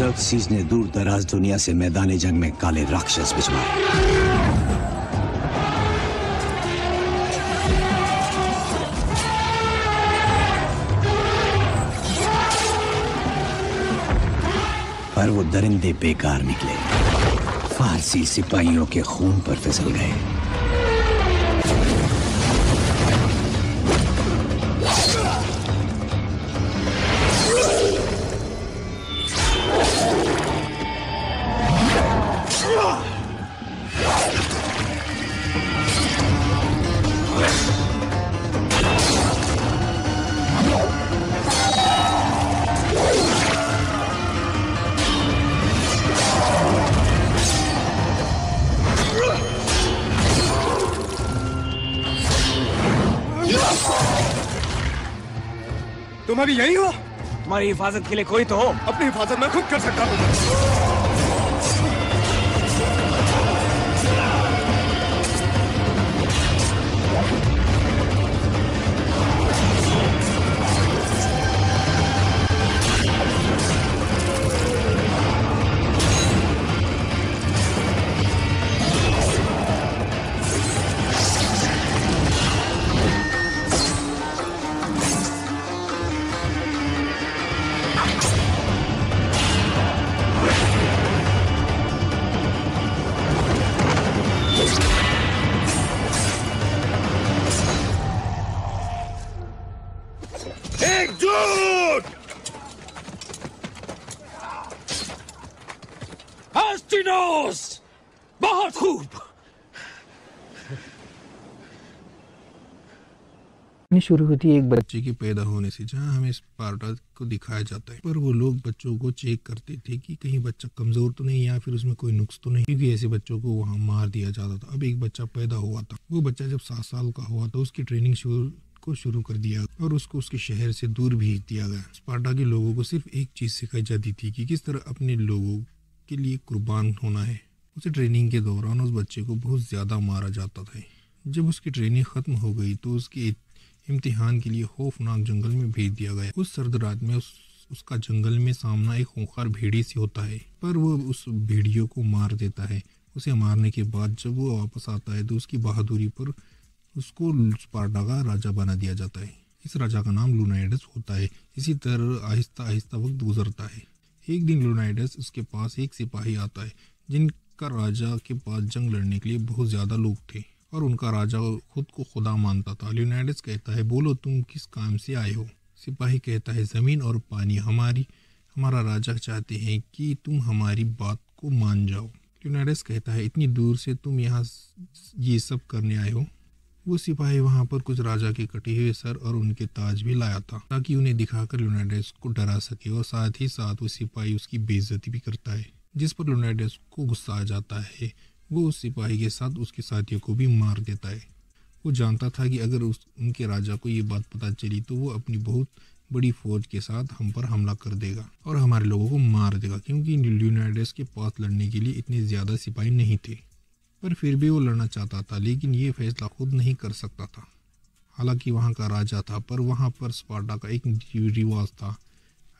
जर्क्सीज ने दूर दराज दुनिया से मैदान जंग में काले राक्षस भिजवाए पर वो दरिंदे बेकार निकले फारसी सिपाहियों के खून पर फिसल गए अभी यही हो तुम्हारी हिफाजत के लिए कोई तो हो अपनी हिफाजत मैं खुद कर सकता हूँ कहानी शुरू होती है एक बच्चे के पैदा होने से जहाँ हमें स्पार्टा पार्टा को दिखाया जाता है पर वो लोग बच्चों को चेक करते थे कि कहीं बच्चा कमजोर तो नहीं या फिर उसमें कोई नुक्स तो नहीं क्योंकि ऐसे बच्चों को वहाँ मार दिया जाता था अब एक बच्चा पैदा हुआ था वो बच्चा जब सात साल का हुआ था तो उसकी ट्रेनिंग शुरू को शुरू कर दिया और उसको उसके शहर से दूर भेज दिया गया स्पार्टा के लोगों को सिर्फ एक चीज सिखाई जाती थी कि किस तरह अपने लोगों के लिए कुर्बान होना है उसे ट्रेनिंग के दौरान उस बच्चे को बहुत ज़्यादा मारा जाता था जब उसकी ट्रेनिंग ख़त्म हो गई तो उसके इम्तिहान के लिए खौफनाक जंगल में भेज दिया गया उस सर्द रात में उस उसका जंगल में सामना एक खूंखार भेड़ी से होता है पर वो उस भेड़ियों को मार देता है उसे मारने के बाद जब वो वापस आता है तो उसकी बहादुरी पर उसको स्पार्टा का राजा बना दिया जाता है इस राजा का नाम लूनाइडस होता है इसी तरह आहिस्ता आहिस्ता वक्त गुजरता है एक दिन लूनाइडस उसके पास एक सिपाही आता है जिनका राजा के पास जंग लड़ने के लिए बहुत ज़्यादा लोग थे और उनका राजा खुद को खुदा मानता था ल्यूनाइडस कहता है बोलो तुम किस काम से आए हो सिपाही कहता है ज़मीन और पानी हमारी हमारा राजा चाहते हैं कि तुम हमारी बात को मान जाओ ल्यूनाइडस कहता है इतनी दूर से तुम यहाँ ये सब करने आए हो वो सिपाही वहाँ पर कुछ राजा के कटे हुए सर और उनके ताज भी लाया था ताकि उन्हें दिखाकर ल्यूनाइडस को डरा सके और साथ ही साथ वो सिपाही उसकी बेइज्जती भी करता है जिस पर लोनाइडस को गुस्सा आ जाता है वो उस सिपाही के साथ उसके साथियों को भी मार देता है वो जानता था कि अगर उस उनके राजा को ये बात पता चली तो वो अपनी बहुत बड़ी फौज के साथ हम पर हमला कर देगा और हमारे लोगों को मार देगा क्योंकि ल्यूनाइडस के पास लड़ने के लिए इतने ज़्यादा सिपाही नहीं थे पर फिर भी वो लड़ना चाहता था लेकिन ये फैसला खुद नहीं कर सकता था हालांकि वहाँ का राजा था पर वहाँ पर स्पार्टा का एक रिवाज था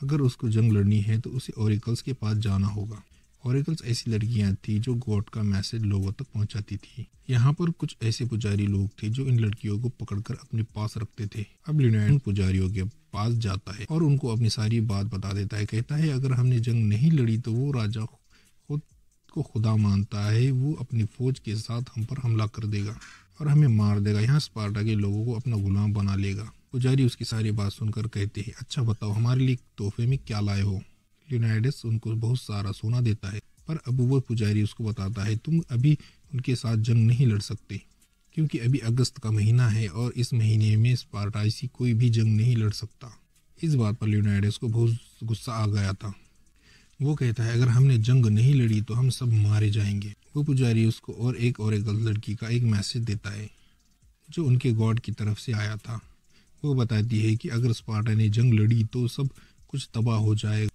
अगर उसको जंग लड़नी है तो उसे ओरिकल्स के पास जाना होगा ओरेकल्स ऐसी लड़कियां थी जो गॉड का मैसेज लोगों तक पहुंचाती थी यहाँ पर कुछ ऐसे पुजारी लोग थे जो इन लड़कियों को पकड़कर अपने पास रखते थे अब लिनायन पुजारियों के पास जाता है और उनको अपनी सारी बात बता देता है कहता है अगर हमने जंग नहीं लड़ी तो वो राजा खुद को खुदा मानता है वो अपनी फौज के साथ हम पर हमला कर देगा और हमें मार देगा यहाँ स्पार्टा के लोगों को अपना गुलाम बना लेगा पुजारी उसकी सारी बात सुनकर कहते हैं अच्छा बताओ हमारे लिए तोहफे में क्या लाए हो लियोनाइडस उनको बहुत सारा सोना देता है पर अबूबर पुजारी उसको बताता है तुम अभी उनके साथ जंग नहीं लड़ सकते क्योंकि अभी अगस्त का महीना है और इस महीने में स्पार्टाइसी कोई भी जंग नहीं लड़ सकता इस बात पर ल्यूनाइडस को बहुत गुस्सा आ गया था वो कहता है अगर हमने जंग नहीं लड़ी तो हम सब मारे जाएंगे वो पुजारी उसको और एक और एक लड़की का एक मैसेज देता है जो उनके गॉड की तरफ से आया था वो बताती है कि अगर स्पार्टा ने जंग लड़ी तो सब कुछ तबाह हो जाएगा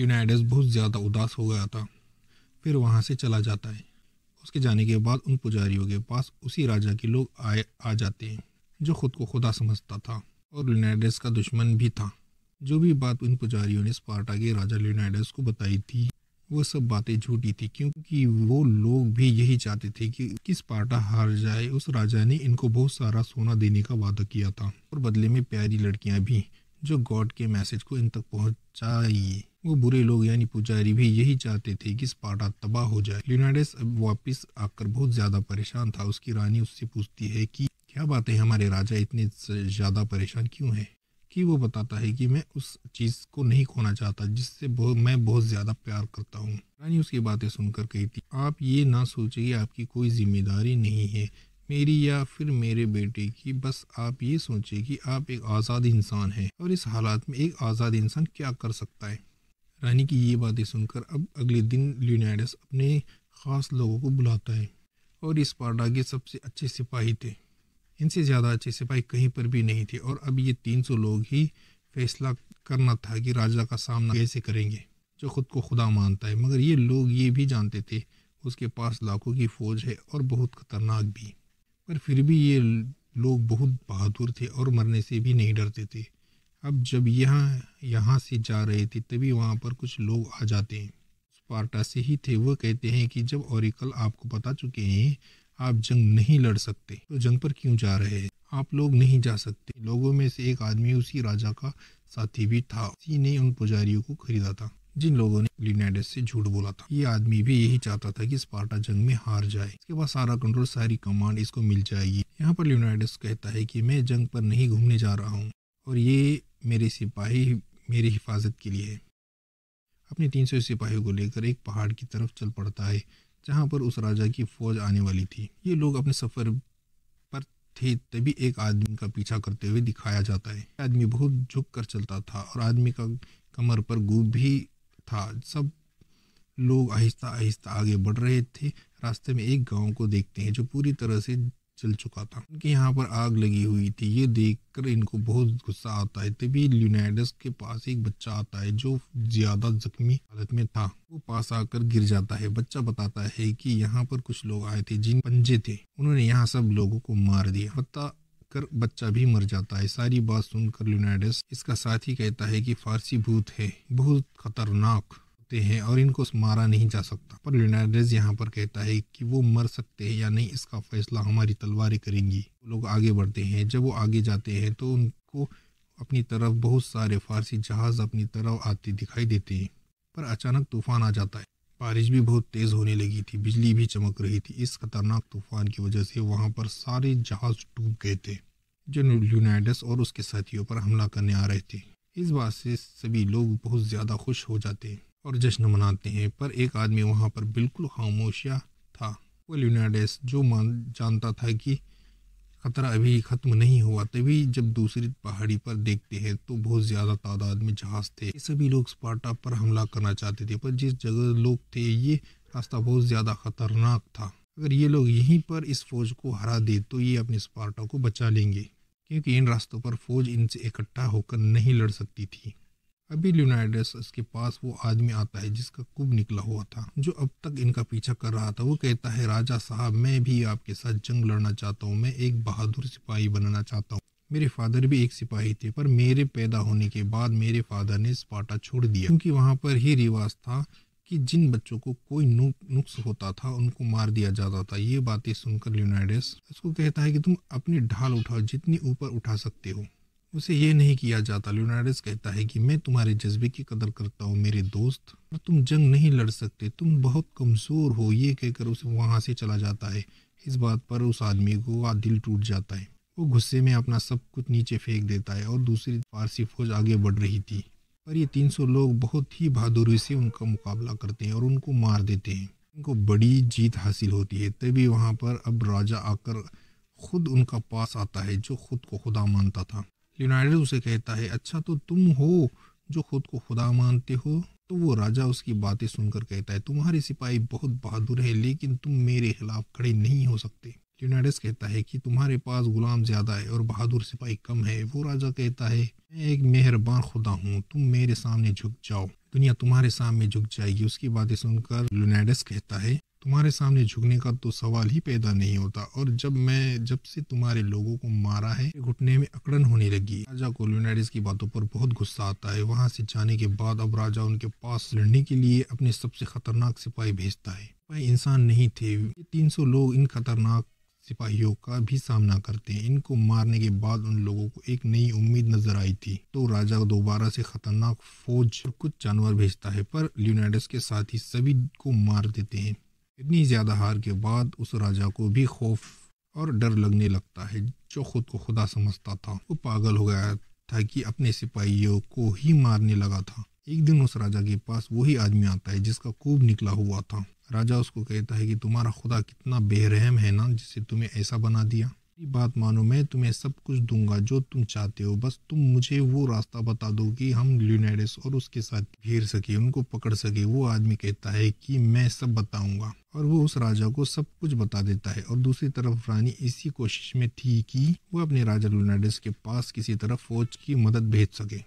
यूनाइडस बहुत ज़्यादा उदास हो गया था फिर वहाँ से चला जाता है उसके जाने के बाद उन पुजारियों के पास उसी राजा के लोग आए आ जाते हैं जो खुद को खुदा समझता था और लिनाइडस का दुश्मन भी था जो भी बात उन पुजारियों ने स्पार्टा के राजा लिनाइडस को बताई थी वो सब बातें झूठी थी क्योंकि वो लोग भी यही चाहते थे कि किस पार्टा हार जाए उस राजा ने इनको बहुत सारा सोना देने का वादा किया था और बदले में प्यारी लड़कियां भी जो गॉड के मैसेज को इन तक पहुंचाइए वो बुरे लोग यानी पुजारी भी यही चाहते थे कि स्पाटा तबाह हो जाए ल्यूनाडेस अब वापिस आकर बहुत ज्यादा परेशान था उसकी रानी उससे पूछती है कि क्या बात है हमारे राजा इतने ज्यादा परेशान क्यों है कि वो बताता है कि मैं उस चीज़ को नहीं खोना चाहता जिससे मैं बहुत ज़्यादा प्यार करता हूँ रानी उसकी बातें सुनकर कहती आप ये ना सोचिए आपकी कोई जिम्मेदारी नहीं है मेरी या फिर मेरे बेटे की बस आप ये सोचें कि आप एक आज़ाद इंसान हैं और इस हालात में एक आज़ाद इंसान क्या कर सकता है रानी की ये बातें सुनकर अब अगले दिन ल्यूनाइडस अपने ख़ास लोगों को बुलाता है और इस पार्टा के सबसे अच्छे सिपाही थे इनसे ज़्यादा अच्छे सिपाही कहीं पर भी नहीं थे और अब ये तीन सौ लोग ही फैसला करना था कि राजा का सामना कैसे करेंगे जो खुद को खुदा मानता है मगर ये लोग ये भी जानते थे उसके पास लाखों की फ़ौज है और बहुत खतरनाक भी पर फिर भी ये लोग बहुत बहादुर थे और मरने से भी नहीं डरते थे अब जब यहाँ यहाँ से जा रहे थे तभी वहाँ पर कुछ लोग आ जाते हैं स्पार्टा से ही थे वह कहते हैं कि जब औरिकल आपको बता चुके हैं आप जंग नहीं लड़ सकते तो जंग पर क्यों जा रहे हैं आप लोग नहीं जा सकते लोगों में से एक आदमी उसी राजा का साथी भी था उसी ने उन पुजारियों को खरीदा था जिन लोगों ने लिनेडस से झूठ बोला था ये आदमी भी यही चाहता था कि स्पार्टा जंग में हार जाए इसके बाद सारा कंट्रोल सारी कमांड इसको मिल जाएगी यहाँ पर लिनेडस कहता है कि मैं जंग पर नहीं घूमने जा रहा हूँ और ये मेरे सिपाही मेरी हिफाजत के लिए है अपने सौ सिपाहियों को लेकर एक पहाड़ की तरफ चल पड़ता है जहाँ पर उस राजा की फौज आने वाली थी ये लोग अपने सफर पर थे तभी एक आदमी का पीछा करते हुए दिखाया जाता है आदमी बहुत झुक कर चलता था और आदमी का कमर पर गूब भी था सब लोग आहिस्ता आहिस्ता आगे बढ़ रहे थे रास्ते में एक गांव को देखते हैं जो पूरी तरह से जल चुका था उनके यहाँ पर आग लगी हुई थी ये देखकर इनको बहुत गुस्सा आता है तभी ल्यूनाइडस के पास एक बच्चा आता है जो ज्यादा जख्मी हालत में था वो पास आकर गिर जाता है बच्चा बताता है कि यहाँ पर कुछ लोग आए थे जिन पंजे थे उन्होंने यहाँ सब लोगों को मार दिया पता कर बच्चा भी मर जाता है सारी बात सुनकर ल्यूनाइडस इसका साथी कहता है कि फारसी भूत है बहुत खतरनाक होते हैं और इनको मारा नहीं जा सकता पर ल्यूनाइडस यहाँ पर कहता है कि वो मर सकते हैं या नहीं इसका फैसला हमारी तलवारें करेंगी लोग आगे बढ़ते हैं जब वो आगे जाते हैं तो उनको अपनी तरफ बहुत सारे फारसी जहाज अपनी तरफ आते दिखाई देते हैं पर अचानक तूफान आ जाता है बारिश भी बहुत तेज़ होने लगी थी बिजली भी चमक रही थी इस खतरनाक तूफान की वजह से वहाँ पर सारे जहाज डूब गए थे जो ल्यूनाइडस और उसके साथियों पर हमला करने आ रहे थे इस बात से सभी लोग बहुत ज़्यादा खुश हो जाते हैं और जश्न मनाते हैं पर एक आदमी वहाँ पर बिल्कुल खामोशिया था वो ल्यूनाइडस जो मान जानता था कि ख़तरा अभी ख़त्म नहीं हुआ तभी जब दूसरी पहाड़ी पर देखते हैं तो बहुत ज़्यादा तादाद में जहाज़ थे सभी लोग स्पार्टा पर हमला करना चाहते थे पर जिस जगह लोग थे ये रास्ता बहुत ज़्यादा ख़तरनाक था अगर ये लोग यहीं पर इस फौज को हरा दे तो ये अपने स्पार्टा को बचा लेंगे क्योंकि इन रास्तों पर फौज इनसे इकट्ठा होकर नहीं लड़ सकती थी अभी ल्यूनाइडस के पास वो आदमी आता है जिसका कुब निकला हुआ था जो अब तक इनका पीछा कर रहा था वो कहता है राजा साहब मैं भी आपके साथ जंग लड़ना चाहता हूँ मैं एक बहादुर सिपाही बनना चाहता हूँ मेरे फादर भी एक सिपाही थे पर मेरे पैदा होने के बाद मेरे फादर ने स्पाटा छोड़ दिया क्योंकि वहाँ पर ही रिवाज था कि जिन बच्चों को कोई नु, नुक्स होता था उनको मार दिया जाता था ये बातें सुनकर ल्यूनाइडस उसको कहता है कि तुम अपनी ढाल उठाओ जितनी ऊपर उठा सकते हो उसे ये नहीं किया जाता लियोनार्डिस कहता है कि मैं तुम्हारे जज्बे की कदर करता हूँ मेरे दोस्त पर तुम जंग नहीं लड़ सकते तुम बहुत कमज़ोर हो ये कहकर उसे वहाँ से चला जाता है इस बात पर उस आदमी को दिल टूट जाता है वो गुस्से में अपना सब कुछ नीचे फेंक देता है और दूसरी फारसी फौज आगे बढ़ रही थी पर ये 300 लोग बहुत ही बहादुरी से उनका मुकाबला करते हैं और उनको मार देते हैं उनको बड़ी जीत हासिल होती है तभी वहाँ पर अब राजा आकर खुद उनका पास आता है जो खुद को खुदा मानता था लियोनार्डो उसे कहता है अच्छा तो तुम हो जो खुद को खुदा मानते हो तो वो राजा उसकी बातें सुनकर कहता है तुम्हारे सिपाही बहुत बहादुर हैं लेकिन तुम मेरे खिलाफ खड़े नहीं हो सकते लियोनार्डस कहता है कि तुम्हारे पास गुलाम ज़्यादा है और बहादुर सिपाही कम है वो राजा कहता है मैं एक मेहरबान खुदा हूँ तुम मेरे सामने झुक जाओ दुनिया तुम्हारे सामने झुक जाएगी उसकी बातें सुनकर लियोनार्डस कहता है तुम्हारे सामने झुकने का तो सवाल ही पैदा नहीं होता और जब मैं जब से तुम्हारे लोगों को मारा है घुटने में अकड़न होने लगी राजा को ल्यूनाइडिस की बातों पर बहुत गुस्सा आता है वहां से जाने के बाद अब राजा उनके पास लड़ने के लिए अपने सबसे खतरनाक सिपाही भेजता है सिपाही इंसान नहीं थे तीन सौ लोग इन खतरनाक सिपाहियों का भी सामना करते हैं इनको मारने के बाद उन लोगों को एक नई उम्मीद नजर आई थी तो राजा दोबारा से खतरनाक फौज और कुछ जानवर भेजता है पर ल्यूनाइडस के साथ ही सभी को मार देते हैं इतनी ज़्यादा हार के बाद उस राजा को भी खौफ और डर लगने लगता है जो खुद को खुदा समझता था वो पागल हो गया था कि अपने सिपाहियों को ही मारने लगा था एक दिन उस राजा के पास वही आदमी आता है जिसका खूब निकला हुआ था राजा उसको कहता है कि तुम्हारा खुदा कितना बेरहम है ना जिसे तुम्हें ऐसा बना दिया मेरी बात मानो मैं तुम्हें सब कुछ दूंगा जो तुम चाहते हो बस तुम मुझे वो रास्ता बता दो कि हम ल्यूनेडस और उसके साथ घेर सके उनको पकड़ सके वो आदमी कहता है कि मैं सब बताऊंगा और वो उस राजा को सब कुछ बता देता है और दूसरी तरफ रानी इसी कोशिश में थी कि वो अपने राजा ल्यूनेडस के पास किसी तरह फौज की मदद भेज सके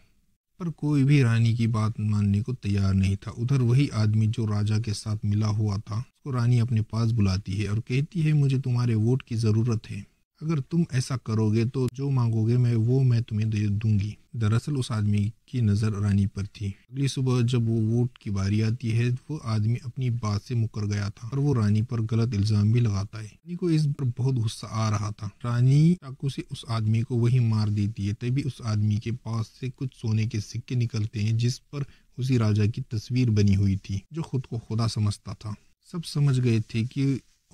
पर कोई भी रानी की बात मानने को तैयार नहीं था उधर वही आदमी जो राजा के साथ मिला हुआ था उसको रानी अपने पास बुलाती है और कहती है मुझे तुम्हारे वोट की ज़रूरत है अगर तुम ऐसा करोगे तो जो मांगोगे मैं वो मैं तुम्हें दे दूंगी दरअसल उस आदमी की नज़र रानी पर थी अगली सुबह जब वो वोट की बारी आती है वो आदमी अपनी बात से मुकर गया था और वो रानी पर गलत इल्ज़ाम भी लगाता है रानी को इस पर बहुत गुस्सा आ रहा था रानी चाकू से उस आदमी को वही मार देती है तभी उस आदमी के पास से कुछ सोने के सिक्के निकलते हैं जिस पर उसी राजा की तस्वीर बनी हुई थी जो खुद को खुदा समझता था सब समझ गए थे कि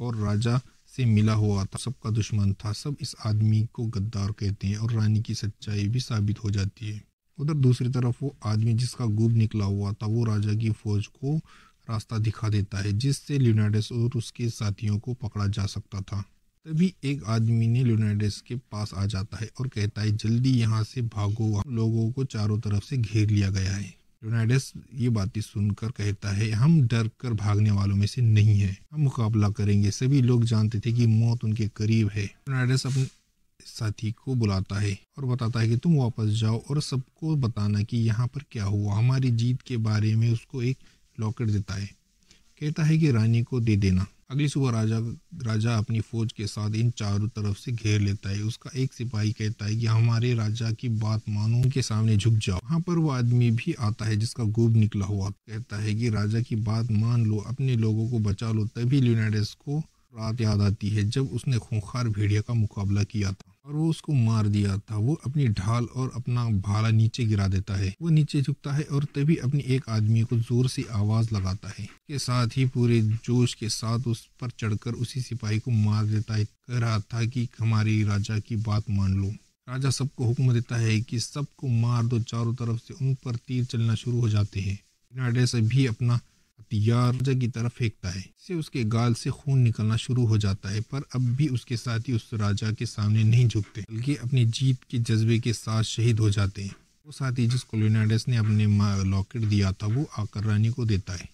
और राजा से मिला हुआ था सबका दुश्मन था सब इस आदमी को गद्दार कहते हैं और रानी की सच्चाई भी साबित हो जाती है उधर दूसरी तरफ वो आदमी जिसका गुब निकला हुआ था वो राजा की फौज को रास्ता दिखा देता है जिससे ल्यूनाइडस और उसके साथियों को पकड़ा जा सकता था तभी एक आदमी ने ल्यूनाइडस के पास आ जाता है और कहता है जल्दी यहाँ से भागो लोगों को चारों तरफ से घेर लिया गया है रोनाडस ये बातें सुनकर कहता है हम डर कर भागने वालों में से नहीं है हम मुकाबला करेंगे सभी लोग जानते थे कि मौत उनके करीब है रोनाडस अपने साथी को बुलाता है और बताता है कि तुम वापस जाओ और सबको बताना कि यहाँ पर क्या हुआ हमारी जीत के बारे में उसको एक लॉकेट देता है कहता है कि रानी को दे देना अगली सुबह राजा राजा अपनी फौज के साथ इन चारों तरफ से घेर लेता है उसका एक सिपाही कहता है कि हमारे राजा की बात मानो के सामने झुक जाओ वहाँ पर वो आदमी भी आता है जिसका गोब निकला हुआ कहता है कि राजा की बात मान लो अपने लोगों को बचा लो तभी ल्यूनाइडस को रात याद आती है जब उसने खूंखार भेड़िया का मुकाबला किया था और वो उसको मार दिया था वो अपनी ढाल और अपना भाला नीचे गिरा देता है वो नीचे झुकता है और तभी अपने एक आदमी को जोर से आवाज लगाता है के साथ ही पूरे जोश के साथ उस पर चढ़कर उसी सिपाही को मार देता है कह रहा था कि हमारे राजा की बात मान लो राजा सबको हुक्म देता है कि सबको मार दो चारों तरफ से उन पर तीर चलना शुरू हो जाते हैं भी अपना राजा की तरफ फेंकता है इससे उसके गाल से खून निकलना शुरू हो जाता है पर अब भी उसके साथी उस राजा के सामने नहीं झुकते बल्कि अपनी जीत के जज्बे के साथ शहीद हो जाते हैं वो साथी जिसको लियोनाडस ने अपने लॉकेट दिया था वो आकर रानी को देता है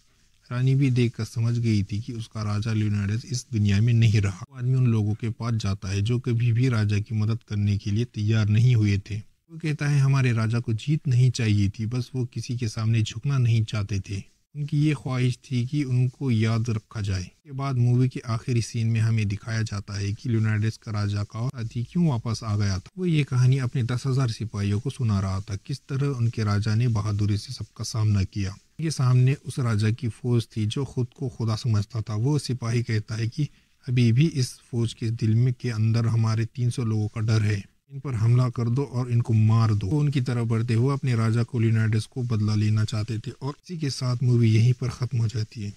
रानी भी देख कर समझ गई थी कि उसका राजा लियोनार्डस इस दुनिया में नहीं रहा वो आदमी उन लोगों के पास जाता है जो कभी भी राजा की मदद करने के लिए तैयार नहीं हुए थे वो कहता है हमारे राजा को जीत नहीं चाहिए थी बस वो किसी के सामने झुकना नहीं चाहते थे उनकी ये ख्वाहिश थी कि उनको याद रखा जाए इसके बाद मूवी के आखिरी सीन में हमें दिखाया जाता है कि ल्यूनाइडेस का राजा का साथी क्यों वापस आ गया था वो ये कहानी अपने दस हजार सिपाहियों को सुना रहा था किस तरह उनके राजा ने बहादुरी से सबका सामना किया उनके सामने उस राजा की फौज थी जो खुद को खुदा समझता था वो सिपाही कहता है कि अभी भी इस फौज के दिल में के अंदर हमारे 300 लोगों का डर है इन पर हमला कर दो और इनको मार दो तो उनकी तरफ बढ़ते हुए अपने राजा को कोलिनाइडस को बदला लेना चाहते थे और इसी के साथ मूवी यहीं पर ख़त्म हो जाती है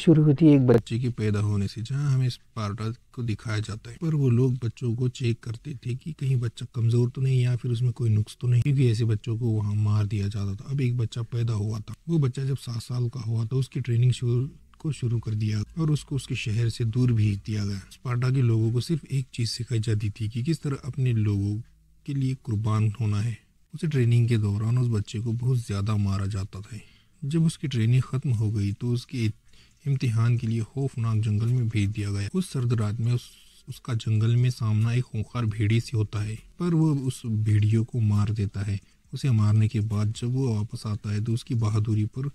शुरू होती है एक बच्चे के पैदा होने से जहाँ हमें स्पार्टा को दिखाया जाता है पर वो लोग बच्चों को चेक करते थे कि कहीं बच्चा कमजोर तो नहीं या फिर उसमें कोई नुक्स तो नहीं क्योंकि ऐसे बच्चों को वहाँ मार दिया जाता था अब एक बच्चा पैदा हुआ था वो बच्चा जब सात साल का हुआ था उसकी ट्रेनिंग शुरू को शुरू कर दिया और उसको उसके शहर से दूर भेज दिया गया स्पार्टा के लोगों को सिर्फ एक चीज़ सिखाई जाती थी कि किस तरह अपने लोगों के लिए कुर्बान होना है उसे ट्रेनिंग के दौरान उस बच्चे को बहुत ज़्यादा मारा जाता था जब उसकी ट्रेनिंग ख़त्म हो गई तो उसके इम्तिहान के लिए खौफनाक जंगल में भेज दिया गया उस सर्द रात में उस उसका जंगल में सामना एक खूंखार भेड़ी से होता है पर वो उस भेड़ियों को मार देता है उसे मारने के बाद जब वो वापस आता है तो उसकी बहादुरी पर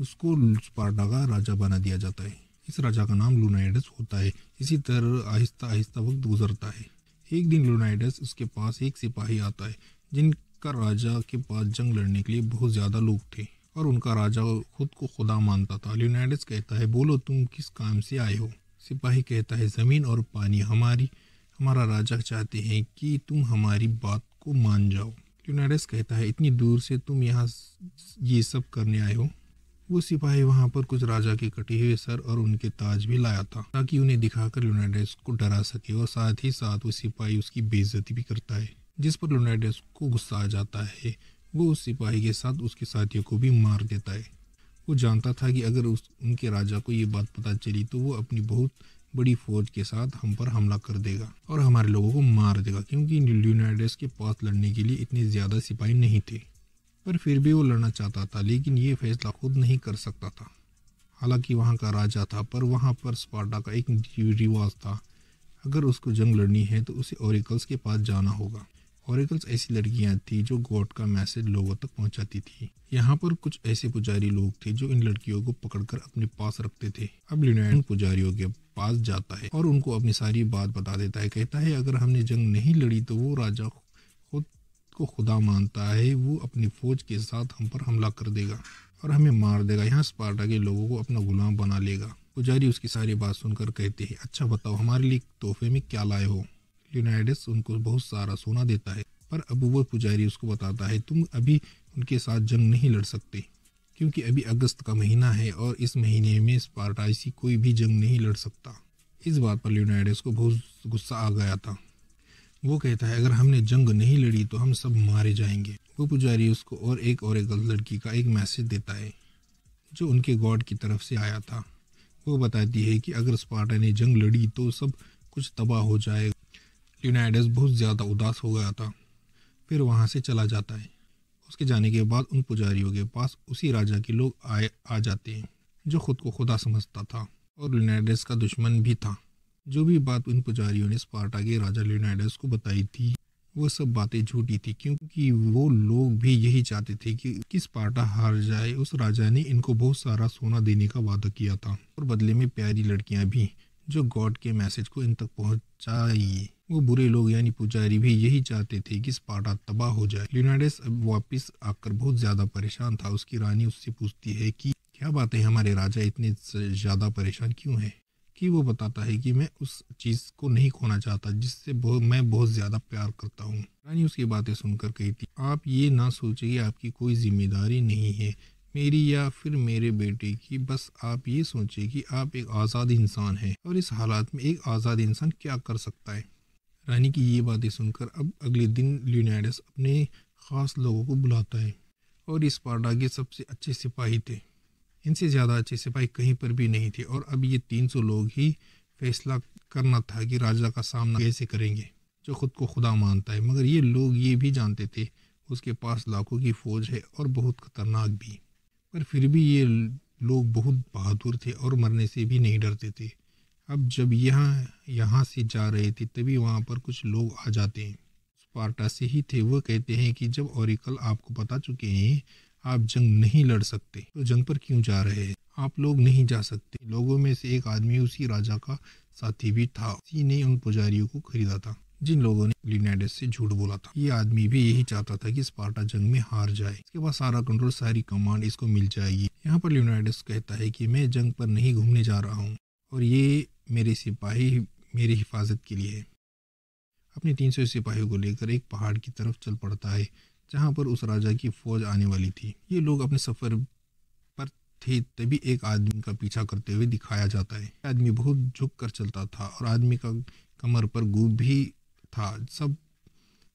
उसको स्पार्टा का राजा बना दिया जाता है इस राजा का नाम लूनाइडस होता है इसी तरह आहिस्ता आहिस्ता वक्त गुजरता है एक दिन लूनाइडस उसके पास एक सिपाही आता है जिनका राजा के पास जंग लड़ने के लिए बहुत ज़्यादा लोग थे और उनका राजा खुद को खुदा मानता था ल्यूनाइडस कहता है बोलो तुम किस काम से आए हो सिपाही कहता है ज़मीन और पानी हमारी हमारा राजा चाहते हैं कि तुम हमारी बात को मान जाओ ल्यूनाइडस कहता है इतनी दूर से तुम यहाँ ये सब करने आए हो वो सिपाही वहाँ पर कुछ राजा के कटे हुए सर और उनके ताज भी लाया था ताकि उन्हें दिखाकर लोनाडेस को डरा सके और साथ ही साथ वो सिपाही उसकी बेइज्जती भी करता है जिस पर लोनाडेस को गुस्सा आ जाता है वो उस सिपाही के साथ उसके साथियों को भी मार देता है वो जानता था कि अगर उस उनके राजा को ये बात पता चली तो वो अपनी बहुत बड़ी फौज के साथ हम पर हमला कर देगा और हमारे लोगों को मार देगा क्योंकि ल्यूनाइडस के पास लड़ने के लिए इतने ज़्यादा सिपाही नहीं थे पर फिर भी वो लड़ना चाहता था लेकिन ये फैसला खुद नहीं कर सकता था हालांकि वहाँ का राजा था पर वहाँ पर स्पार्टा का एक रिवाज था अगर उसको जंग लड़नी है तो उसे ओरिकल्स के पास जाना होगा ओरिकल्स ऐसी लड़कियाँ थी जो गॉड का मैसेज लोगों तक पहुँचाती थी यहाँ पर कुछ ऐसे पुजारी लोग थे जो इन लड़कियों को पकड़कर अपने पास रखते थे अब लिनोन पुजारियों के पास जाता है और उनको अपनी सारी बात बता देता है कहता है अगर हमने जंग नहीं लड़ी तो वो राजा को खुदा मानता है वो अपनी फौज के साथ हम पर हमला कर देगा और हमें मार देगा यहाँ स्पार्टा के लोगों को अपना गुलाम बना लेगा पुजारी उसकी सारी बात सुनकर कहते हैं अच्छा बताओ हमारे लिए तोहफे में क्या लाए हो ल्यूनाइडस उनको बहुत सारा सोना देता है पर वो पुजारी उसको बताता है तुम अभी उनके साथ जंग नहीं लड़ सकते क्योंकि अभी अगस्त का महीना है और इस महीने में स्पार्टाइसी कोई भी जंग नहीं लड़ सकता इस बात पर लियोनाइडस को बहुत गुस्सा आ गया था वो कहता है अगर हमने जंग नहीं लड़ी तो हम सब मारे जाएंगे वो पुजारी उसको और एक और एक लड़की का एक मैसेज देता है जो उनके गॉड की तरफ से आया था वो बताती है कि अगर स्पार्टा ने जंग लड़ी तो सब कुछ तबाह हो जाए यूनाइडस बहुत ज़्यादा उदास हो गया था फिर वहाँ से चला जाता है उसके जाने के बाद उन पुजारियों के पास उसी राजा के लोग आए आ जाते हैं जो खुद को खुदा समझता था और ल्यूनाइडस का दुश्मन भी था जो भी बात उन पुजारियों ने स्पार्टा के राजा लियोनाइडस को बताई थी वो सब बातें झूठी थी क्योंकि वो लोग भी यही चाहते थे कि किस पार्टा हार जाए उस राजा ने इनको बहुत सारा सोना देने का वादा किया था और बदले में प्यारी लड़कियां भी जो गॉड के मैसेज को इन तक पहुंचाई वो बुरे लोग यानी पुजारी भी यही चाहते थे कि स्पार्टा तबाह हो जाए लियोनाइडस अब वापस आकर बहुत ज़्यादा परेशान था उसकी रानी उससे पूछती है कि क्या बात है हमारे राजा इतने ज़्यादा परेशान क्यों है कि वो बताता है कि मैं उस चीज़ को नहीं खोना चाहता जिससे मैं बहुत ज़्यादा प्यार करता हूँ रानी उसकी बातें सुनकर कही थी आप ये ना कि आपकी कोई जिम्मेदारी नहीं है मेरी या फिर मेरे बेटे की बस आप ये सोचे कि आप एक आज़ाद इंसान हैं और इस हालात में एक आज़ाद इंसान क्या कर सकता है रानी की ये बातें सुनकर अब अगले दिन ल्यूनाइडस अपने ख़ास लोगों को बुलाता है और इस पार्टा के सबसे अच्छे सिपाही थे इनसे ज़्यादा अच्छे सिपाही कहीं पर भी नहीं थे और अब ये तीन सौ लोग ही फैसला करना था कि राजा का सामना कैसे करेंगे जो खुद को खुदा मानता है मगर ये लोग ये भी जानते थे उसके पास लाखों की फ़ौज है और बहुत खतरनाक भी पर फिर भी ये लोग बहुत बहादुर थे और मरने से भी नहीं डरते थे अब जब यहाँ यहाँ से जा रहे थे तभी वहाँ पर कुछ लोग आ जाते हैं स्पार्टा से ही थे वह कहते हैं कि जब ओरिकल आपको बता चुके हैं आप जंग नहीं लड़ सकते तो जंग पर क्यों जा रहे हैं आप लोग नहीं जा सकते लोगों में से एक आदमी उसी राजा का साथी भी था उसी ने उन पुजारियों को खरीदा था जिन लोगों ने लिनेडस से झूठ बोला था ये आदमी भी यही चाहता था कि स्पार्टा जंग में हार जाए इसके बाद सारा कंट्रोल सारी कमांड इसको मिल जाएगी यहाँ पर लिनेडस कहता है कि मैं जंग पर नहीं घूमने जा रहा हूँ और ये मेरे सिपाही मेरी हिफाजत के लिए है अपने तीन सौ सिपाहियों को लेकर एक पहाड़ की तरफ चल पड़ता है जहाँ पर उस राजा की फौज आने वाली थी ये लोग अपने सफ़र पर थे तभी एक आदमी का पीछा करते हुए दिखाया जाता है आदमी बहुत झुक कर चलता था और आदमी का कमर पर गुब भी था सब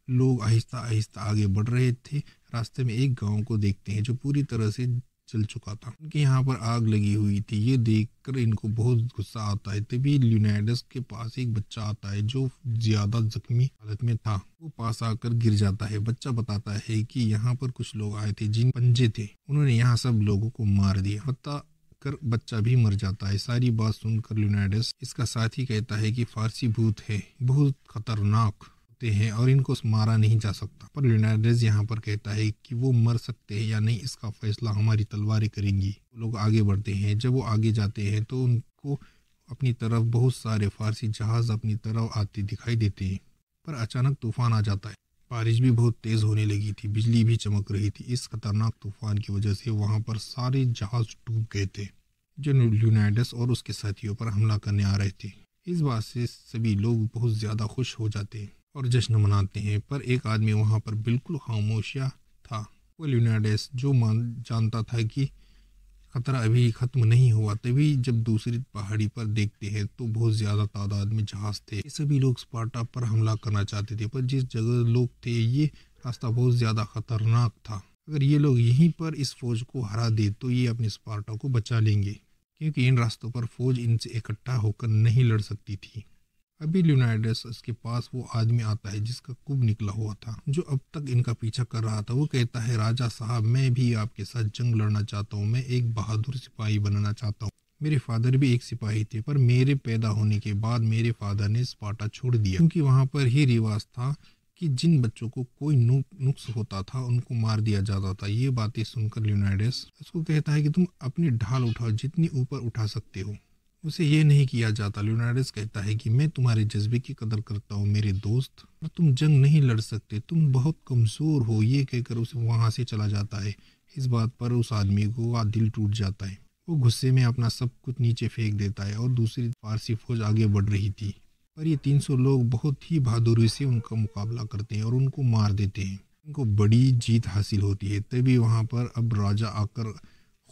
लोग आहिस्ता आहिस्ता आगे बढ़ रहे थे रास्ते में एक गांव को देखते हैं जो पूरी तरह से चल चुका था उनके यहाँ पर आग लगी हुई थी ये देखकर इनको बहुत गुस्सा आता है तभी ल्यूनाइडस के पास एक बच्चा आता है जो ज्यादा जख्मी हालत में था वो पास आकर गिर जाता है बच्चा बताता है कि यहाँ पर कुछ लोग आए थे जिन पंजे थे उन्होंने यहाँ सब लोगों को मार दिया पता कर बच्चा भी मर जाता है सारी बात सुनकर ल्यूनाइडस इसका साथी कहता है कि फारसी भूत है बहुत खतरनाक सकते हैं और इनको मारा नहीं जा सकता पर लियोनार्डेज यहाँ पर कहता है कि वो मर सकते हैं या नहीं इसका फैसला हमारी तलवारें करेंगी लोग आगे बढ़ते हैं जब वो आगे जाते हैं तो उनको अपनी तरफ बहुत सारे फारसी जहाज अपनी तरफ आते दिखाई देते हैं पर अचानक तूफान आ जाता है बारिश भी बहुत तेज़ होने लगी थी बिजली भी चमक रही थी इस खतरनाक तूफान की वजह से वहाँ पर सारे जहाज डूब गए थे जो लूनाइडस और उसके साथियों पर हमला करने आ रहे थे इस बात से सभी लोग बहुत ज़्यादा खुश हो जाते हैं और जश्न मनाते हैं पर एक आदमी वहाँ पर बिल्कुल खामोशिया था वो ल्यूनाडेस जो मान जानता था कि खतरा अभी ख़त्म नहीं हुआ तभी जब दूसरी पहाड़ी पर देखते हैं तो बहुत ज़्यादा तादाद में जहाज़ थे ये सभी लोग स्पार्टा पर हमला करना चाहते थे पर जिस जगह लोग थे ये रास्ता बहुत ज़्यादा ख़तरनाक था अगर ये लोग यहीं पर इस फौज को हरा दे तो ये अपने स्पार्टा को बचा लेंगे क्योंकि इन रास्तों पर फौज इनसे इकट्ठा होकर नहीं लड़ सकती थी अभी ल्यूनाइडस के पास वो आदमी आता है जिसका कुब निकला हुआ था जो अब तक इनका पीछा कर रहा था वो कहता है राजा साहब मैं भी आपके साथ जंग लड़ना चाहता हूँ मैं एक बहादुर सिपाही बनना चाहता हूँ मेरे फादर भी एक सिपाही थे पर मेरे पैदा होने के बाद मेरे फादर ने स्पाटा छोड़ दिया क्योंकि वहाँ पर ही रिवाज था कि जिन बच्चों को कोई नुक्स होता था उनको मार दिया जाता था ये बातें सुनकर लियोनाइडस उसको कहता है कि तुम अपनी ढाल उठाओ जितनी ऊपर उठा सकते हो उसे ये नहीं किया जाता लोनाडस कहता है कि मैं तुम्हारे जज्बे की कदर करता हूँ मेरे दोस्त और तुम जंग नहीं लड़ सकते तुम बहुत कमज़ोर हो ये कहकर उसे वहाँ से चला जाता है इस बात पर उस आदमी को दिल टूट जाता है वो गुस्से में अपना सब कुछ नीचे फेंक देता है और दूसरी फारसी फौज आगे बढ़ रही थी पर ये 300 लोग बहुत ही बहादुरी से उनका मुकाबला करते हैं और उनको मार देते हैं उनको बड़ी जीत हासिल होती है तभी वहाँ पर अब राजा आकर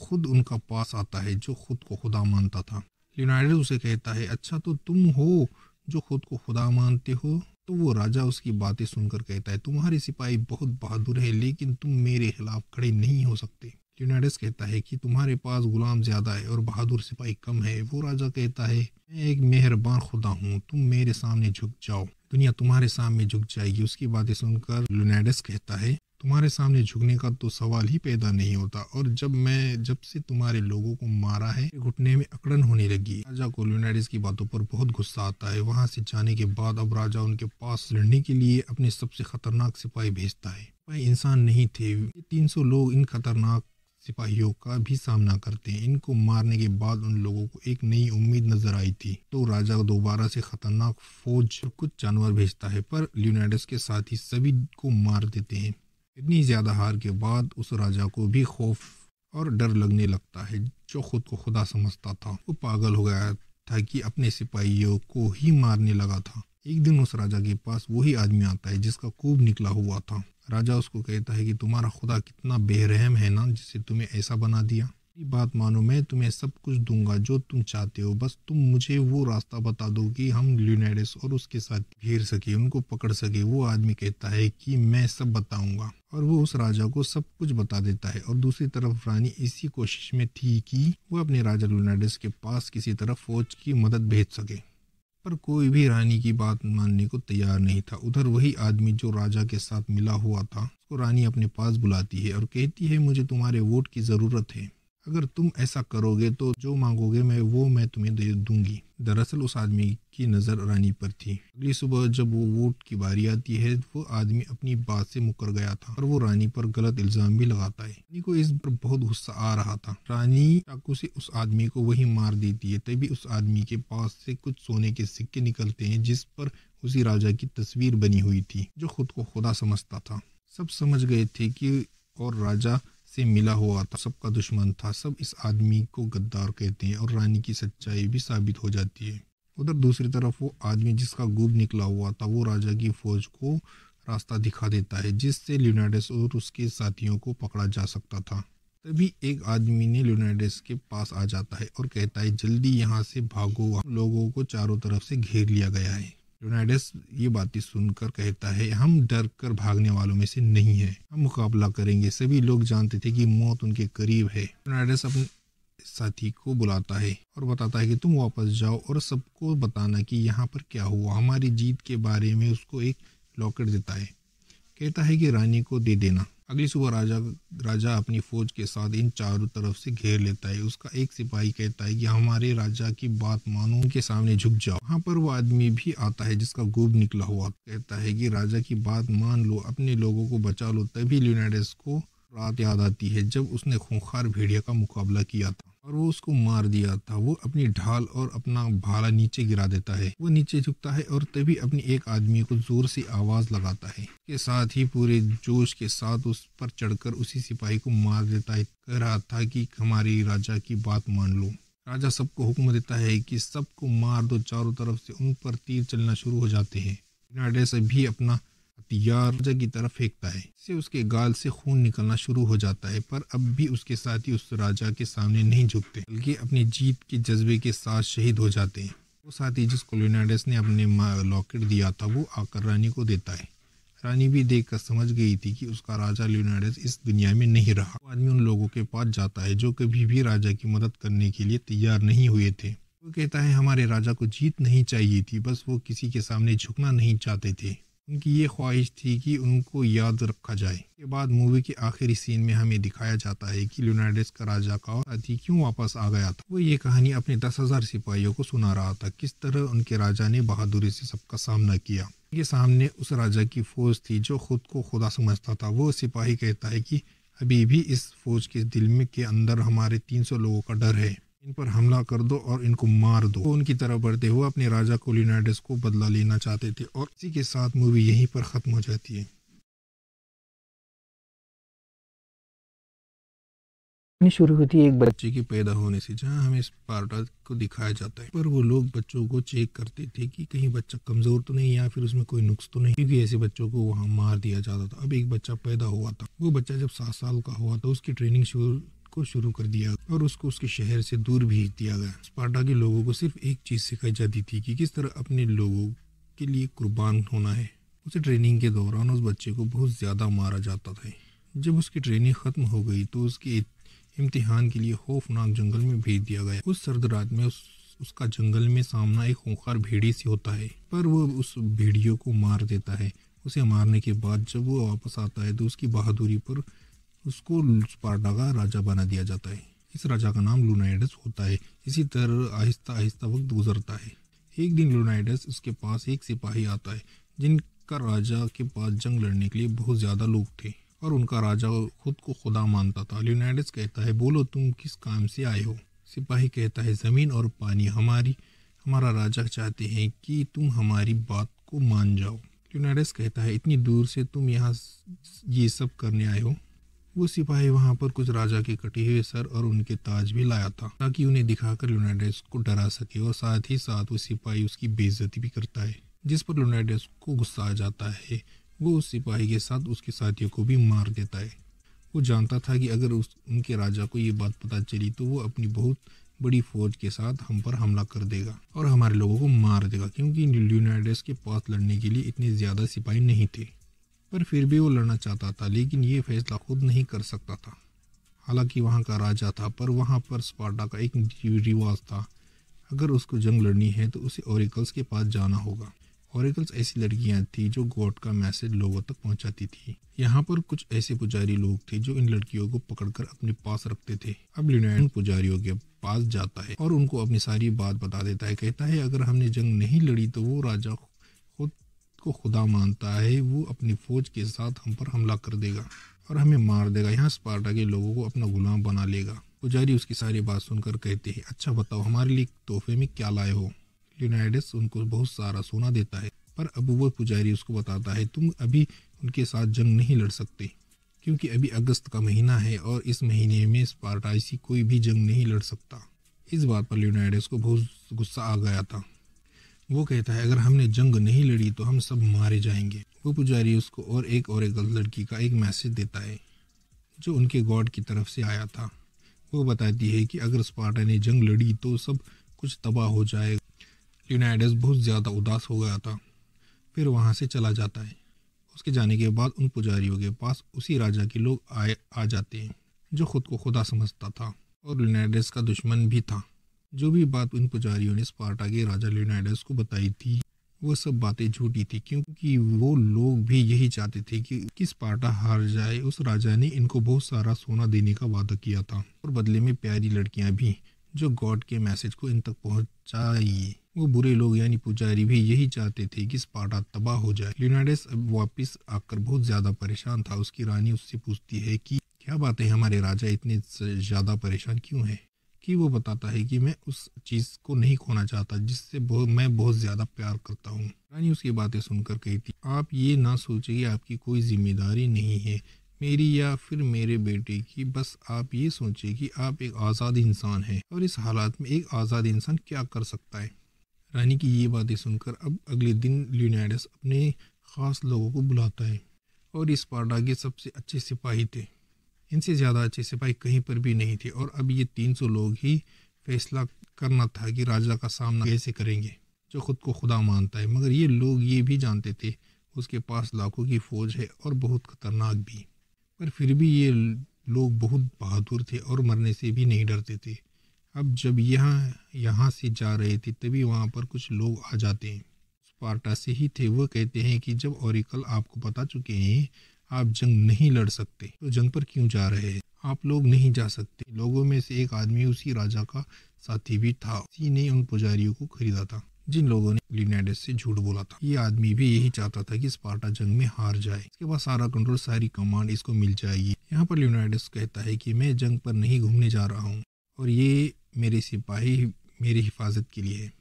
खुद उनका पास आता है जो खुद को खुदा मानता था लियोनार्डो उसे कहता है अच्छा तो तुम हो जो खुद को खुदा मानते हो तो वो राजा उसकी बातें सुनकर कहता है तुम्हारे सिपाही बहुत बहादुर है लेकिन तुम मेरे खिलाफ खड़े नहीं हो सकते लियोनार्डस कहता है कि तुम्हारे पास गुलाम ज़्यादा है और बहादुर सिपाही कम है वो राजा कहता है मैं एक मेहरबान खुदा हूँ तुम मेरे सामने झुक जाओ दुनिया तुम्हारे सामने झुक जाएगी उसकी बातें सुनकर लियोनार्डस कहता है तुम्हारे सामने झुकने का तो सवाल ही पैदा नहीं होता और जब मैं जब से तुम्हारे लोगों को मारा है घुटने में अकड़न होने लगी राजा को ल्यूनाइडिस की बातों पर बहुत गुस्सा आता है वहां से जाने के बाद अब राजा उनके पास लड़ने के लिए अपने सबसे खतरनाक सिपाही भेजता है सिपाही इंसान नहीं थे तीन सौ लोग इन खतरनाक सिपाहियों का भी सामना करते हैं इनको मारने के बाद उन लोगों को एक नई उम्मीद नजर आई थी तो राजा दोबारा से खतरनाक फौज कुछ जानवर भेजता है पर ल्यूनाइडस के साथ ही सभी को मार देते हैं इतनी ज़्यादा हार के बाद उस राजा को भी खौफ और डर लगने लगता है जो खुद को खुदा समझता था वो पागल हो गया था कि अपने सिपाहियों को ही मारने लगा था एक दिन उस राजा के पास वही आदमी आता है जिसका खूब निकला हुआ था राजा उसको कहता है कि तुम्हारा खुदा कितना बेरहम है ना जिसे तुम्हें ऐसा बना दिया मेरी बात मानो मैं तुम्हें सब कुछ दूंगा जो तुम चाहते हो बस तुम मुझे वो रास्ता बता दो कि हम ल्यूनाइडस और उसके साथ घेर सके उनको पकड़ सके वो आदमी कहता है कि मैं सब बताऊंगा और वो उस राजा को सब कुछ बता देता है और दूसरी तरफ रानी इसी कोशिश में थी कि वह अपने राजा लुनाडस के पास किसी तरह फौज की मदद भेज सके पर कोई भी रानी की बात मानने को तैयार नहीं था उधर वही आदमी जो राजा के साथ मिला हुआ था उसको रानी अपने पास बुलाती है और कहती है मुझे तुम्हारे वोट की ज़रूरत है अगर तुम ऐसा करोगे तो जो मांगोगे मैं वो मैं तुम्हें दे दूंगी दरअसल उस आदमी की नज़र रानी पर थी अगली सुबह जब वो वोट की बारी आती है वो आदमी अपनी बात से मुकर गया था और वो रानी पर गलत इल्ज़ाम भी लगाता है रानी को इस पर बहुत गुस्सा आ रहा था रानी चाकू से उस आदमी को वही मार देती है तभी उस आदमी के पास से कुछ सोने के सिक्के निकलते हैं जिस पर उसी राजा की तस्वीर बनी हुई थी जो खुद को खुदा समझता था सब समझ गए थे कि और राजा से मिला हुआ था सबका दुश्मन था सब इस आदमी को गद्दार कहते हैं और रानी की सच्चाई भी साबित हो जाती है उधर दूसरी तरफ वो आदमी जिसका गुब निकला हुआ था वो राजा की फौज को रास्ता दिखा देता है जिससे ल्यूनाइडस और उसके साथियों को पकड़ा जा सकता था तभी एक आदमी ने ल्यूनाइडस के पास आ जाता है और कहता है जल्दी यहाँ से भागो लोगों को चारों तरफ से घेर लिया गया है लेोनाइडस ये बातें सुनकर कहता है हम डर कर भागने वालों में से नहीं है हम मुकाबला करेंगे सभी लोग जानते थे कि मौत उनके करीब है लेोनाइडस अपने साथी को बुलाता है और बताता है कि तुम वापस जाओ और सबको बताना कि यहाँ पर क्या हुआ हमारी जीत के बारे में उसको एक लॉकेट देता है कहता है कि रानी को दे देना अगली सुबह राजा राजा अपनी फौज के साथ इन चारों तरफ से घेर लेता है उसका एक सिपाही कहता है कि हमारे राजा की बात मानो के सामने झुक जाओ वहाँ पर वो आदमी भी आता है जिसका गोब निकला हुआ कहता है कि राजा की बात मान लो अपने लोगों को बचा लो तभी लूनाडेस को रात याद आती है जब उसने खूंखार भेड़िया का मुकाबला किया था और वो उसको मार दिया था वो अपनी ढाल और अपना भाला नीचे गिरा देता है वो नीचे झुकता है और तभी अपने एक आदमी को जोर से आवाज लगाता है के साथ ही पूरे जोश के साथ उस पर चढ़कर उसी सिपाही को मार देता है कह रहा था कि हमारी राजा की बात मान लो राजा सबको हुक्म देता है कि सबको मार दो चारों तरफ से उन पर तीर चलना शुरू हो जाते हैं भी अपना राजा की तरफ फेंकता है इससे उसके गाल से खून निकलना शुरू हो जाता है पर अब भी उसके साथी उस राजा के सामने नहीं झुकते बल्कि अपनी जीत के जज्बे के साथ शहीद हो जाते हैं वो साथी जिसको लियोनार्डस ने अपने लॉकेट दिया था वो आकर रानी को देता है रानी भी देख कर समझ गई थी कि उसका राजा लियोनाडस इस दुनिया में नहीं रहा आदमी उन लोगों के पास जाता है जो कभी भी राजा की मदद करने के लिए तैयार नहीं हुए थे वो कहता है हमारे राजा को जीत नहीं चाहिए थी बस वो किसी के सामने झुकना नहीं चाहते थे उनकी ये ख्वाहिश थी कि उनको याद रखा जाए के बाद मूवी के आखिरी सीन में हमें दिखाया जाता है कि लियोनार्डिस का राजा का साथी क्यों वापस आ गया था वो ये कहानी अपने दस हजार सिपाहियों को सुना रहा था किस तरह उनके राजा ने बहादुरी से सबका सामना किया उनके सामने उस राजा की फौज थी जो खुद को खुदा समझता था वो सिपाही कहता है कि अभी भी इस फौज के दिल में के अंदर हमारे 300 लोगों का डर है इन पर हमला कर दो और इनको मार दो उनकी तरफ बढ़ते हुए अपने राजा को कोलिनाइडस को बदला लेना चाहते थे और इसी के साथ मूवी यहीं पर ख़त्म हो जाती है शुरू होती है एक बच्चे के पैदा होने से जहाँ हमें स्पार्टा को दिखाया जाता है पर वो लोग बच्चों को चेक करते थे कि कहीं बच्चा कमजोर तो नहीं या फिर उसमें कोई नुक्स तो नहीं क्योंकि ऐसे बच्चों को वहाँ मार दिया जाता था अब एक बच्चा पैदा हुआ था वो बच्चा जब सात साल का हुआ था उसकी ट्रेनिंग शुरू को शुरू कर दिया और उसको उसके शहर से दूर भेज दिया गया स्पार्टा के लोगों को सिर्फ एक चीज़ सिखाई जाती थी कि किस तरह अपने लोगों के लिए कुर्बान होना है उसे ट्रेनिंग के दौरान उस बच्चे को बहुत ज़्यादा मारा जाता था जब उसकी ट्रेनिंग ख़त्म हो गई तो उसके इम्तिहान के लिए खौफनाक जंगल में भेज दिया गया उस सर्द रात में उस उसका जंगल में सामना एक खूंखार भेड़ी से होता है पर वो उस भेड़ियों को मार देता है उसे मारने के बाद जब वो वापस आता है तो उसकी बहादुरी पर उसको स्पार्टा का राजा बना दिया जाता है इस राजा का नाम लूनाइडस होता है इसी तरह आहिस्ता आहिस्ता वक्त गुजरता है एक दिन लूनाइडस उसके पास एक सिपाही आता है जिनका राजा के पास जंग लड़ने के लिए बहुत ज़्यादा लोग थे और उनका राजा खुद को खुदा मानता था ल्यूनाइडस कहता है बोलो तुम किस काम से आए हो सिपाही कहता है ज़मीन और पानी हमारी हमारा राजा चाहते हैं कि तुम हमारी बात को मान जाओ ल्यूनाइडस कहता है इतनी दूर से तुम यहाँ ये सब करने आए हो वो सिपाही वहाँ पर कुछ राजा के कटे हुए सर और उनके ताज भी लाया था ताकि उन्हें दिखाकर लोनाडेस को डरा सके और साथ ही साथ वो सिपाही उसकी बेइज्जती भी करता है जिस पर लोनाडेस को गुस्सा आ जाता है वो उस सिपाही के साथ उसके साथियों को भी मार देता है वो जानता था कि अगर उस उनके राजा को ये बात पता चली तो वो अपनी बहुत बड़ी फौज के साथ हम पर हमला कर देगा और हमारे लोगों को मार देगा क्योंकि ल्यूनाइडस के पास लड़ने के लिए इतने ज़्यादा सिपाही नहीं थे पर फिर भी वो लड़ना चाहता था लेकिन ये फैसला खुद नहीं कर सकता था हालांकि वहाँ का राजा था पर वहाँ पर स्पार्टा का एक रिवाज था अगर उसको जंग लड़नी है तो उसे ओरिकल्स के पास जाना होगा ओरिकल्स ऐसी लड़कियाँ थी जो गॉड का मैसेज लोगों तक पहुँचाती थी यहाँ पर कुछ ऐसे पुजारी लोग थे जो इन लड़कियों को पकड़कर अपने पास रखते थे अब लिनोन पुजारियों के पास जाता है और उनको अपनी सारी बात बता देता है कहता है अगर हमने जंग नहीं लड़ी तो वो राजा को खुदा मानता है वो अपनी फौज के साथ हम पर हमला कर देगा और हमें मार देगा यहाँ स्पार्टा के लोगों को अपना गुलाम बना लेगा पुजारी उसकी सारी बात सुनकर कहते हैं अच्छा बताओ हमारे लिए तोहफे में क्या लाए हो लियोनाइडस उनको बहुत सारा सोना देता है पर अब वो पुजारी उसको बताता है तुम अभी उनके साथ जंग नहीं लड़ सकते क्योंकि अभी अगस्त का महीना है और इस महीने में स्पार्टा ऐसी कोई भी जंग नहीं लड़ सकता इस बात पर लियोनाइडस को बहुत गुस्सा आ गया था वो कहता है अगर हमने जंग नहीं लड़ी तो हम सब मारे जाएंगे वो पुजारी उसको और एक और एक लड़की का एक मैसेज देता है जो उनके गॉड की तरफ से आया था वो बताती है कि अगर स्पार्टा ने जंग लड़ी तो सब कुछ तबाह हो जाएगा ल्यूनाइडस बहुत ज़्यादा उदास हो गया था फिर वहाँ से चला जाता है उसके जाने के बाद उन पुजारियों के पास उसी राजा के लोग आए आ जाते हैं जो खुद को खुदा समझता था और लिनाइडस का दुश्मन भी था जो भी बात उन पुजारियों ने स्पार्टा के राजा लियोनाइडस को बताई थी वो सब बातें झूठी थी क्योंकि वो लोग भी यही चाहते थे कि, किस पार्टा हार जाए उस राजा ने इनको बहुत सारा सोना देने का वादा किया था और बदले में प्यारी लड़कियां भी जो गॉड के मैसेज को इन तक पहुंचाई वो बुरे लोग यानी पुजारी भी यही चाहते थे कि स्पार्टा तबाह हो जाए लियोनाइडस अब वापिस आकर बहुत ज्यादा परेशान था उसकी रानी उससे पूछती है कि क्या बात है हमारे राजा इतने ज़्यादा परेशान क्यों है कि वो बताता है कि मैं उस चीज़ को नहीं खोना चाहता जिससे बहुत मैं बहुत ज़्यादा प्यार करता हूँ रानी उसकी बातें सुनकर कही थी आप ये ना सोचिए आपकी कोई जिम्मेदारी नहीं है मेरी या फिर मेरे बेटे की बस आप ये सोचिए कि आप एक आज़ाद इंसान हैं और इस हालात में एक आज़ाद इंसान क्या कर सकता है रानी की ये बातें सुनकर अब अगले दिन ल्यूनाइडस अपने ख़ास लोगों को बुलाता है और इस पार्टा के सबसे अच्छे सिपाही थे इनसे ज़्यादा अच्छे सिपाही कहीं पर भी नहीं थे और अब ये तीन सौ लोग ही फैसला करना था कि राजा का सामना कैसे करेंगे जो खुद को खुदा मानता है मगर ये लोग ये भी जानते थे उसके पास लाखों की फ़ौज है और बहुत खतरनाक भी पर फिर भी ये लोग बहुत बहादुर थे और मरने से भी नहीं डरते थे अब जब यहाँ यहाँ से जा रहे थे तभी वहाँ पर कुछ लोग आ जाते हैं स्पार्टा से ही थे वह कहते हैं कि जब औरिकल आपको बता चुके हैं आप जंग नहीं लड़ सकते तो जंग पर क्यों जा रहे हैं आप लोग नहीं जा सकते लोगों में से एक आदमी उसी राजा का साथी भी था उसी ने उन पुजारियों को खरीदा था जिन लोगों ने लिनेडस से झूठ बोला था ये आदमी भी यही चाहता था कि स्पार्टा जंग में हार जाए इसके बाद सारा कंट्रोल सारी कमांड इसको मिल जाएगी यहाँ पर लिनेडस कहता है कि मैं जंग पर नहीं घूमने जा रहा हूँ और ये मेरे सिपाही मेरी हिफाजत के लिए है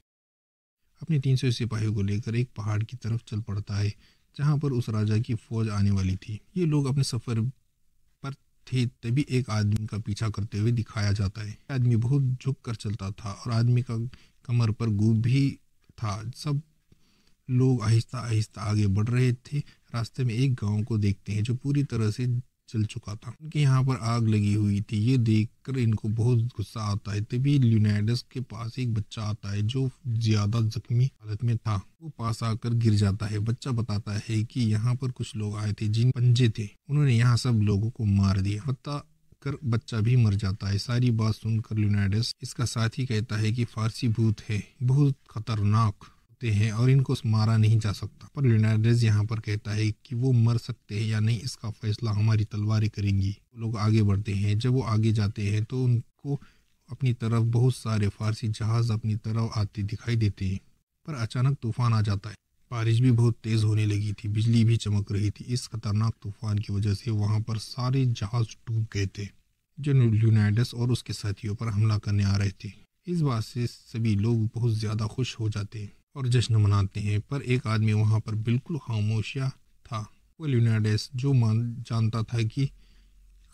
अपने तीन सिपाहियों को लेकर एक पहाड़ की तरफ चल पड़ता है जहाँ पर उस राजा की फौज आने वाली थी ये लोग अपने सफ़र पर थे तभी एक आदमी का पीछा करते हुए दिखाया जाता है आदमी बहुत झुक कर चलता था और आदमी का कमर पर गूब भी था सब लोग आहिस्ता आहिस्ता आगे बढ़ रहे थे रास्ते में एक गांव को देखते हैं जो पूरी तरह से चल चुका था उनके यहाँ पर आग लगी हुई थी ये देखकर इनको बहुत गुस्सा आता है तभी ल्यूनाइडस के पास एक बच्चा आता है जो ज्यादा जख्मी हालत में था वो पास आकर गिर जाता है बच्चा बताता है कि यहाँ पर कुछ लोग आए थे जिन पंजे थे उन्होंने यहाँ सब लोगों को मार दिया बता कर बच्चा भी मर जाता है सारी बात सुनकर ल्यूनाइडस इसका साथी कहता है कि फारसी भूत है बहुत खतरनाक सकते हैं और इनको मारा नहीं जा सकता पर ल्यूनार्डेज यहाँ पर कहता है कि वो मर सकते हैं या नहीं इसका फैसला हमारी तलवारें करेंगी लोग आगे बढ़ते हैं जब वो आगे जाते हैं तो उनको अपनी तरफ बहुत सारे फारसी जहाज अपनी तरफ आते दिखाई देते हैं पर अचानक तूफान आ जाता है बारिश भी बहुत तेज़ होने लगी थी बिजली भी चमक रही थी इस खतरनाक तूफान की वजह से वहाँ पर सारे जहाज डूब गए थे जो लुनाइडस और उसके साथियों पर हमला करने आ रहे थे इस बात से सभी लोग बहुत ज़्यादा खुश हो जाते हैं और जश्न मनाते हैं पर एक आदमी वहाँ पर बिल्कुल खामोशिया था वो ल्यूनाडेस जो मान जानता था कि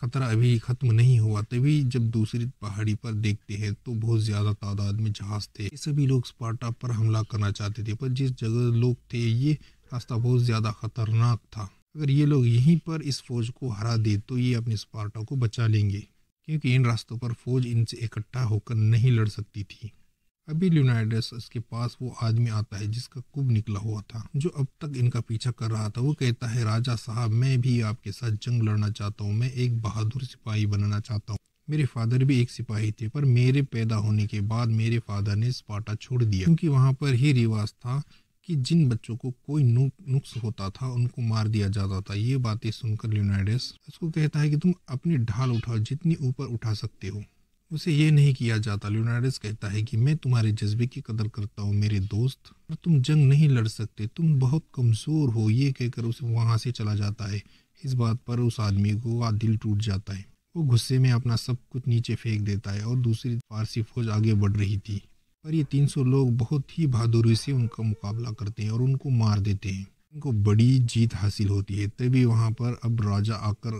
खतरा अभी ख़त्म नहीं हुआ तभी जब दूसरी पहाड़ी पर देखते हैं तो बहुत ज़्यादा तादाद में जहाज़ थे ये सभी लोग स्पार्टा पर हमला करना चाहते थे पर जिस जगह लोग थे ये रास्ता बहुत ज़्यादा ख़तरनाक था अगर ये लोग यहीं पर इस फौज को हरा दे तो ये अपने स्पार्टा को बचा लेंगे क्योंकि इन रास्तों पर फौज इनसे इकट्ठा होकर नहीं लड़ सकती थी अभी लियोनार्डस इसके पास वो आदमी आता है जिसका कुब निकला हुआ था जो अब तक इनका पीछा कर रहा था वो कहता है राजा साहब मैं भी आपके साथ जंग लड़ना चाहता हूँ मैं एक बहादुर सिपाही बनना चाहता हूँ मेरे फादर भी एक सिपाही थे पर मेरे पैदा होने के बाद मेरे फादर ने स्पाटा छोड़ दिया क्योंकि वहाँ पर ही रिवाज था कि जिन बच्चों को कोई नुक्स होता था उनको मार दिया जाता था ये बातें सुनकर लियोनार्डस उसको कहता है कि तुम अपनी ढाल उठाओ जितनी ऊपर उठा सकते हो उसे ये नहीं किया जाता लियोनार्डस कहता है कि मैं तुम्हारे जज्बे की कदर करता हूँ मेरे दोस्त पर तुम जंग नहीं लड़ सकते तुम बहुत कमज़ोर हो ये कहकर उसे वहाँ से चला जाता है इस बात पर उस आदमी को दिल टूट जाता है वो गुस्से में अपना सब कुछ नीचे फेंक देता है और दूसरी फारसी फौज आगे बढ़ रही थी पर ये 300 लोग बहुत ही बहादुरी से उनका मुकाबला करते हैं और उनको मार देते हैं उनको बड़ी जीत हासिल होती है तभी वहाँ पर अब राजा आकर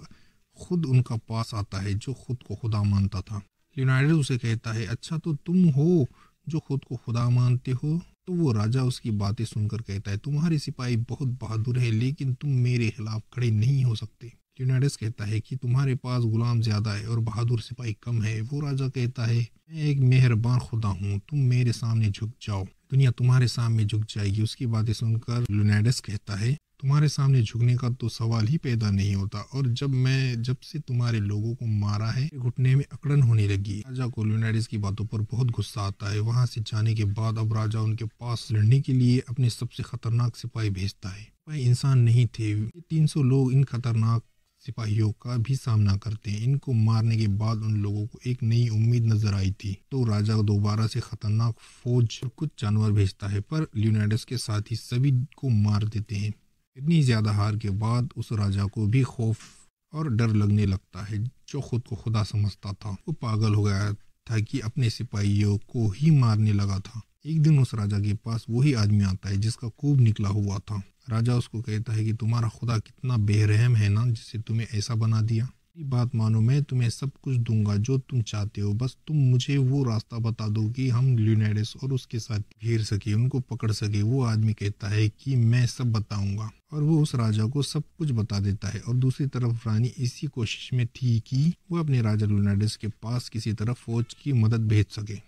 खुद उनका पास आता है जो खुद को खुदा मानता था लियोनार्डो उसे कहता है अच्छा तो तुम हो जो खुद को खुदा मानते हो तो वो राजा उसकी बातें सुनकर कहता है तुम्हारे सिपाही बहुत बहादुर है लेकिन तुम मेरे खिलाफ खड़े नहीं हो सकते लियोनार्डस कहता है कि तुम्हारे पास गुलाम ज़्यादा है और बहादुर सिपाही कम है वो राजा कहता है मैं एक मेहरबान खुदा हूँ तुम मेरे सामने झुक जाओ दुनिया तुम्हारे सामने झुक जाएगी उसकी बातें सुनकर लियोनार्डस कहता है तुम्हारे सामने झुकने का तो सवाल ही पैदा नहीं होता और जब मैं जब से तुम्हारे लोगों को मारा है घुटने में अकड़न होने लगी राजा को ल्यूनाइडिस की बातों पर बहुत गुस्सा आता है वहां से जाने के बाद अब राजा उनके पास लड़ने के लिए अपने सबसे खतरनाक सिपाही भेजता है सिपाही इंसान नहीं थे तीन सौ लोग इन खतरनाक सिपाहियों का भी सामना करते हैं इनको मारने के बाद उन लोगों को एक नई उम्मीद नजर आई थी तो राजा दोबारा से खतरनाक फौज कुछ जानवर भेजता है पर ल्यूनाइडस के साथ ही सभी को मार देते हैं इतनी ज़्यादा हार के बाद उस राजा को भी खौफ और डर लगने लगता है जो खुद को खुदा समझता था वो पागल हो गया था कि अपने सिपाहियों को ही मारने लगा था एक दिन उस राजा के पास वही आदमी आता है जिसका खूब निकला हुआ था राजा उसको कहता है कि तुम्हारा खुदा कितना बेरहम है ना जिससे तुम्हें ऐसा बना दिया मेरी बात मानो मैं तुम्हें सब कुछ दूंगा जो तुम चाहते हो बस तुम मुझे वो रास्ता बता दो कि हम ल्यूनेडस और उसके साथ घेर सके उनको पकड़ सके वो आदमी कहता है कि मैं सब बताऊंगा और वो उस राजा को सब कुछ बता देता है और दूसरी तरफ रानी इसी कोशिश में थी कि वो अपने राजा ल्यूनेडस के पास किसी तरह फौज की मदद भेज सके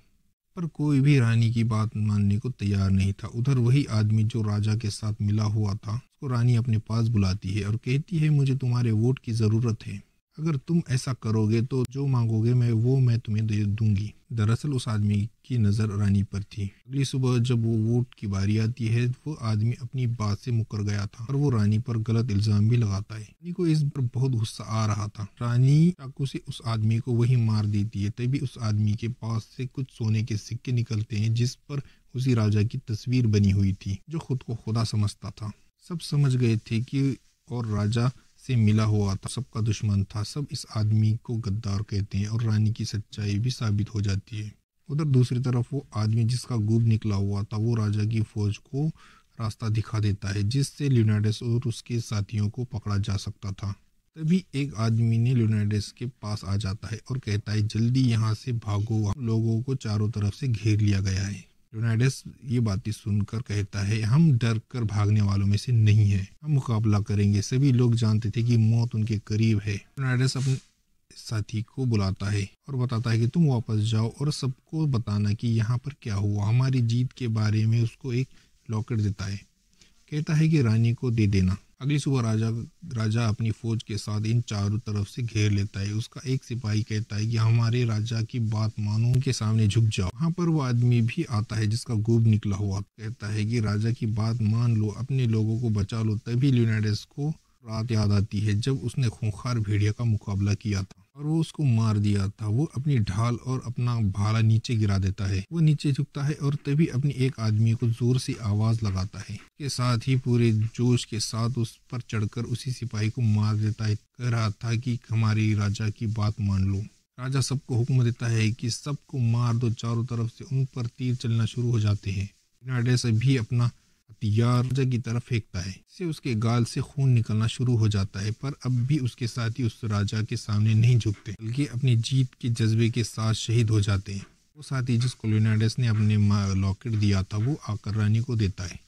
पर कोई भी रानी की बात मानने को तैयार नहीं था उधर वही आदमी जो राजा के साथ मिला हुआ था उसको रानी अपने पास बुलाती है और कहती है मुझे तुम्हारे वोट की ज़रूरत है अगर तुम ऐसा करोगे तो जो मांगोगे मैं वो मैं तुम्हें दे दूंगी दरअसल उस आदमी की नज़र रानी पर थी अगली सुबह जब वो वोट की बारी आती है वो आदमी अपनी बात से मुकर गया था और वो रानी पर गलत इल्ज़ाम भी लगाता है रानी को इस पर बहुत गुस्सा आ रहा था रानी चाकू से उस आदमी को वही मार देती है तभी उस आदमी के पास से कुछ सोने के सिक्के निकलते हैं जिस पर उसी राजा की तस्वीर बनी हुई थी जो खुद को खुदा समझता था सब समझ गए थे कि और राजा से मिला हुआ था सबका दुश्मन था सब इस आदमी को गद्दार कहते हैं और रानी की सच्चाई भी साबित हो जाती है उधर दूसरी तरफ वो आदमी जिसका गुब निकला हुआ था वो राजा की फौज को रास्ता दिखा देता है जिससे ल्यूनाइडस और उसके साथियों को पकड़ा जा सकता था तभी एक आदमी ने ल्यूनाइडस के पास आ जाता है और कहता है जल्दी यहाँ से भागो लोगों को चारों तरफ से घेर लिया गया है यूनाइडस ये बातें सुनकर कहता है हम डर कर भागने वालों में से नहीं है हम मुकाबला करेंगे सभी लोग जानते थे कि मौत उनके करीब है यूनाइडस अपने साथी को बुलाता है और बताता है कि तुम वापस जाओ और सबको बताना कि यहाँ पर क्या हुआ हमारी जीत के बारे में उसको एक लॉकेट देता है कहता है कि रानी को दे देना अगली सुबह राजा राजा अपनी फौज के साथ इन चारों तरफ से घेर लेता है उसका एक सिपाही कहता है कि हमारे राजा की बात मानो उनके सामने झुक जाओ वहाँ पर वो आदमी भी आता है जिसका गोब निकला हुआ कहता है कि राजा की बात मान लो अपने लोगों को बचा लो तभी लूनाडेस को रात याद आती है जब उसने खूंखार भेड़िया का मुकाबला किया था और वो उसको मार दिया था वो अपनी ढाल और अपना भाला नीचे गिरा देता है वो नीचे झुकता है और तभी अपने एक आदमी को जोर से आवाज लगाता है के साथ ही पूरे जोश के साथ उस पर चढ़कर उसी सिपाही को मार देता है कह रहा था कि हमारे राजा की बात मान लो राजा सबको हुक्म देता है कि सबको मार दो चारों तरफ से उन पर तीर चलना शुरू हो जाते हैं भी अपना राजा की तरफ फेंकता है इससे उसके गाल से खून निकलना शुरू हो जाता है पर अब भी उसके साथ ही उस राजा के सामने नहीं झुकते बल्कि अपनी जीत के जज्बे के साथ शहीद हो जाते हैं वो साथी जिसको लियोनाडस ने अपने लॉकेट दिया था वो आकर रानी को देता है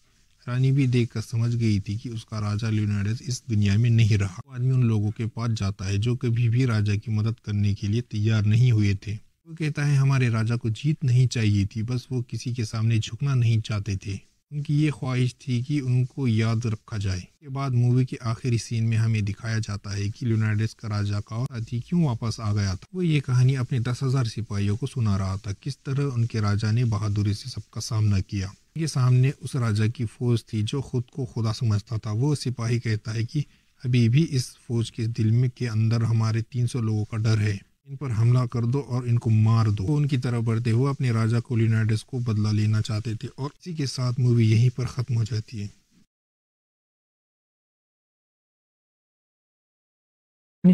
रानी भी देख कर समझ गई थी कि उसका राजा लियोनाडस इस दुनिया में नहीं रहा वो आदमी उन लोगों के पास जाता है जो कभी भी राजा की मदद करने के लिए तैयार नहीं हुए थे वो कहता है हमारे राजा को जीत नहीं चाहिए थी बस वो किसी के सामने झुकना नहीं चाहते थे उनकी ये ख्वाहिश थी कि उनको याद रखा जाए इसके बाद मूवी के आखिरी सीन में हमें दिखाया जाता है कि लोनाडेस का राजा का साथी क्यों वापस आ गया था वो ये कहानी अपने दस हजार सिपाहियों को सुना रहा था किस तरह उनके राजा ने बहादुरी से सबका सामना किया उनके सामने उस राजा की फौज थी जो खुद को खुदा समझता था वो सिपाही कहता है कि अभी भी इस फौज के दिल में के अंदर हमारे तीन सौ लोगों का डर है इन पर हमला कर दो और इनको मार दो तो उनकी तरफ बढ़ते हुए अपने राजा कोलिनाडिस को बदला लेना चाहते थे और इसी के साथ मूवी यहीं पर ख़त्म हो जाती है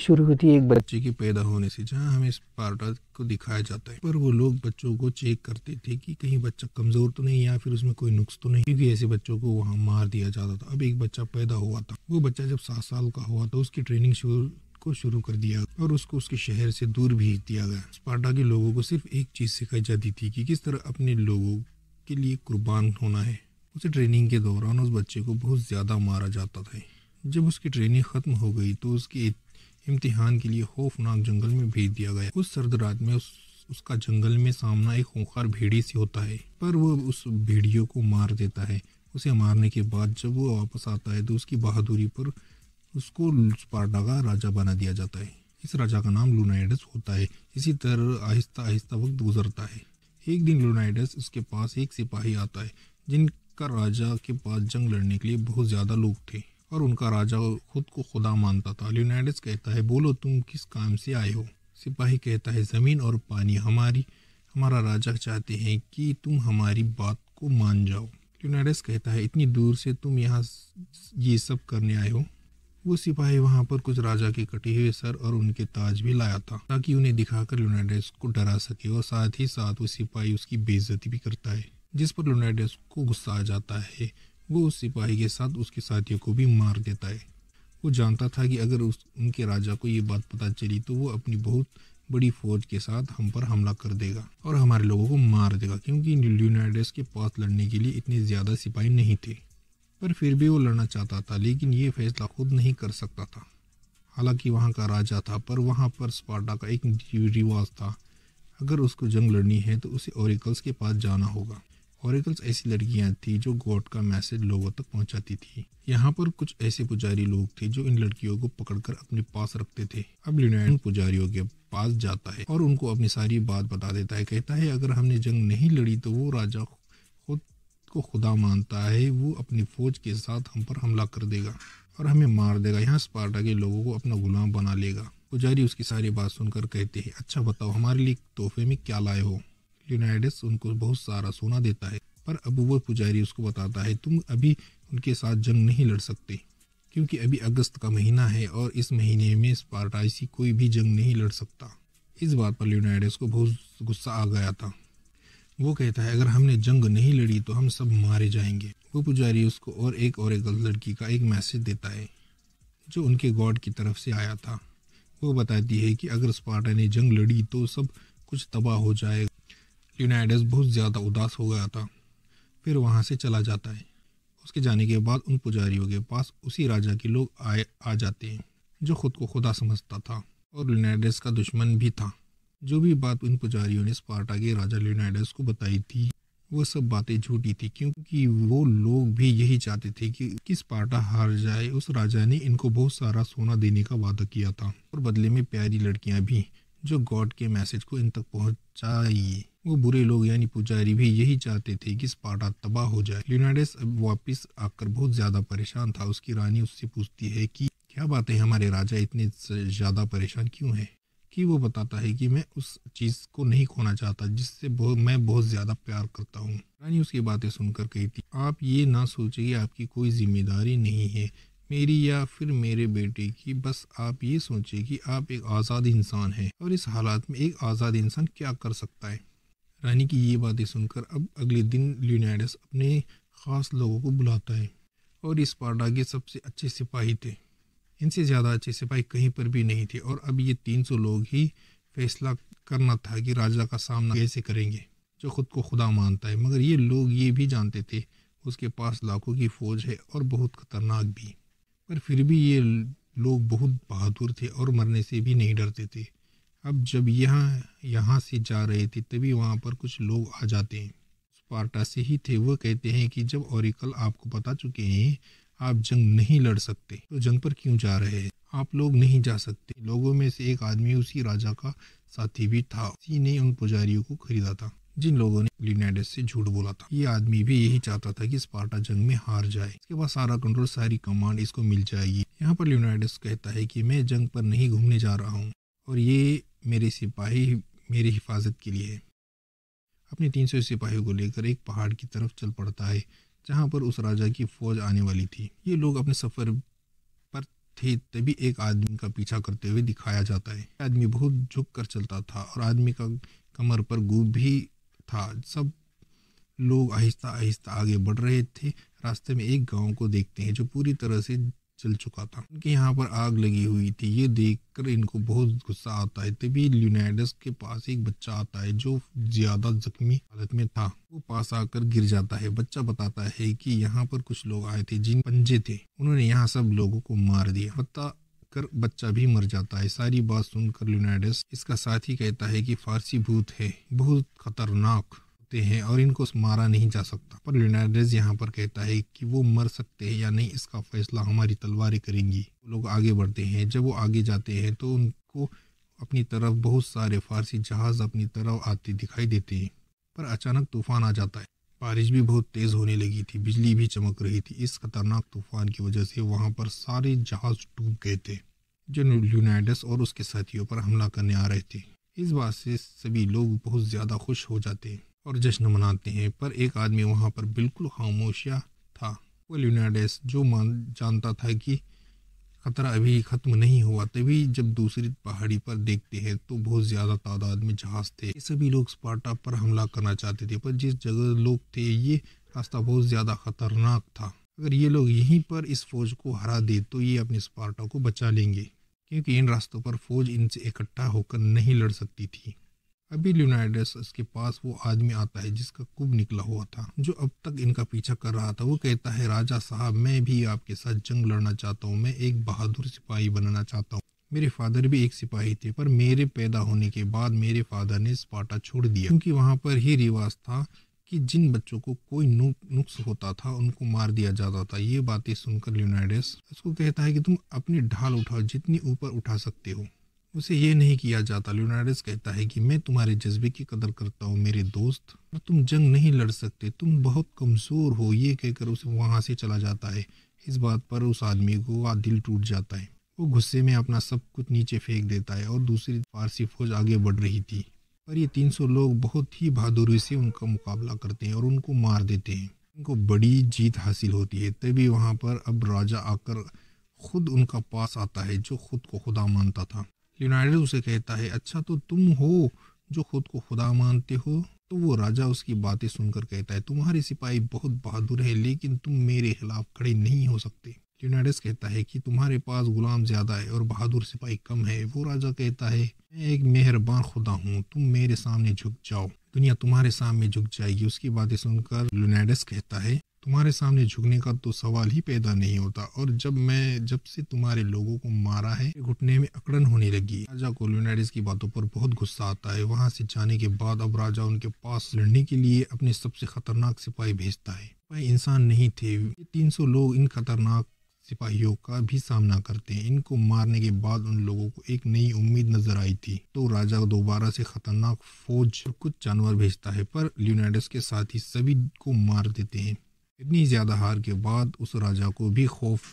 शुरू होती है एक बच्चे के पैदा होने से जहाँ हमें स्पार्टा को दिखाया जाता है पर वो लोग बच्चों को चेक करते थे कि कहीं बच्चा कमजोर तो नहीं या फिर उसमें कोई नुक्स तो नहीं क्योंकि ऐसे बच्चों को वहाँ मार दिया जाता था अब एक बच्चा पैदा हुआ था वो बच्चा जब सात साल का हुआ था उसकी ट्रेनिंग शुरू को शुरू कर दिया और उसको उसके शहर से दूर भेज दिया गया स्पार्टा के लोगों को सिर्फ एक चीज सिखाई जाती थी कि किस तरह अपने लोगों के लिए कुर्बान होना है उसे ट्रेनिंग के दौरान उस बच्चे को बहुत ज़्यादा मारा जाता था जब उसकी ट्रेनिंग ख़त्म हो गई तो उसके इम्तिहान के लिए खौफनाक जंगल में भेज दिया गया उस सर्द रात में उस उसका जंगल में सामना एक खूंखार भेड़ी से होता है पर वो उस भेड़ियों को मार देता है उसे मारने के बाद जब वो वापस आता है तो उसकी बहादुरी पर उसको स्पार्टा का राजा बना दिया जाता है इस राजा का नाम लूनाइडस होता है इसी तरह आहिस्ता आहिस्ता वक्त गुजरता है एक दिन लूनाइडस उसके पास एक सिपाही आता है जिनका राजा के पास जंग लड़ने के लिए बहुत ज़्यादा लोग थे और उनका राजा खुद को खुदा मानता था ल्यूनाइडस कहता है बोलो तुम किस काम से आए हो सिपाही कहता है ज़मीन और पानी हमारी हमारा राजा चाहते हैं कि तुम हमारी बात को मान जाओ ल्यूनाइडस कहता है इतनी दूर से तुम यहाँ ये सब करने आए हो वो सिपाही वहाँ पर कुछ राजा के कटे हुए सर और उनके ताज भी लाया था ताकि उन्हें दिखाकर लोनाडेस को डरा सके और साथ ही साथ वो सिपाही उसकी बेइज्जती भी करता है जिस पर लोनाडेस को गुस्सा आ जाता है वो उस सिपाही के साथ उसके साथियों को भी मार देता है वो जानता था कि अगर उस उनके राजा को ये बात पता चली तो वो अपनी बहुत बड़ी फौज के साथ हम पर हमला कर देगा और हमारे लोगों को मार देगा क्योंकि ल्यूनाइडस के पास लड़ने के लिए इतने ज़्यादा सिपाही नहीं थे पर फिर भी वो लड़ना चाहता था लेकिन ये फैसला खुद नहीं कर सकता था हालांकि वहाँ का राजा था पर वहाँ पर स्पार्टा का एक रिवाज था अगर उसको जंग लड़नी है तो उसे ओरिकल्स के पास जाना होगा ओरिकल्स ऐसी लड़कियाँ थी जो गॉड का मैसेज लोगों तक पहुँचाती थी यहाँ पर कुछ ऐसे पुजारी लोग थे जो इन लड़कियों को पकड़कर अपने पास रखते थे अब लिनाइन पुजारियों के पास जाता है और उनको अपनी सारी बात बता देता है कहता है अगर हमने जंग नहीं लड़ी तो वो राजा को खुदा मानता है वो अपनी फौज के साथ हम पर हमला कर देगा और हमें मार देगा यहाँ स्पार्टा के लोगों को अपना गुलाम बना लेगा पुजारी उसकी सारी बात सुनकर कहते हैं अच्छा बताओ हमारे लिए तोहफे में क्या लाए हो लिनाइडस उनको बहुत सारा सोना देता है पर अब वो पुजारी उसको बताता है तुम अभी उनके साथ जंग नहीं लड़ सकते क्योंकि अभी अगस्त का महीना है और इस महीने में स्पार्टाइसी कोई भी जंग नहीं लड़ सकता इस बात पर लिनाइडस को बहुत गुस्सा आ गया था वो कहता है अगर हमने जंग नहीं लड़ी तो हम सब मारे जाएंगे वो पुजारी उसको और एक और एक लड़की का एक मैसेज देता है जो उनके गॉड की तरफ से आया था वो बताती है कि अगर स्पार्टा ने जंग लड़ी तो सब कुछ तबाह हो जाए यूनाइडस बहुत ज़्यादा उदास हो गया था फिर वहाँ से चला जाता है उसके जाने के बाद उन पुजारियों के पास उसी राजा के लोग आए आ जाते हैं जो खुद को खुदा समझता था और यूनाइडस का दुश्मन भी था जो भी बात उन पुजारियों ने स्पार्टा के राजा लियोनाइडस को बताई थी वो सब बातें झूठी थी क्योंकि वो लोग भी यही चाहते थे कि किस पार्टा हार जाए उस राजा ने इनको बहुत सारा सोना देने का वादा किया था और बदले में प्यारी लड़कियां भी जो गॉड के मैसेज को इन तक पहुंचाई वो बुरे लोग यानी पुजारी भी यही चाहते थे कि स्पार्टा तबाह हो जाए लियोनाइडस अब वापिस आकर बहुत ज्यादा परेशान था उसकी रानी उससे पूछती है कि क्या बात है हमारे राजा इतने ज्यादा परेशान क्यों है कि वो बताता है कि मैं उस चीज़ को नहीं खोना चाहता जिससे बहुत मैं बहुत ज़्यादा प्यार करता हूँ रानी उसकी बातें सुनकर कही थी आप ये ना सोचिए आपकी कोई जिम्मेदारी नहीं है मेरी या फिर मेरे बेटे की बस आप ये सोचिए कि आप एक आज़ाद इंसान हैं और इस हालात में एक आज़ाद इंसान क्या कर सकता है रानी की ये बातें सुनकर अब अगले दिन लूनाइडस अपने ख़ास लोगों को बुलाता है और इस पार्टा के सबसे अच्छे सिपाही थे इनसे ज़्यादा अच्छे सिपाही कहीं पर भी नहीं थे और अब ये तीन सौ लोग ही फैसला करना था कि राजा का सामना कैसे करेंगे जो खुद को खुदा मानता है मगर ये लोग ये भी जानते थे उसके पास लाखों की फ़ौज है और बहुत खतरनाक भी पर फिर भी ये लोग बहुत बहादुर थे और मरने से भी नहीं डरते थे अब जब यहाँ यहाँ से जा रहे थे तभी वहाँ पर कुछ लोग आ जाते हैं स्पार्टा से ही थे वह कहते हैं कि जब ओरिकल आपको बता चुके हैं आप जंग नहीं लड़ सकते तो जंग पर क्यों जा रहे हैं आप लोग नहीं जा सकते लोगों में से एक आदमी उसी राजा का साथी भी था उसी ने उन पुजारियों को खरीदा था जिन लोगों ने लिनेडस से झूठ बोला था ये आदमी भी यही चाहता था कि स्पार्टा जंग में हार जाए इसके बाद सारा कंट्रोल सारी कमांड इसको मिल जाएगी यहाँ पर लिनेडस कहता है कि मैं जंग पर नहीं घूमने जा रहा हूँ और ये मेरे सिपाही मेरी हिफाजत के लिए है अपने सौ सिपाहियों को लेकर एक पहाड़ की तरफ चल पड़ता है जहाँ पर उस राजा की फौज आने वाली थी ये लोग अपने सफ़र पर थे तभी एक आदमी का पीछा करते हुए दिखाया जाता है आदमी बहुत झुक कर चलता था और आदमी का कमर पर गूब भी था सब लोग आहिस्ता आहिस्ता आगे बढ़ रहे थे रास्ते में एक गांव को देखते हैं जो पूरी तरह से चल चुका था उनके यहाँ पर आग लगी हुई थी ये देखकर इनको बहुत गुस्सा आता है तभी ल्यूनाइडस के पास एक बच्चा आता है जो ज्यादा जख्मी हालत में था वो पास आकर गिर जाता है बच्चा बताता है कि यहाँ पर कुछ लोग आए थे जिन पंजे थे उन्होंने यहाँ सब लोगों को मार दिया बता कर बच्चा भी मर जाता है सारी बात सुनकर ल्यूनाइडस इसका साथ ही कहता है कि फारसी भूत है बहुत खतरनाक सकते हैं और इनको मारा नहीं जा सकता पर लिनार्डेज यहाँ पर कहता है कि वो मर सकते हैं या नहीं इसका फैसला हमारी तलवारें करेंगी लोग आगे बढ़ते हैं जब वो आगे जाते हैं तो उनको अपनी तरफ बहुत सारे फारसी जहाज़ अपनी तरफ आते दिखाई देते हैं पर अचानक तूफान आ जाता है बारिश भी बहुत तेज़ होने लगी थी बिजली भी चमक रही थी इस खतरनाक तूफान की वजह से वहाँ पर सारे जहाज़ डूब गए थे जो लूनाइडस और उसके साथियों पर हमला करने आ रहे थे इस बात से सभी लोग बहुत ज़्यादा खुश हो जाते हैं और जश्न मनाते हैं पर एक आदमी वहाँ पर बिल्कुल खामोशिया था वो ल्यूनाडेस जो मान जानता था कि खतरा अभी ख़त्म नहीं हुआ तभी जब दूसरी पहाड़ी पर देखते हैं तो बहुत ज़्यादा तादाद में जहाज थे ये सभी लोग स्पार्टा पर हमला करना चाहते थे पर जिस जगह लोग थे ये रास्ता बहुत ज़्यादा खतरनाक था अगर ये लोग यहीं पर इस फौज को हरा दे तो ये अपने स्पार्टा को बचा लेंगे क्योंकि इन रास्तों पर फौज इनसे इकट्ठा होकर नहीं लड़ सकती थी अभी ल्यूनाइडस के पास वो आदमी आता है जिसका कुब निकला हुआ था जो अब तक इनका पीछा कर रहा था वो कहता है राजा साहब मैं भी आपके साथ जंग लड़ना चाहता हूँ मैं एक बहादुर सिपाही बनना चाहता हूँ मेरे फादर भी एक सिपाही थे पर मेरे पैदा होने के बाद मेरे फादर ने स्पाटा छोड़ दिया क्योंकि वहाँ पर ही रिवाज था कि जिन बच्चों को कोई नु, नुक्स होता था उनको मार दिया जाता था ये बातें सुनकर ल्यूनाइडस उसको कहता है कि तुम अपनी ढाल उठाओ जितनी ऊपर उठा सकते हो उसे ये नहीं किया जाता लियोनार्डिस कहता है कि मैं तुम्हारे जज्बे की कदर करता हूँ मेरे दोस्त पर तुम जंग नहीं लड़ सकते तुम बहुत कमज़ोर हो ये कहकर उसे वहाँ से चला जाता है इस बात पर उस आदमी को दिल टूट जाता है वो गुस्से में अपना सब कुछ नीचे फेंक देता है और दूसरी फारसी फौज आगे बढ़ रही थी पर ये 300 लोग बहुत ही बहादुरी से उनका मुकाबला करते हैं और उनको मार देते हैं उनको बड़ी जीत हासिल होती है तभी वहाँ पर अब राजा आकर खुद उनका पास आता है जो खुद को खुदा मानता था लियोनार्डो उसे कहता है अच्छा तो तुम हो जो खुद को खुदा मानते हो तो वो राजा उसकी बातें सुनकर कहता है तुम्हारे सिपाही बहुत बहादुर हैं लेकिन तुम मेरे खिलाफ खड़े नहीं हो सकते लियोनार्डस कहता है कि तुम्हारे पास गुलाम ज़्यादा है और बहादुर सिपाही कम है वो राजा कहता है मैं एक मेहरबान खुदा हूँ तुम मेरे सामने झुक जाओ दुनिया तुम्हारे सामने झुक जाएगी उसकी बातें सुनकर लियोनार्डस कहता है तुम्हारे सामने झुकने का तो सवाल ही पैदा नहीं होता और जब मैं जब से तुम्हारे लोगों को मारा है घुटने में अकड़न होने लगी राजा को ल्यूनाइडिस की बातों पर बहुत गुस्सा आता है वहां से जाने के बाद अब राजा उनके पास लड़ने के लिए अपने सबसे खतरनाक सिपाही भेजता है सिपाही इंसान नहीं थे तीन सौ लोग इन खतरनाक सिपाहियों का भी सामना करते हैं इनको मारने के बाद उन लोगों को एक नई उम्मीद नजर आई थी तो राजा दोबारा से खतरनाक फौज और कुछ जानवर भेजता है पर ल्यूनाइडस के साथ ही सभी को मार देते हैं इतनी ज़्यादा हार के बाद उस राजा को भी खौफ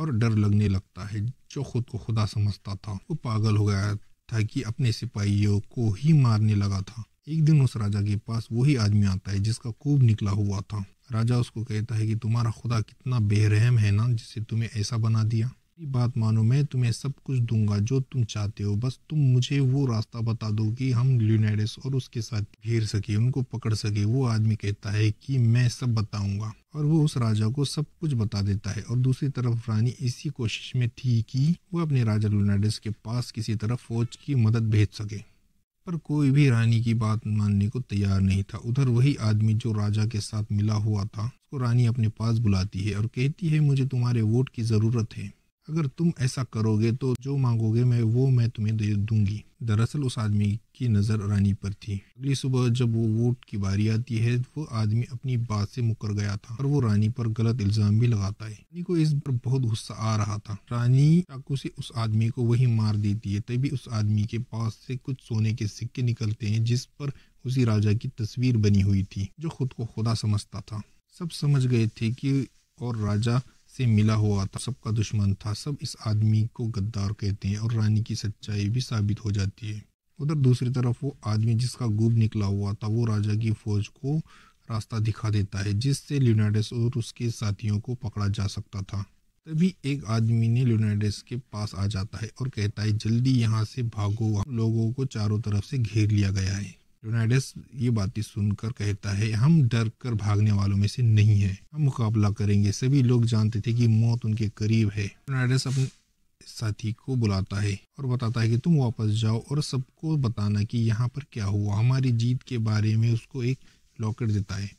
और डर लगने लगता है जो खुद को खुदा समझता था वो पागल हो गया था कि अपने सिपाहियों को ही मारने लगा था एक दिन उस राजा के पास वही आदमी आता है जिसका खूब निकला हुआ था राजा उसको कहता है कि तुम्हारा खुदा कितना बेरहम है ना जिसे तुम्हें ऐसा बना दिया मेरी बात मानो मैं तुम्हें सब कुछ दूंगा जो तुम चाहते हो बस तुम मुझे वो रास्ता बता दो कि हम ल्यूनाइडस और उसके साथ घेर सके उनको पकड़ सके वो आदमी कहता है कि मैं सब बताऊंगा और वो उस राजा को सब कुछ बता देता है और दूसरी तरफ रानी इसी कोशिश में थी कि वो अपने राजा ल्यूनाइडस के पास किसी तरह फौज की मदद भेज सके पर कोई भी रानी की बात मानने को तैयार नहीं था उधर वही आदमी जो राजा के साथ मिला हुआ था उसको रानी अपने पास बुलाती है और कहती है मुझे तुम्हारे वोट की ज़रूरत है अगर तुम ऐसा करोगे तो जो मांगोगे मैं वो मैं तुम्हें दे दूंगी दरअसल उस आदमी की नज़र रानी पर थी अगली सुबह जब वो वोट की बारी आती है वो आदमी अपनी बात से मुकर गया था और वो रानी पर गलत इल्ज़ाम भी लगाता है रानी को इस पर बहुत गुस्सा आ रहा था रानी चाकू से उस आदमी को वही मार देती है तभी उस आदमी के पास से कुछ सोने के सिक्के निकलते हैं जिस पर उसी राजा की तस्वीर बनी हुई थी जो खुद को खुदा समझता था सब समझ गए थे कि और राजा से मिला हुआ था सबका दुश्मन था सब इस आदमी को गद्दार कहते हैं और रानी की सच्चाई भी साबित हो जाती है उधर दूसरी तरफ वो आदमी जिसका गुब निकला हुआ था वो राजा की फौज को रास्ता दिखा देता है जिससे ल्यूनाइडस और उसके साथियों को पकड़ा जा सकता था तभी एक आदमी ने ल्यूनाइडस के पास आ जाता है और कहता है जल्दी यहाँ से भागो लोगों को चारों तरफ से घेर लिया गया है यूनाइडस ये बातें सुनकर कहता है हम डर कर भागने वालों में से नहीं है हम मुकाबला करेंगे सभी लोग जानते थे कि मौत उनके करीब है यूनाइडस अपने साथी को बुलाता है और बताता है कि तुम वापस जाओ और सबको बताना कि यहाँ पर क्या हुआ हमारी जीत के बारे में उसको एक लॉकेट देता है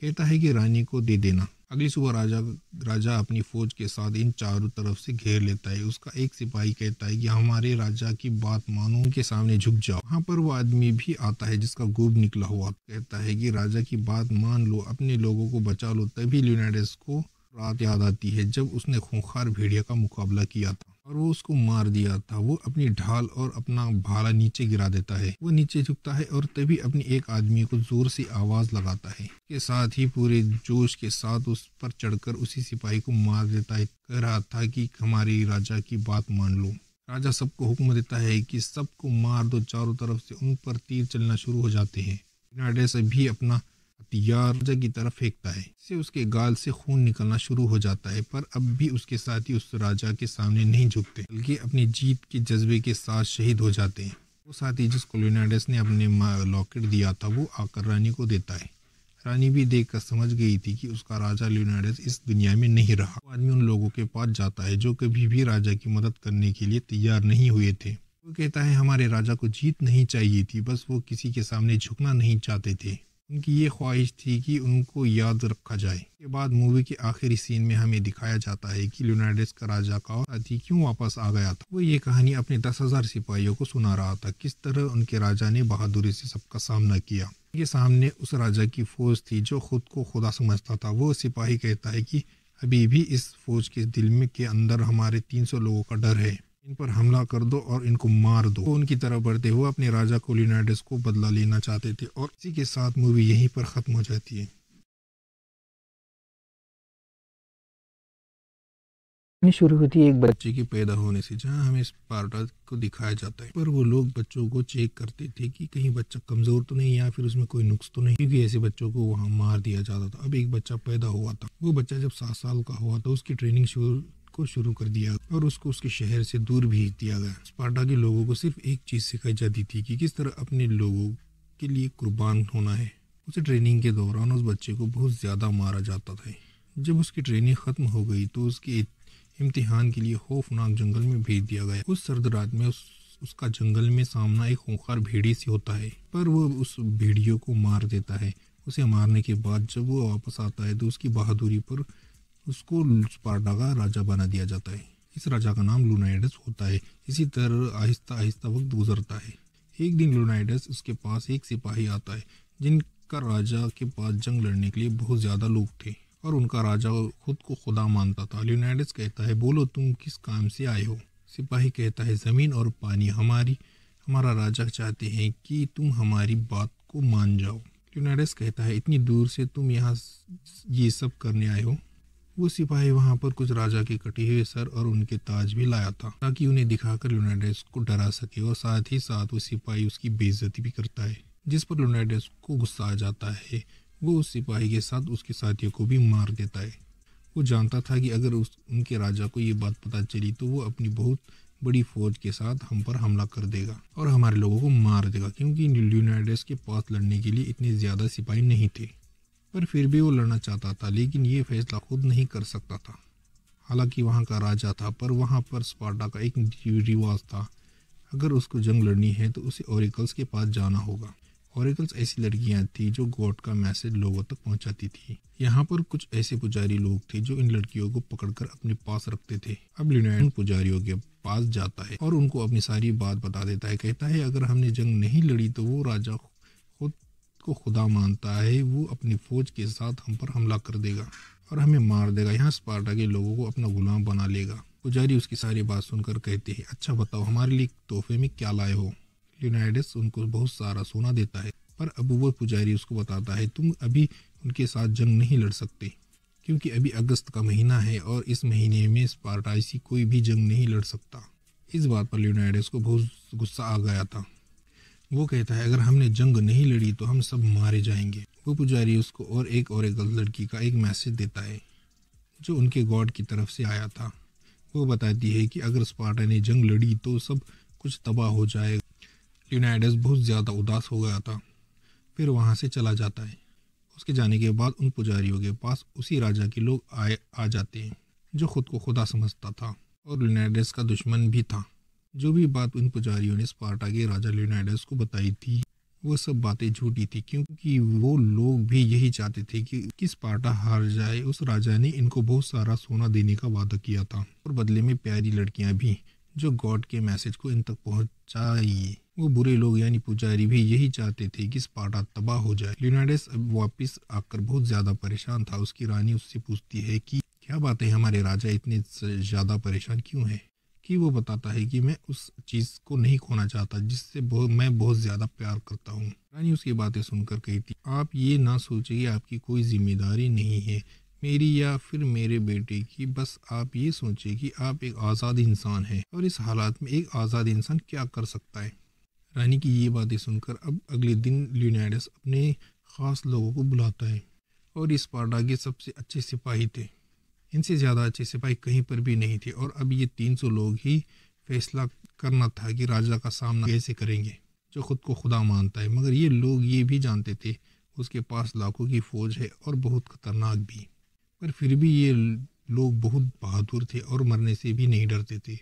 कहता है कि रानी को दे देना अगली सुबह राजा राजा अपनी फौज के साथ इन चारों तरफ से घेर लेता है उसका एक सिपाही कहता है कि हमारे राजा की बात मानो के सामने झुक जाओ वहाँ पर वो आदमी भी आता है जिसका गोब निकला हुआ कहता है कि राजा की बात मान लो अपने लोगों को बचा लो तभी ल्यूनाइडस को रात याद आती है जब उसने खूंखार भेड़िया का मुकाबला किया था और वो उसको मार दिया था वो अपनी ढाल और अपना भाला नीचे गिरा देता है वो नीचे झुकता है और तभी अपने एक आदमी को जोर से आवाज लगाता है के साथ ही पूरे जोश के साथ उस पर चढ़कर उसी सिपाही को मार देता है कह रहा था कि हमारे राजा की बात मान लो राजा सबको हुक्म देता है कि सबको मार दो चारों तरफ से उन पर तीर चलना शुरू हो जाते हैं भी अपना राजा की तरफ फेंकता है इससे उसके गाल से खून निकलना शुरू हो जाता है पर अब भी उसके साथी उस राजा के सामने नहीं झुकते बल्कि अपनी जीत के जज्बे के साथ शहीद हो जाते हैं वो साथी जिसको लियोनाडस ने अपने लॉकेट दिया था वो आकर रानी को देता है रानी भी देख कर समझ गई थी कि उसका राजा लियोनार्डस इस दुनिया में नहीं रहा वो आदमी उन लोगों के पास जाता है जो कभी भी राजा की मदद करने के लिए तैयार नहीं हुए थे वो कहता है हमारे राजा को जीत नहीं चाहिए थी बस वो किसी के सामने झुकना नहीं चाहते थे उनकी ये ख्वाहिश थी कि उनको याद रखा जाए इसके बाद मूवी के आखिरी सीन में हमें दिखाया जाता है कि ल्यूनाइडेस का राजा का साथी क्यों वापस आ गया था वो ये कहानी अपने दस हजार सिपाहियों को सुना रहा था किस तरह उनके राजा ने बहादुरी से सबका सामना किया उनके सामने उस राजा की फौज थी जो खुद को खुदा समझता था वो सिपाही कहता है कि अभी भी इस फौज के दिल में के अंदर हमारे 300 लोगों का डर है इन पर हमला कर दो और इनको मार दो तो उनकी तरफ बढ़ते हुए अपने राजा को कोलिनाइडस को बदला लेना चाहते थे और इसी के साथ मूवी यहीं पर ख़त्म हो जाती है शुरू होती है एक बच्चे के पैदा होने से जहाँ हमें स्पार्टा को दिखाया जाता है पर वो लोग बच्चों को चेक करते थे कि कहीं बच्चा कमजोर तो नहीं या फिर उसमें कोई नुक्स तो नहीं क्योंकि ऐसे बच्चों को वहाँ मार दिया जाता था अब एक बच्चा पैदा हुआ था वो बच्चा जब सात साल का हुआ था उसकी ट्रेनिंग शुरू को शुरू कर दिया और उसको उसके शहर से दूर भेज दिया गया स्पार्टा के लोगों को सिर्फ एक चीज सिखाई जाती थी कि किस तरह अपने लोगों के लिए कुर्बान होना है उसे ट्रेनिंग के दौरान उस बच्चे को बहुत ज़्यादा मारा जाता था जब उसकी ट्रेनिंग ख़त्म हो गई तो उसके इम्तिहान के लिए खौफनाक जंगल में भेज दिया गया उस सर्द रात में उस उसका जंगल में सामना एक खूंखार भेड़ी से होता है पर वो उस भेड़ियों को मार देता है उसे मारने के बाद जब वो वापस आता है तो उसकी बहादुरी पर उसको स्पार्टा का राजा बना दिया जाता है इस राजा का नाम लूनाइडस होता है इसी तरह आहिस्ता आहिस्ता वक्त गुजरता है एक दिन लूनाइडस उसके पास एक सिपाही आता है जिनका राजा के पास जंग लड़ने के लिए बहुत ज़्यादा लोग थे और उनका राजा खुद को खुदा मानता था ल्यूनाइडस कहता है बोलो तुम किस काम से आए हो सिपाही कहता है ज़मीन और पानी हमारी हमारा राजा चाहते हैं कि तुम हमारी बात को मान जाओ लोनाइडस कहता है इतनी दूर से तुम यहाँ ये सब करने आए हो वो सिपाही वहाँ पर कुछ राजा के कटे हुए सर और उनके ताज भी लाया था ताकि उन्हें दिखाकर लोनाडेस को डरा सके और साथ ही साथ वो सिपाही उसकी बेइज्जती भी करता है जिस पर लोनाडेस को गुस्सा आ जाता है वो उस सिपाही के साथ उसके साथियों को भी मार देता है वो जानता था कि अगर उस उनके राजा को ये बात पता चली तो वो अपनी बहुत बड़ी फौज के साथ हम पर हमला कर देगा और हमारे लोगों को मार देगा क्योंकि लोनाडेस के पास लड़ने के लिए इतने ज़्यादा सिपाही नहीं थे पर फिर भी वो लड़ना चाहता था लेकिन ये फैसला खुद नहीं कर सकता था हालांकि वहाँ का राजा था पर वहाँ पर स्पार्टा का एक रिवाज था अगर उसको जंग लड़नी है तो उसे ओरिकल्स के पास जाना होगा ओरिकल्स ऐसी लड़कियाँ थी जो गॉड का मैसेज लोगों तक पहुँचाती थी यहाँ पर कुछ ऐसे पुजारी लोग थे जो इन लड़कियों को पकड़कर अपने पास रखते थे अब लिनोयन पुजारियों के पास जाता है और उनको अपनी सारी बात बता देता है कहता है अगर हमने जंग नहीं लड़ी तो वो राजा को खुदा मानता है वो अपनी फौज के साथ हम पर हमला कर देगा और हमें मार देगा यहाँ स्पार्टा के लोगों को अपना गुलाम बना लेगा पुजारी उसकी सारी बात सुनकर कहते हैं अच्छा बताओ हमारे लिए तोहफे में क्या लाए हो लियोनाइडस उनको बहुत सारा सोना देता है पर अब वो पुजारी उसको बताता है तुम अभी उनके साथ जंग नहीं लड़ सकते क्योंकि अभी अगस्त का महीना है और इस महीने में स्पार्टाइसी कोई भी जंग नहीं लड़ सकता इस बात पर लियोनाइडस को बहुत गुस्सा आ गया था वो कहता है अगर हमने जंग नहीं लड़ी तो हम सब मारे जाएंगे वो पुजारी उसको और एक और एक लड़की का एक मैसेज देता है जो उनके गॉड की तरफ से आया था वो बताती है कि अगर स्पार्टा ने जंग लड़ी तो सब कुछ तबाह हो जाए ल्यूनाइडस बहुत ज़्यादा उदास हो गया था फिर वहाँ से चला जाता है उसके जाने के बाद उन पुजारियों के पास उसी राजा के लोग आए आ जाते हैं जो खुद को खुदा समझता था और ल्यूनाइडस का दुश्मन भी था जो भी बात उन पुजारियों ने स्पार्टा के राजा लियोनाइडस को बताई थी वो सब बातें झूठी थी क्योंकि वो लोग भी यही चाहते थे कि किस पार्टा हार जाए उस राजा ने इनको बहुत सारा सोना देने का वादा किया था और बदले में प्यारी लड़कियां भी जो गॉड के मैसेज को इन तक पहुंचाई वो बुरे लोग यानी पुजारी भी यही चाहते थे कि स्पार्टा तबाह हो जाए लियोनाइडस अब वापिस आकर बहुत ज़्यादा परेशान था उसकी रानी उससे पूछती है कि क्या बात है हमारे राजा इतने ज़्यादा परेशान क्यों है कि वो बताता है कि मैं उस चीज़ को नहीं खोना चाहता जिससे मैं बहुत ज़्यादा प्यार करता हूँ रानी उसकी बातें सुनकर कहती आप ये ना सोचिए आपकी कोई जिम्मेदारी नहीं है मेरी या फिर मेरे बेटे की बस आप ये सोचिए कि आप एक आज़ाद इंसान हैं और इस हालात में एक आज़ाद इंसान क्या कर सकता है रानी की ये बातें सुनकर अब अगले दिन ल्यूनाइडस अपने ख़ास लोगों को बुलाता है और इस पार्टा के सबसे अच्छे सिपाही थे इनसे ज़्यादा अच्छे सिपाही कहीं पर भी नहीं थे और अब ये तीन सौ लोग ही फैसला करना था कि राजा का सामना कैसे करेंगे जो खुद को खुदा मानता है मगर ये लोग ये भी जानते थे उसके पास लाखों की फ़ौज है और बहुत खतरनाक भी पर फिर भी ये लोग बहुत बहादुर थे और मरने से भी नहीं डरते थे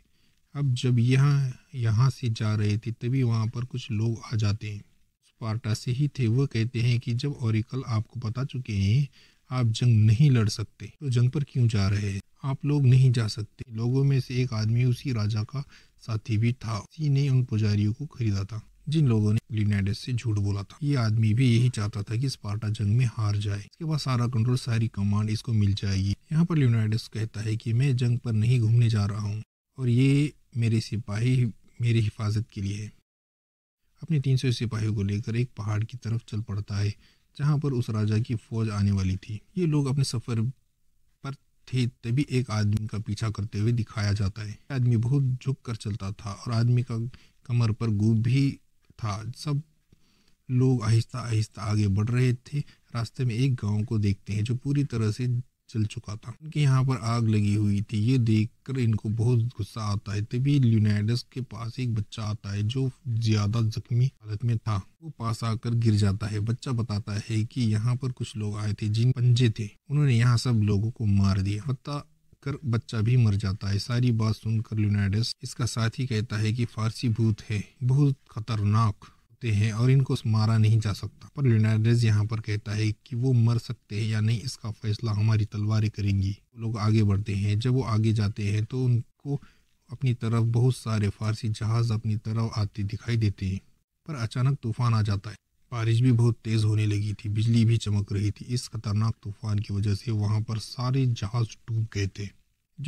अब जब यहाँ यहाँ से जा रहे थे तभी वहाँ पर कुछ लोग आ जाते हैं स्पार्टा से ही थे वह कहते हैं कि जब ओरिकल आपको बता चुके हैं आप जंग नहीं लड़ सकते तो जंग पर क्यों जा रहे हैं आप लोग नहीं जा सकते लोगों में से एक आदमी उसी राजा का साथी भी था उसी ने उन पुजारियों को खरीदा था जिन लोगों ने लिनेडस से झूठ बोला था ये आदमी भी यही चाहता था कि स्पार्टा जंग में हार जाए इसके बाद सारा कंट्रोल सारी कमांड इसको मिल जाएगी यहाँ पर लिनेडस कहता है कि मैं जंग पर नहीं घूमने जा रहा हूँ और ये मेरे सिपाही मेरी हिफाजत के लिए है अपने तीन सौ सिपाहियों को लेकर एक पहाड़ की तरफ चल पड़ता है जहाँ पर उस राजा की फौज आने वाली थी ये लोग अपने सफ़र पर थे तभी एक आदमी का पीछा करते हुए दिखाया जाता है आदमी बहुत झुक कर चलता था और आदमी का कमर पर गुब भी था सब लोग आहिस्ता आहिस्ता आगे बढ़ रहे थे रास्ते में एक गांव को देखते हैं जो पूरी तरह से चल चुका था उनके यहाँ पर आग लगी हुई थी ये देखकर इनको बहुत गुस्सा आता है तभी ल्यूनाइडस के पास एक बच्चा आता है जो ज्यादा जख्मी हालत में था वो पास आकर गिर जाता है बच्चा बताता है कि यहाँ पर कुछ लोग आए थे जिन पंजे थे उन्होंने यहाँ सब लोगों को मार दिया पता कर बच्चा भी मर जाता है सारी बात सुनकर ल्यूनाइडस इसका साथी कहता है कि फारसी भूत है बहुत खतरनाक सकते हैं और इनको मारा नहीं जा सकता पर लियोनार्डेज यहाँ पर कहता है कि वो मर सकते हैं या नहीं इसका फैसला हमारी तलवारें करेंगी लोग आगे बढ़ते हैं जब वो आगे जाते हैं तो उनको अपनी तरफ बहुत सारे फारसी जहाज अपनी तरफ आते दिखाई देते हैं पर अचानक तूफान आ जाता है बारिश भी बहुत तेज़ होने लगी थी बिजली भी चमक रही थी इस खतरनाक तूफान की वजह से वहाँ पर सारे जहाज डूब गए थे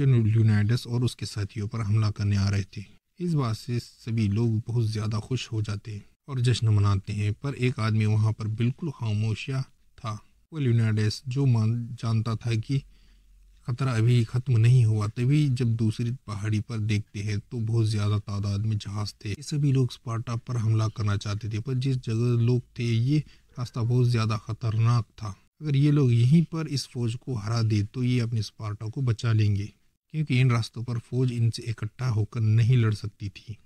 जो लूनाइडस और उसके साथियों पर हमला करने आ रहे थे इस बात से सभी लोग बहुत ज़्यादा खुश हो जाते हैं और जश्न मनाते हैं पर एक आदमी वहाँ पर बिल्कुल खामोशिया था वो ल्यूनाडेस जो मान जानता था कि खतरा अभी ख़त्म नहीं हुआ तभी जब दूसरी पहाड़ी पर देखते हैं तो बहुत ज़्यादा तादाद में जहाज़ थे ये सभी लोग स्पार्टा पर हमला करना चाहते थे पर जिस जगह लोग थे ये रास्ता बहुत ज़्यादा ख़तरनाक था अगर ये लोग यहीं पर इस फौज को हरा दे तो ये अपने स्पार्टा को बचा लेंगे क्योंकि इन रास्तों पर फौज इनसे इकट्ठा होकर नहीं लड़ सकती थी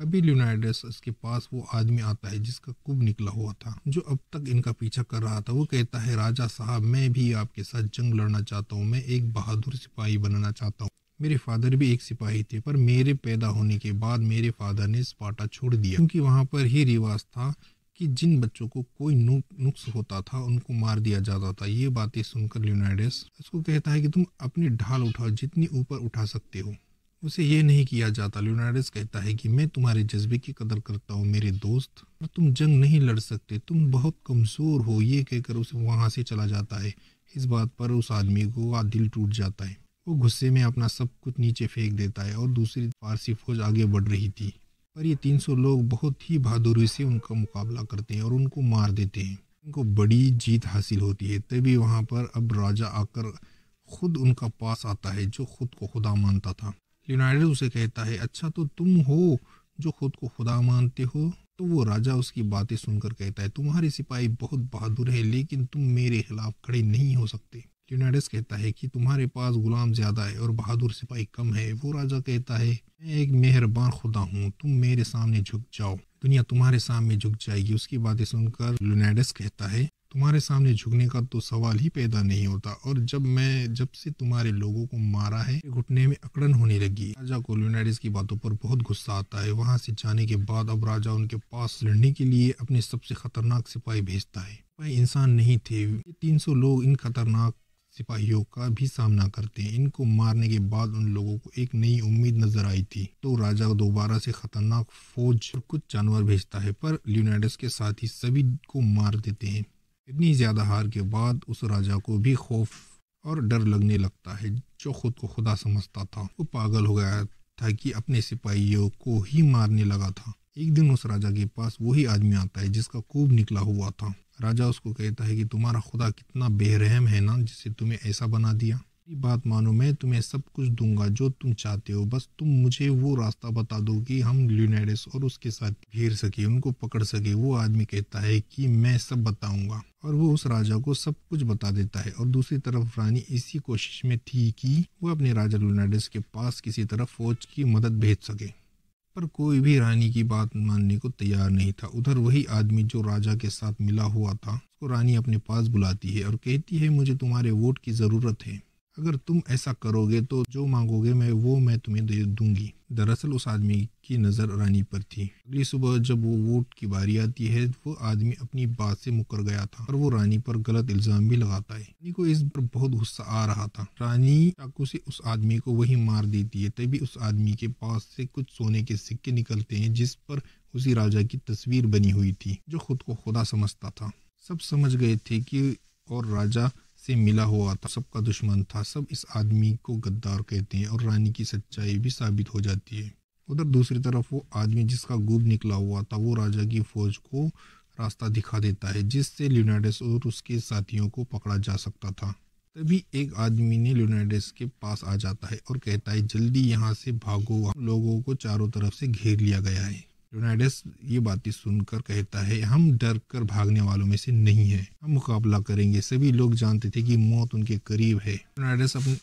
अभी ल्यूनाइडस के पास वो आदमी आता है जिसका कुब निकला हुआ था जो अब तक इनका पीछा कर रहा था वो कहता है राजा साहब मैं भी आपके साथ जंग लड़ना चाहता हूँ मैं एक बहादुर सिपाही बनना चाहता हूँ मेरे फादर भी एक सिपाही थे पर मेरे पैदा होने के बाद मेरे फादर ने स्पाटा छोड़ दिया क्योंकि वहाँ पर ही रिवाज था कि जिन बच्चों को कोई नुक्स होता था उनको मार दिया जाता था ये बातें सुनकर ल्यूनाइडस उसको कहता है कि तुम अपनी ढाल उठाओ जितनी ऊपर उठा सकते हो उसे ये नहीं किया जाता लियोनार्डिस कहता है कि मैं तुम्हारे जज्बे की कदर करता हूँ मेरे दोस्त और तुम जंग नहीं लड़ सकते तुम बहुत कमज़ोर हो ये कहकर उसे वहाँ से चला जाता है इस बात पर उस आदमी को दिल टूट जाता है वो गुस्से में अपना सब कुछ नीचे फेंक देता है और दूसरी फारसी फौज आगे बढ़ रही थी पर ये 300 लोग बहुत ही बहादुरी से उनका मुकाबला करते हैं और उनको मार देते हैं उनको बड़ी जीत हासिल होती है तभी वहाँ पर अब राजा आकर खुद उनका पास आता है जो खुद को खुदा मानता था लियोनार्डो उसे कहता है अच्छा तो तुम हो जो खुद को खुदा मानते हो तो वो राजा उसकी बातें सुनकर कहता है तुम्हारे सिपाही बहुत बहादुर है लेकिन तुम मेरे खिलाफ खड़े नहीं हो सकते लियोनार्डस कहता है कि तुम्हारे पास गुलाम ज़्यादा है और बहादुर सिपाही कम है वो राजा कहता है मैं एक मेहरबान खुदा हूँ तुम मेरे सामने झुक जाओ दुनिया तुम्हारे सामने झुक जाएगी उसकी बातें सुनकर लियोनार्डस कहता है तुम्हारे सामने झुकने का तो सवाल ही पैदा नहीं होता और जब मैं जब से तुम्हारे लोगों को मारा है घुटने में अकड़न होने लगी राजा को ल्यूनाइडिस की बातों पर बहुत गुस्सा आता है वहां से जाने के बाद अब राजा उनके पास लड़ने के लिए अपने सबसे खतरनाक सिपाही भेजता है सिपाही इंसान नहीं थे तीन सौ लोग इन खतरनाक सिपाहियों का भी सामना करते हैं इनको मारने के बाद उन लोगों को एक नई उम्मीद नजर आई थी तो राजा दोबारा से खतरनाक फौज और कुछ जानवर भेजता है पर ल्यूनाइडस के साथ ही सभी को मार देते हैं इतनी ज़्यादा हार के बाद उस राजा को भी खौफ और डर लगने लगता है जो खुद को खुदा समझता था वो पागल हो गया था कि अपने सिपाहियों को ही मारने लगा था एक दिन उस राजा के पास वही आदमी आता है जिसका खूब निकला हुआ था राजा उसको कहता है कि तुम्हारा खुदा कितना बेरहम है ना जिसे तुम्हें ऐसा बना दिया मेरी बात मानो मैं तुम्हें सब कुछ दूंगा जो तुम चाहते हो बस तुम मुझे वो रास्ता बता दो कि हम ल्यूनाइडस और उसके साथ घेर सके उनको पकड़ सके वो आदमी कहता है कि मैं सब बताऊंगा और वो उस राजा को सब कुछ बता देता है और दूसरी तरफ रानी इसी कोशिश में थी कि वो अपने राजा लुनाडस के पास किसी तरह फौज की मदद भेज सके पर कोई भी रानी की बात मानने को तैयार नहीं था उधर वही आदमी जो राजा के साथ मिला हुआ था उसको रानी अपने पास बुलाती है और कहती है मुझे तुम्हारे वोट की ज़रूरत है अगर तुम ऐसा करोगे तो जो मांगोगे मैं वो मैं तुम्हें दे दूंगी दरअसल उस आदमी की नज़र रानी पर थी अगली सुबह जब वो वोट की बारी आती है वो आदमी अपनी बात से मुकर गया था और वो रानी पर गलत इल्ज़ाम भी लगाता है रानी को इस पर बहुत गुस्सा आ रहा था रानी चाकू से उस आदमी को वही मार देती है तभी उस आदमी के पास से कुछ सोने के सिक्के निकलते हैं जिस पर उसी राजा की तस्वीर बनी हुई थी जो खुद को खुदा समझता था सब समझ गए थे कि और राजा से मिला हुआ था सबका दुश्मन था सब इस आदमी को गद्दार कहते हैं और रानी की सच्चाई भी साबित हो जाती है उधर दूसरी तरफ वो आदमी जिसका गुब निकला हुआ था वो राजा की फौज को रास्ता दिखा देता है जिससे ल्यूनाइडस और उसके साथियों को पकड़ा जा सकता था तभी एक आदमी ने ल्यूनाइडस के पास आ जाता है और कहता है जल्दी यहाँ से भागो लोगों को चारों तरफ से घेर लिया गया है लेोनाइडस ये बातें सुनकर कहता है हम डर कर भागने वालों में से नहीं है हम मुकाबला करेंगे सभी लोग जानते थे कि मौत उनके करीब है लेोनाइडस अपने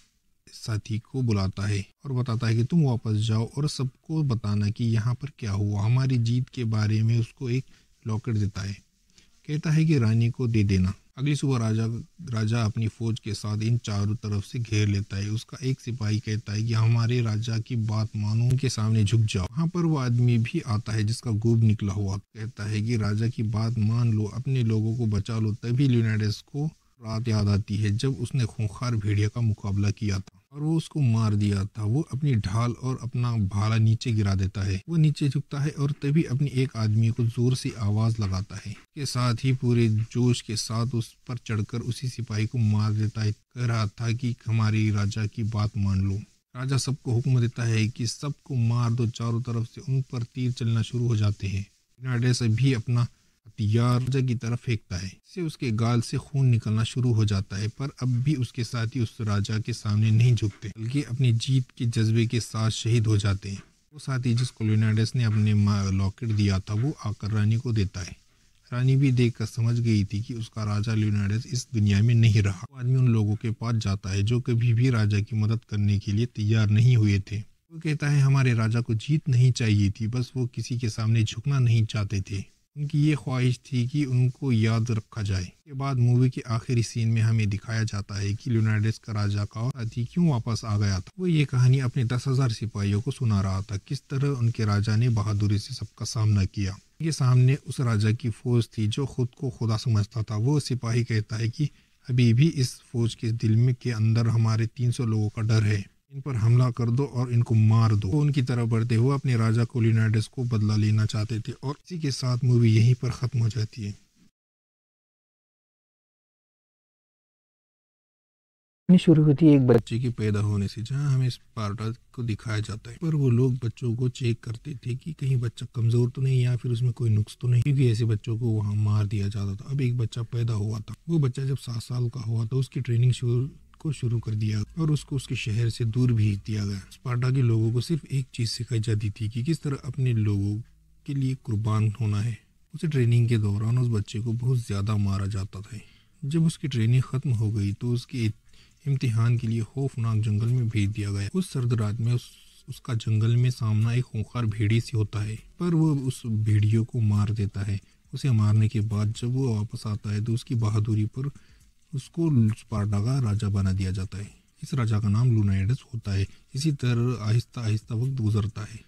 साथी को बुलाता है और बताता है कि तुम वापस जाओ और सबको बताना कि यहाँ पर क्या हुआ हमारी जीत के बारे में उसको एक लॉकेट देता है कहता है कि रानी को दे देना अगली सुबह राजा राजा अपनी फौज के साथ इन चारों तरफ से घेर लेता है उसका एक सिपाही कहता है कि हमारे राजा की बात मानो के सामने झुक जाओ वहाँ पर वो आदमी भी आता है जिसका गोब निकला हुआ कहता है कि राजा की बात मान लो अपने लोगों को बचा लो तभी लूनाडेस को रात याद आती है जब उसने खूंखार भेड़िया का मुकाबला किया था और वो उसको मार दिया था वो अपनी ढाल और अपना भाला नीचे गिरा देता है वो नीचे झुकता है और तभी अपने एक आदमी को जोर से आवाज लगाता है के साथ ही पूरे जोश के साथ उस पर चढ़कर उसी सिपाही को मार देता है कह रहा था कि हमारी राजा की बात मान लो राजा सबको हुक्म देता है कि सबको मार दो चारों तरफ से उन पर तीर चलना शुरू हो जाते हैं भी अपना यारजा की तरफ फेंकता है इससे उसके गाल से खून निकलना शुरू हो जाता है पर अब भी उसके साथ ही उस राजा के सामने नहीं झुकते बल्कि अपनी जीत के जज्बे के साथ शहीद हो जाते हैं वो साथी जिसको लियोनार्डस ने अपने लॉकेट दिया था वो आकर रानी को देता है रानी भी देख समझ गई थी कि उसका राजा लियोनार्डस इस दुनिया में नहीं रहा आदमी उन लोगों के पास जाता है जो कभी भी राजा की मदद करने के लिए तैयार नहीं हुए थे वो कहता है हमारे राजा को जीत नहीं चाहिए थी बस वो किसी के सामने झुकना नहीं चाहते थे उनकी ये ख्वाहिश थी कि उनको याद रखा जाए के बाद मूवी के आखिरी सीन में हमें दिखाया जाता है कि लियोनार्डिस का राजा का साथी क्यों वापस आ गया था वो ये कहानी अपने दस हजार सिपाहियों को सुना रहा था किस तरह उनके राजा ने बहादुरी से सबका सामना किया उनके सामने उस राजा की फौज थी जो खुद को खुदा समझता था वो सिपाही कहता है कि अभी भी इस फौज के दिल में के अंदर हमारे 300 लोगों का डर है इन पर हमला कर दो और इनको मार दो तो उनकी तरफ बढ़ते हुए अपने राजा लिनाडस को बदला लेना चाहते थे और इसी के साथ मूवी यहीं पर ख़त्म हो जाती है शुरू होती है एक बच्चे के पैदा होने से जहाँ हमें इस पार्टा को दिखाया जाता है पर वो लोग बच्चों को चेक करते थे कि कहीं बच्चा कमजोर तो नहीं या फिर उसमें कोई नुक्स तो नहीं क्योंकि ऐसे बच्चों को वहाँ मार दिया जाता था अब एक बच्चा पैदा हुआ था वो बच्चा जब सात साल का हुआ था उसकी ट्रेनिंग शुरू को शुरू कर दिया और उसको उसके शहर से दूर भेज दिया गया स्पार्टा के लोगों को सिर्फ एक चीज़ सिखाई जाती थी कि किस तरह अपने लोगों के लिए कुर्बान होना है उसे ट्रेनिंग के दौरान उस बच्चे को बहुत ज़्यादा मारा जाता था जब उसकी ट्रेनिंग ख़त्म हो गई तो उसके इम्तिहान के लिए खौफनाक जंगल में भेज दिया गया उस सर्द रात में उस उसका जंगल में सामना एक खूंखार भेड़ी से होता है पर वो उस भेड़ियों को मार देता है उसे मारने के बाद जब वो वापस आता है तो उसकी बहादुरी पर उसको स्पार्टा का राजा बना दिया जाता है इस राजा का नाम लूनाइडस होता है इसी तरह आहिस्ता आहिस्ता वक्त गुजरता है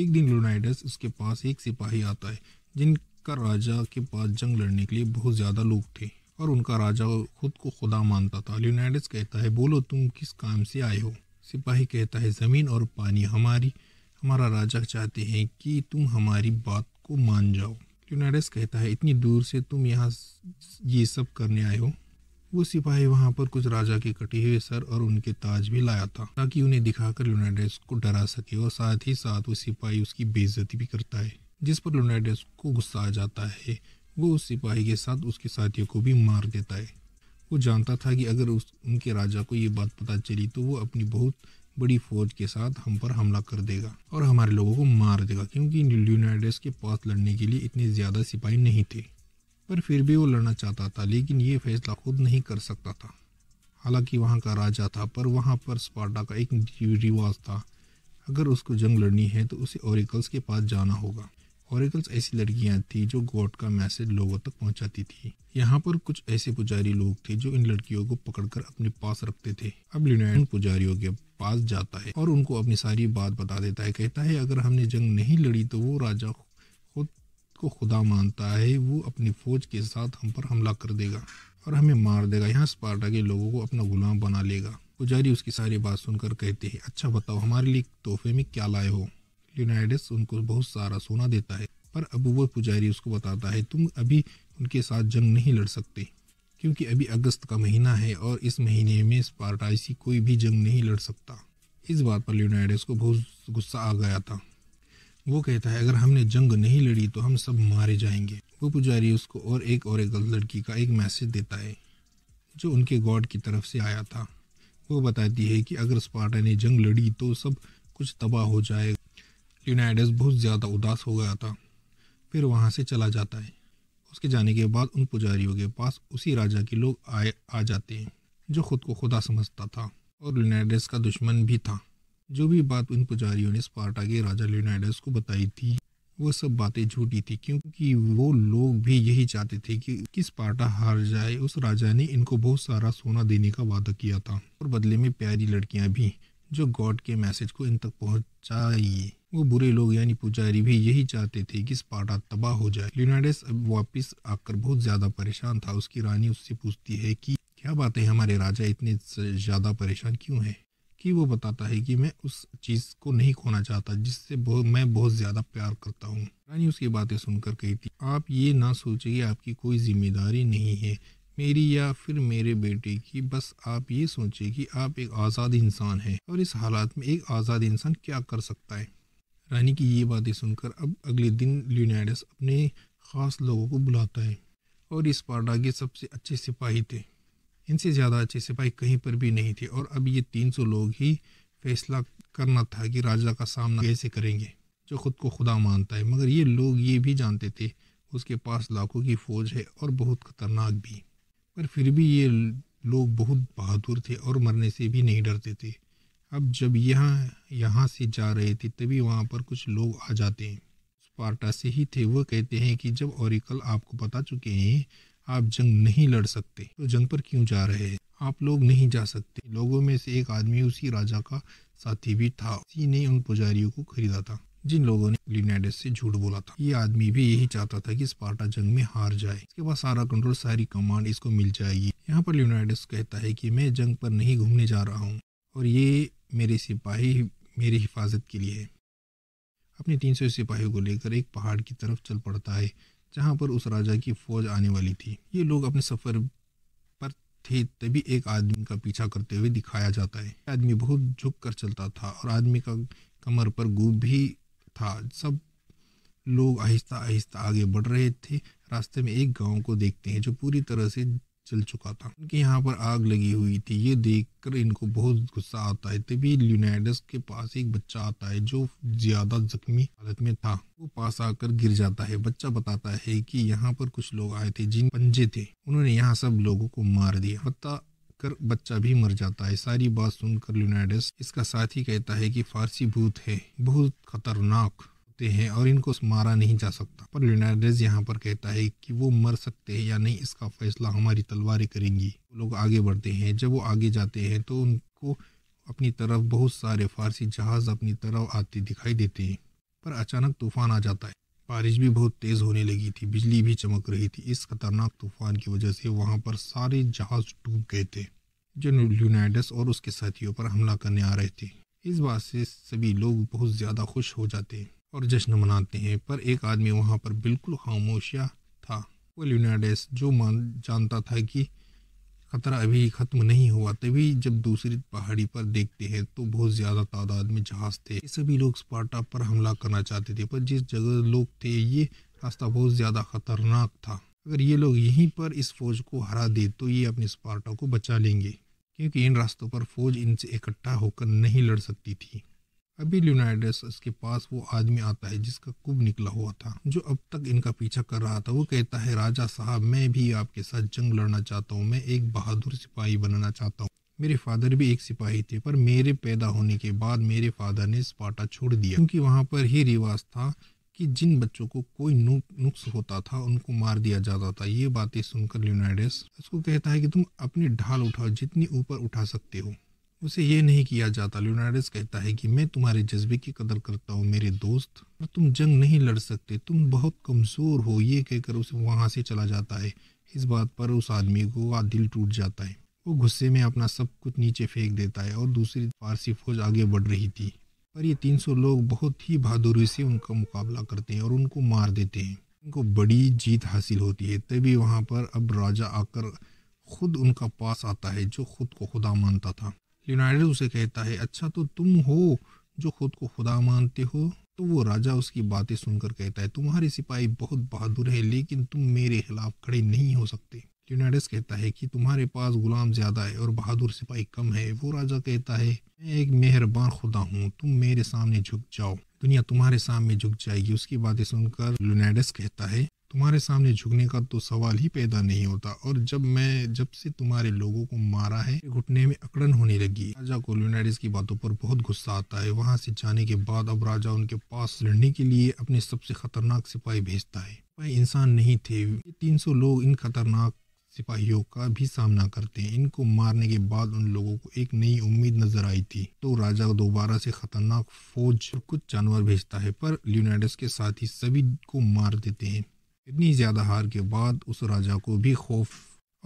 एक दिन लूनाइडस उसके पास एक सिपाही आता है जिनका राजा के पास जंग लड़ने के लिए बहुत ज़्यादा लोग थे और उनका राजा खुद को खुदा मानता था ल्यूनाइडस कहता है बोलो तुम किस काम से आए हो सिपाही कहता है ज़मीन और पानी हमारी हमारा राजा चाहते हैं कि तुम हमारी बात को मान जाओ ल्यूनाइडस कहता है इतनी दूर से तुम यहाँ ये सब करने आए हो वो सिपाही वहाँ पर कुछ राजा के कटे हुए सर और उनके ताज भी लाया था ताकि उन्हें दिखाकर लोनाडेस को डरा सके और साथ ही साथ वो सिपाही उसकी बेइज्जती भी करता है जिस पर लोनाडेस को गुस्सा आ जाता है वो उस सिपाही के साथ उसके साथियों को भी मार देता है वो जानता था कि अगर उस उनके राजा को ये बात पता चली तो वो अपनी बहुत बड़ी फौज के साथ हम पर हमला कर देगा और हमारे लोगों को मार देगा क्योंकि ल्यूनाइडस के पास लड़ने के लिए इतने ज़्यादा सिपाही नहीं थे पर फिर भी वो लड़ना चाहता था लेकिन ये फैसला खुद नहीं कर सकता था हालांकि वहाँ का राजा था पर वहाँ पर स्पार्टा का एक रिवाज था अगर उसको जंग लड़नी है तो उसे ओरिकल्स के पास जाना होगा ओरिकल्स ऐसी लड़कियाँ थी जो गॉड का मैसेज लोगों तक पहुँचाती थी यहाँ पर कुछ ऐसे पुजारी लोग थे जो इन लड़कियों को पकड़कर अपने पास रखते थे अब लिनोन पुजारियों के पास जाता है और उनको अपनी सारी बात बता देता है कहता है अगर हमने जंग नहीं लड़ी तो वो राजा को खुदा मानता है वो अपनी फौज के साथ हम पर हमला कर देगा और हमें मार देगा यहाँ स्पार्टा के लोगों को अपना गुलाम बना लेगा पुजारी उसकी सारी बात सुनकर कहते हैं अच्छा बताओ हमारे लिए तोहफे में क्या लाए हो लियोनाइडस उनको बहुत सारा सोना देता है पर अब वो पुजारी उसको बताता है तुम अभी उनके साथ जंग नहीं लड़ सकते क्योंकि अभी अगस्त का महीना है और इस महीने में स्पार्टा ऐसी कोई भी जंग नहीं लड़ सकता इस बात पर लियोनाइडस को बहुत गुस्सा आ गया था वो कहता है अगर हमने जंग नहीं लड़ी तो हम सब मारे जाएंगे वो पुजारी उसको और एक और एक लड़की का एक मैसेज देता है जो उनके गॉड की तरफ से आया था वो बताती है कि अगर स्पार्टा ने जंग लड़ी तो सब कुछ तबाह हो जाए यूनाइडस बहुत ज़्यादा उदास हो गया था फिर वहाँ से चला जाता है उसके जाने के बाद उन पुजारियों के पास उसी राजा के लोग आए आ जाते हैं जो खुद को खुदा समझता था और लिनाइडस का दुश्मन भी था जो भी बात उन पुजारियों ने स्पार्टा के राजा लियोनाइडस को बताई थी वो सब बातें झूठी थी क्योंकि वो लोग भी यही चाहते थे कि किस पार्टा हार जाए उस राजा ने इनको बहुत सारा सोना देने का वादा किया था और बदले में प्यारी लड़कियां भी जो गॉड के मैसेज को इन तक पहुंचाई वो बुरे लोग यानी पुजारी भी यही चाहते थे कि स्पार्टा तबाह हो जाए लियोनाइडस अब वापिस आकर बहुत ज़्यादा परेशान था उसकी रानी उससे पूछती है कि क्या बात है हमारे राजा इतने ज़्यादा परेशान क्यों है कि वो बताता है कि मैं उस चीज़ को नहीं खोना चाहता जिससे मैं बहुत ज़्यादा प्यार करता हूँ रानी उसकी बातें सुनकर कही थी आप ये ना सोचिए आपकी कोई जिम्मेदारी नहीं है मेरी या फिर मेरे बेटे की बस आप ये सोचिए कि आप एक आज़ाद इंसान हैं और इस हालात में एक आज़ाद इंसान क्या कर सकता है रानी की ये बातें सुनकर अब अगले दिन ल्यूनाइडस अपने ख़ास लोगों को बुलाता है और इस पार्टा के सबसे अच्छे सिपाही थे इनसे ज़्यादा अच्छे सिपाही कहीं पर भी नहीं थे और अब ये तीन सौ लोग ही फैसला करना था कि राजा का सामना कैसे करेंगे जो खुद को खुदा मानता है मगर ये लोग ये भी जानते थे उसके पास लाखों की फ़ौज है और बहुत खतरनाक भी पर फिर भी ये लोग बहुत बहादुर थे और मरने से भी नहीं डरते थे अब जब यहाँ यहाँ से जा रहे थे तभी वहाँ पर कुछ लोग आ जाते हैं स्पार्टा से ही थे वह कहते हैं कि जब ओरिकल आपको बता चुके हैं आप जंग नहीं लड़ सकते तो जंग पर क्यों जा रहे हैं आप लोग नहीं जा सकते लोगों में से एक आदमी उसी राजा का साथी भी था उसी ने उन पुजारियों को खरीदा था जिन लोगों ने लिनेडस से झूठ बोला था ये आदमी भी यही चाहता था कि स्पार्टा जंग में हार जाए इसके बाद सारा कंट्रोल सारी कमांड इसको मिल जाएगी यहाँ पर लिनेडस कहता है कि मैं जंग पर नहीं घूमने जा रहा हूँ और ये मेरे सिपाही मेरी हिफाजत के लिए है अपने सौ सिपाहियों को लेकर एक पहाड़ की तरफ चल पड़ता है जहाँ पर उस राजा की फौज आने वाली थी ये लोग अपने सफ़र पर थे तभी एक आदमी का पीछा करते हुए दिखाया जाता है आदमी बहुत झुक कर चलता था और आदमी का कमर पर गूब भी था सब लोग आहिस्ता आहिस्ता आगे बढ़ रहे थे रास्ते में एक गांव को देखते हैं जो पूरी तरह से चल चुका था उनके यहाँ पर आग लगी हुई थी ये देखकर इनको बहुत गुस्सा आता है तभी ल्यूनाइडस के पास एक बच्चा आता है जो ज्यादा जख्मी हालत में था वो पास आकर गिर जाता है बच्चा बताता है कि यहाँ पर कुछ लोग आए थे जिन पंजे थे उन्होंने यहाँ सब लोगों को मार दिया बता कर बच्चा भी मर जाता है सारी बात सुनकर ल्यूनाइडस इसका साथी कहता है कि फारसी भूत है बहुत खतरनाक सकते हैं और इनको मारा नहीं जा सकता पर ल्यूनार्डेज यहाँ पर कहता है कि वो मर सकते हैं या नहीं इसका फैसला हमारी तलवारें करेंगी लोग आगे बढ़ते हैं जब वो आगे जाते हैं तो उनको अपनी तरफ बहुत सारे फारसी जहाज अपनी तरफ आते दिखाई देते हैं पर अचानक तूफान आ जाता है बारिश भी बहुत तेज़ होने लगी थी बिजली भी चमक रही थी इस खतरनाक तूफान की वजह से वहाँ पर सारे जहाज डूब गए थे जो लुनाइडस और उसके साथियों पर हमला करने आ रहे थे इस बात से सभी लोग बहुत ज़्यादा खुश हो जाते हैं और जश्न मनाते हैं पर एक आदमी वहाँ पर बिल्कुल खामोशिया था वो ल्यूनाडेस जो मान जानता था कि खतरा अभी ख़त्म नहीं हुआ तभी जब दूसरी पहाड़ी पर देखते हैं तो बहुत ज़्यादा तादाद में जहाज़ थे ये सभी लोग स्पार्टा पर हमला करना चाहते थे पर जिस जगह लोग थे ये रास्ता बहुत ज़्यादा ख़तरनाक था अगर ये लोग यहीं पर इस फौज को हरा दे तो ये अपने स्पार्टा को बचा लेंगे क्योंकि इन रास्तों पर फौज इनसे इकट्ठा होकर नहीं लड़ सकती थी अभी ल्यूनाइडस इसके पास वो आदमी आता है जिसका कुब निकला हुआ था जो अब तक इनका पीछा कर रहा था वो कहता है राजा साहब मैं भी आपके साथ जंग लड़ना चाहता हूँ मैं एक बहादुर सिपाही बनना चाहता हूँ मेरे फादर भी एक सिपाही थे पर मेरे पैदा होने के बाद मेरे फादर ने स्पाटा छोड़ दिया क्योंकि वहाँ पर ही रिवाज था कि जिन बच्चों को कोई नुक्स होता था उनको मार दिया जाता था ये बातें सुनकर लियोनार्डस उसको कहता है कि तुम अपनी ढाल उठाओ जितनी ऊपर उठा सकते हो उसे ये नहीं किया जाता लियोनार्डस कहता है कि मैं तुम्हारे जज्बे की कदर करता हूँ मेरे दोस्त और तुम जंग नहीं लड़ सकते तुम बहुत कमज़ोर हो ये कहकर उसे वहाँ से चला जाता है इस बात पर उस आदमी को दिल टूट जाता है वो गुस्से में अपना सब कुछ नीचे फेंक देता है और दूसरी फारसी फौज आगे बढ़ रही थी पर ये 300 लोग बहुत ही बहादुरी से उनका मुकाबला करते हैं और उनको मार देते हैं उनको बड़ी जीत हासिल होती है तभी वहाँ पर अब राजा आकर खुद उनका पास आता है जो खुद को खुदा मानता था यूनाइटेड उसे कहता है अच्छा तो तुम हो जो खुद को खुदा मानते हो तो वो राजा उसकी बातें सुनकर कहता है तुम्हारे सिपाही बहुत बहादुर है लेकिन तुम मेरे खिलाफ खड़े नहीं हो सकते यूनाइटेड कहता है कि तुम्हारे पास गुलाम ज़्यादा है और बहादुर सिपाही कम है वो राजा कहता है मैं एक मेहरबान खुदा हूँ तुम मेरे सामने झुक जाओ दुनिया तुम्हारे सामने झुक जाएगी उसकी बातें सुनकर लुनेडस कहता है तुम्हारे सामने झुकने का तो सवाल ही पैदा नहीं होता और जब मैं जब से तुम्हारे लोगों को मारा है घुटने में अकड़न होने लगी राजा को लुनाडिस की बातों पर बहुत गुस्सा आता है वहां से जाने के बाद अब राजा उनके पास लड़ने के लिए अपने सबसे खतरनाक सिपाही भेजता है सिपाही इंसान नहीं थे तीन सौ लोग इन खतरनाक सिपाहियों का भी सामना करते हैं इनको मारने के बाद उन लोगों को एक नई उम्मीद नजर आई थी तो राजा दोबारा से खतरनाक फौज और कुछ जानवर भेजता है पर ल्यूनाइडस के साथ ही सभी को मार देते हैं इतनी ज्यादा हार के बाद उस राजा को भी खौफ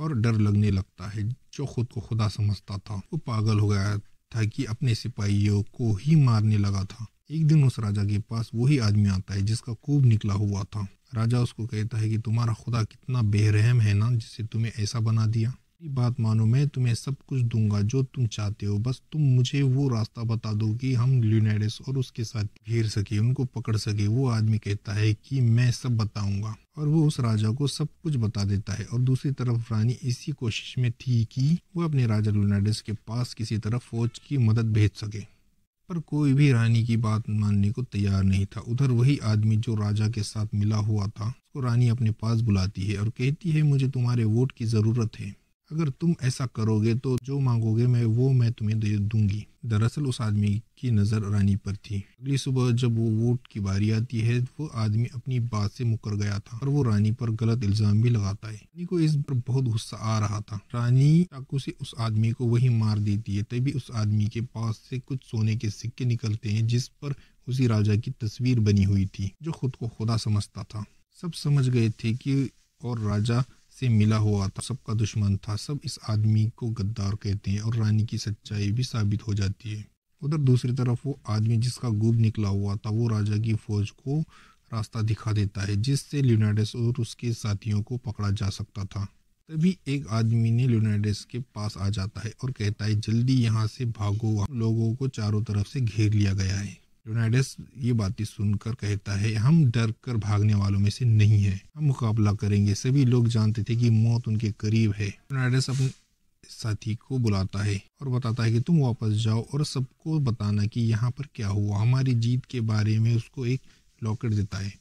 और डर लगने लगता है जो खुद को खुदा समझता था वो पागल हो गया था कि अपने सिपाहियों को ही मारने लगा था एक दिन उस राजा के पास वही आदमी आता है जिसका खूब निकला हुआ था राजा उसको कहता है कि तुम्हारा खुदा कितना बेरहम है ना जिसे तुम्हें ऐसा बना दिया बात मानो मैं तुम्हें सब कुछ दूंगा जो तुम चाहते हो बस तुम मुझे वो रास्ता बता दो कि हम ल्यूनाइडस और उसके साथ घेर सके उनको पकड़ सके वो आदमी कहता है कि मैं सब बताऊंगा और वो उस राजा को सब कुछ बता देता है और दूसरी तरफ रानी इसी कोशिश में थी कि वो अपने राजा ल्यूनाइडस के पास किसी तरह फौज की मदद भेज सके पर कोई भी रानी की बात मानने को तैयार नहीं था उधर वही आदमी जो राजा के साथ मिला हुआ था उसको रानी अपने पास बुलाती है और कहती है मुझे तुम्हारे वोट की ज़रूरत है अगर तुम ऐसा करोगे तो जो मांगोगे मैं वो मैं तुम्हें दे दूंगी दरअसल उस आदमी की नज़र रानी पर थी अगली सुबह जब वो वोट की बारी आती है वो आदमी अपनी बात से मुकर गया था और वो रानी पर गलत इल्ज़ाम भी लगाता है रानी को इस पर बहुत गुस्सा आ रहा था रानी चाकू से उस आदमी को वही मार देती है तभी उस आदमी के पास से कुछ सोने के सिक्के निकलते हैं जिस पर उसी राजा की तस्वीर बनी हुई थी जो खुद को खुदा समझता था सब समझ गए थे कि और राजा से मिला हुआ था सबका दुश्मन था सब इस आदमी को गद्दार कहते हैं और रानी की सच्चाई भी साबित हो जाती है उधर दूसरी तरफ वो आदमी जिसका गुब निकला हुआ था वो राजा की फौज को रास्ता दिखा देता है जिससे ल्यूनाइडस और उसके साथियों को पकड़ा जा सकता था तभी एक आदमी ने ल्यूनाइडस के पास आ जाता है और कहता है जल्दी यहाँ से भागो लोगों को चारों तरफ से घेर लिया गया है यूनाइडस ये बातें सुनकर कहता है हम डर कर भागने वालों में से नहीं है हम मुकाबला करेंगे सभी लोग जानते थे कि मौत उनके करीब है यूनाइडस अपने साथी को बुलाता है और बताता है कि तुम वापस जाओ और सबको बताना कि यहाँ पर क्या हुआ हमारी जीत के बारे में उसको एक लॉकेट देता है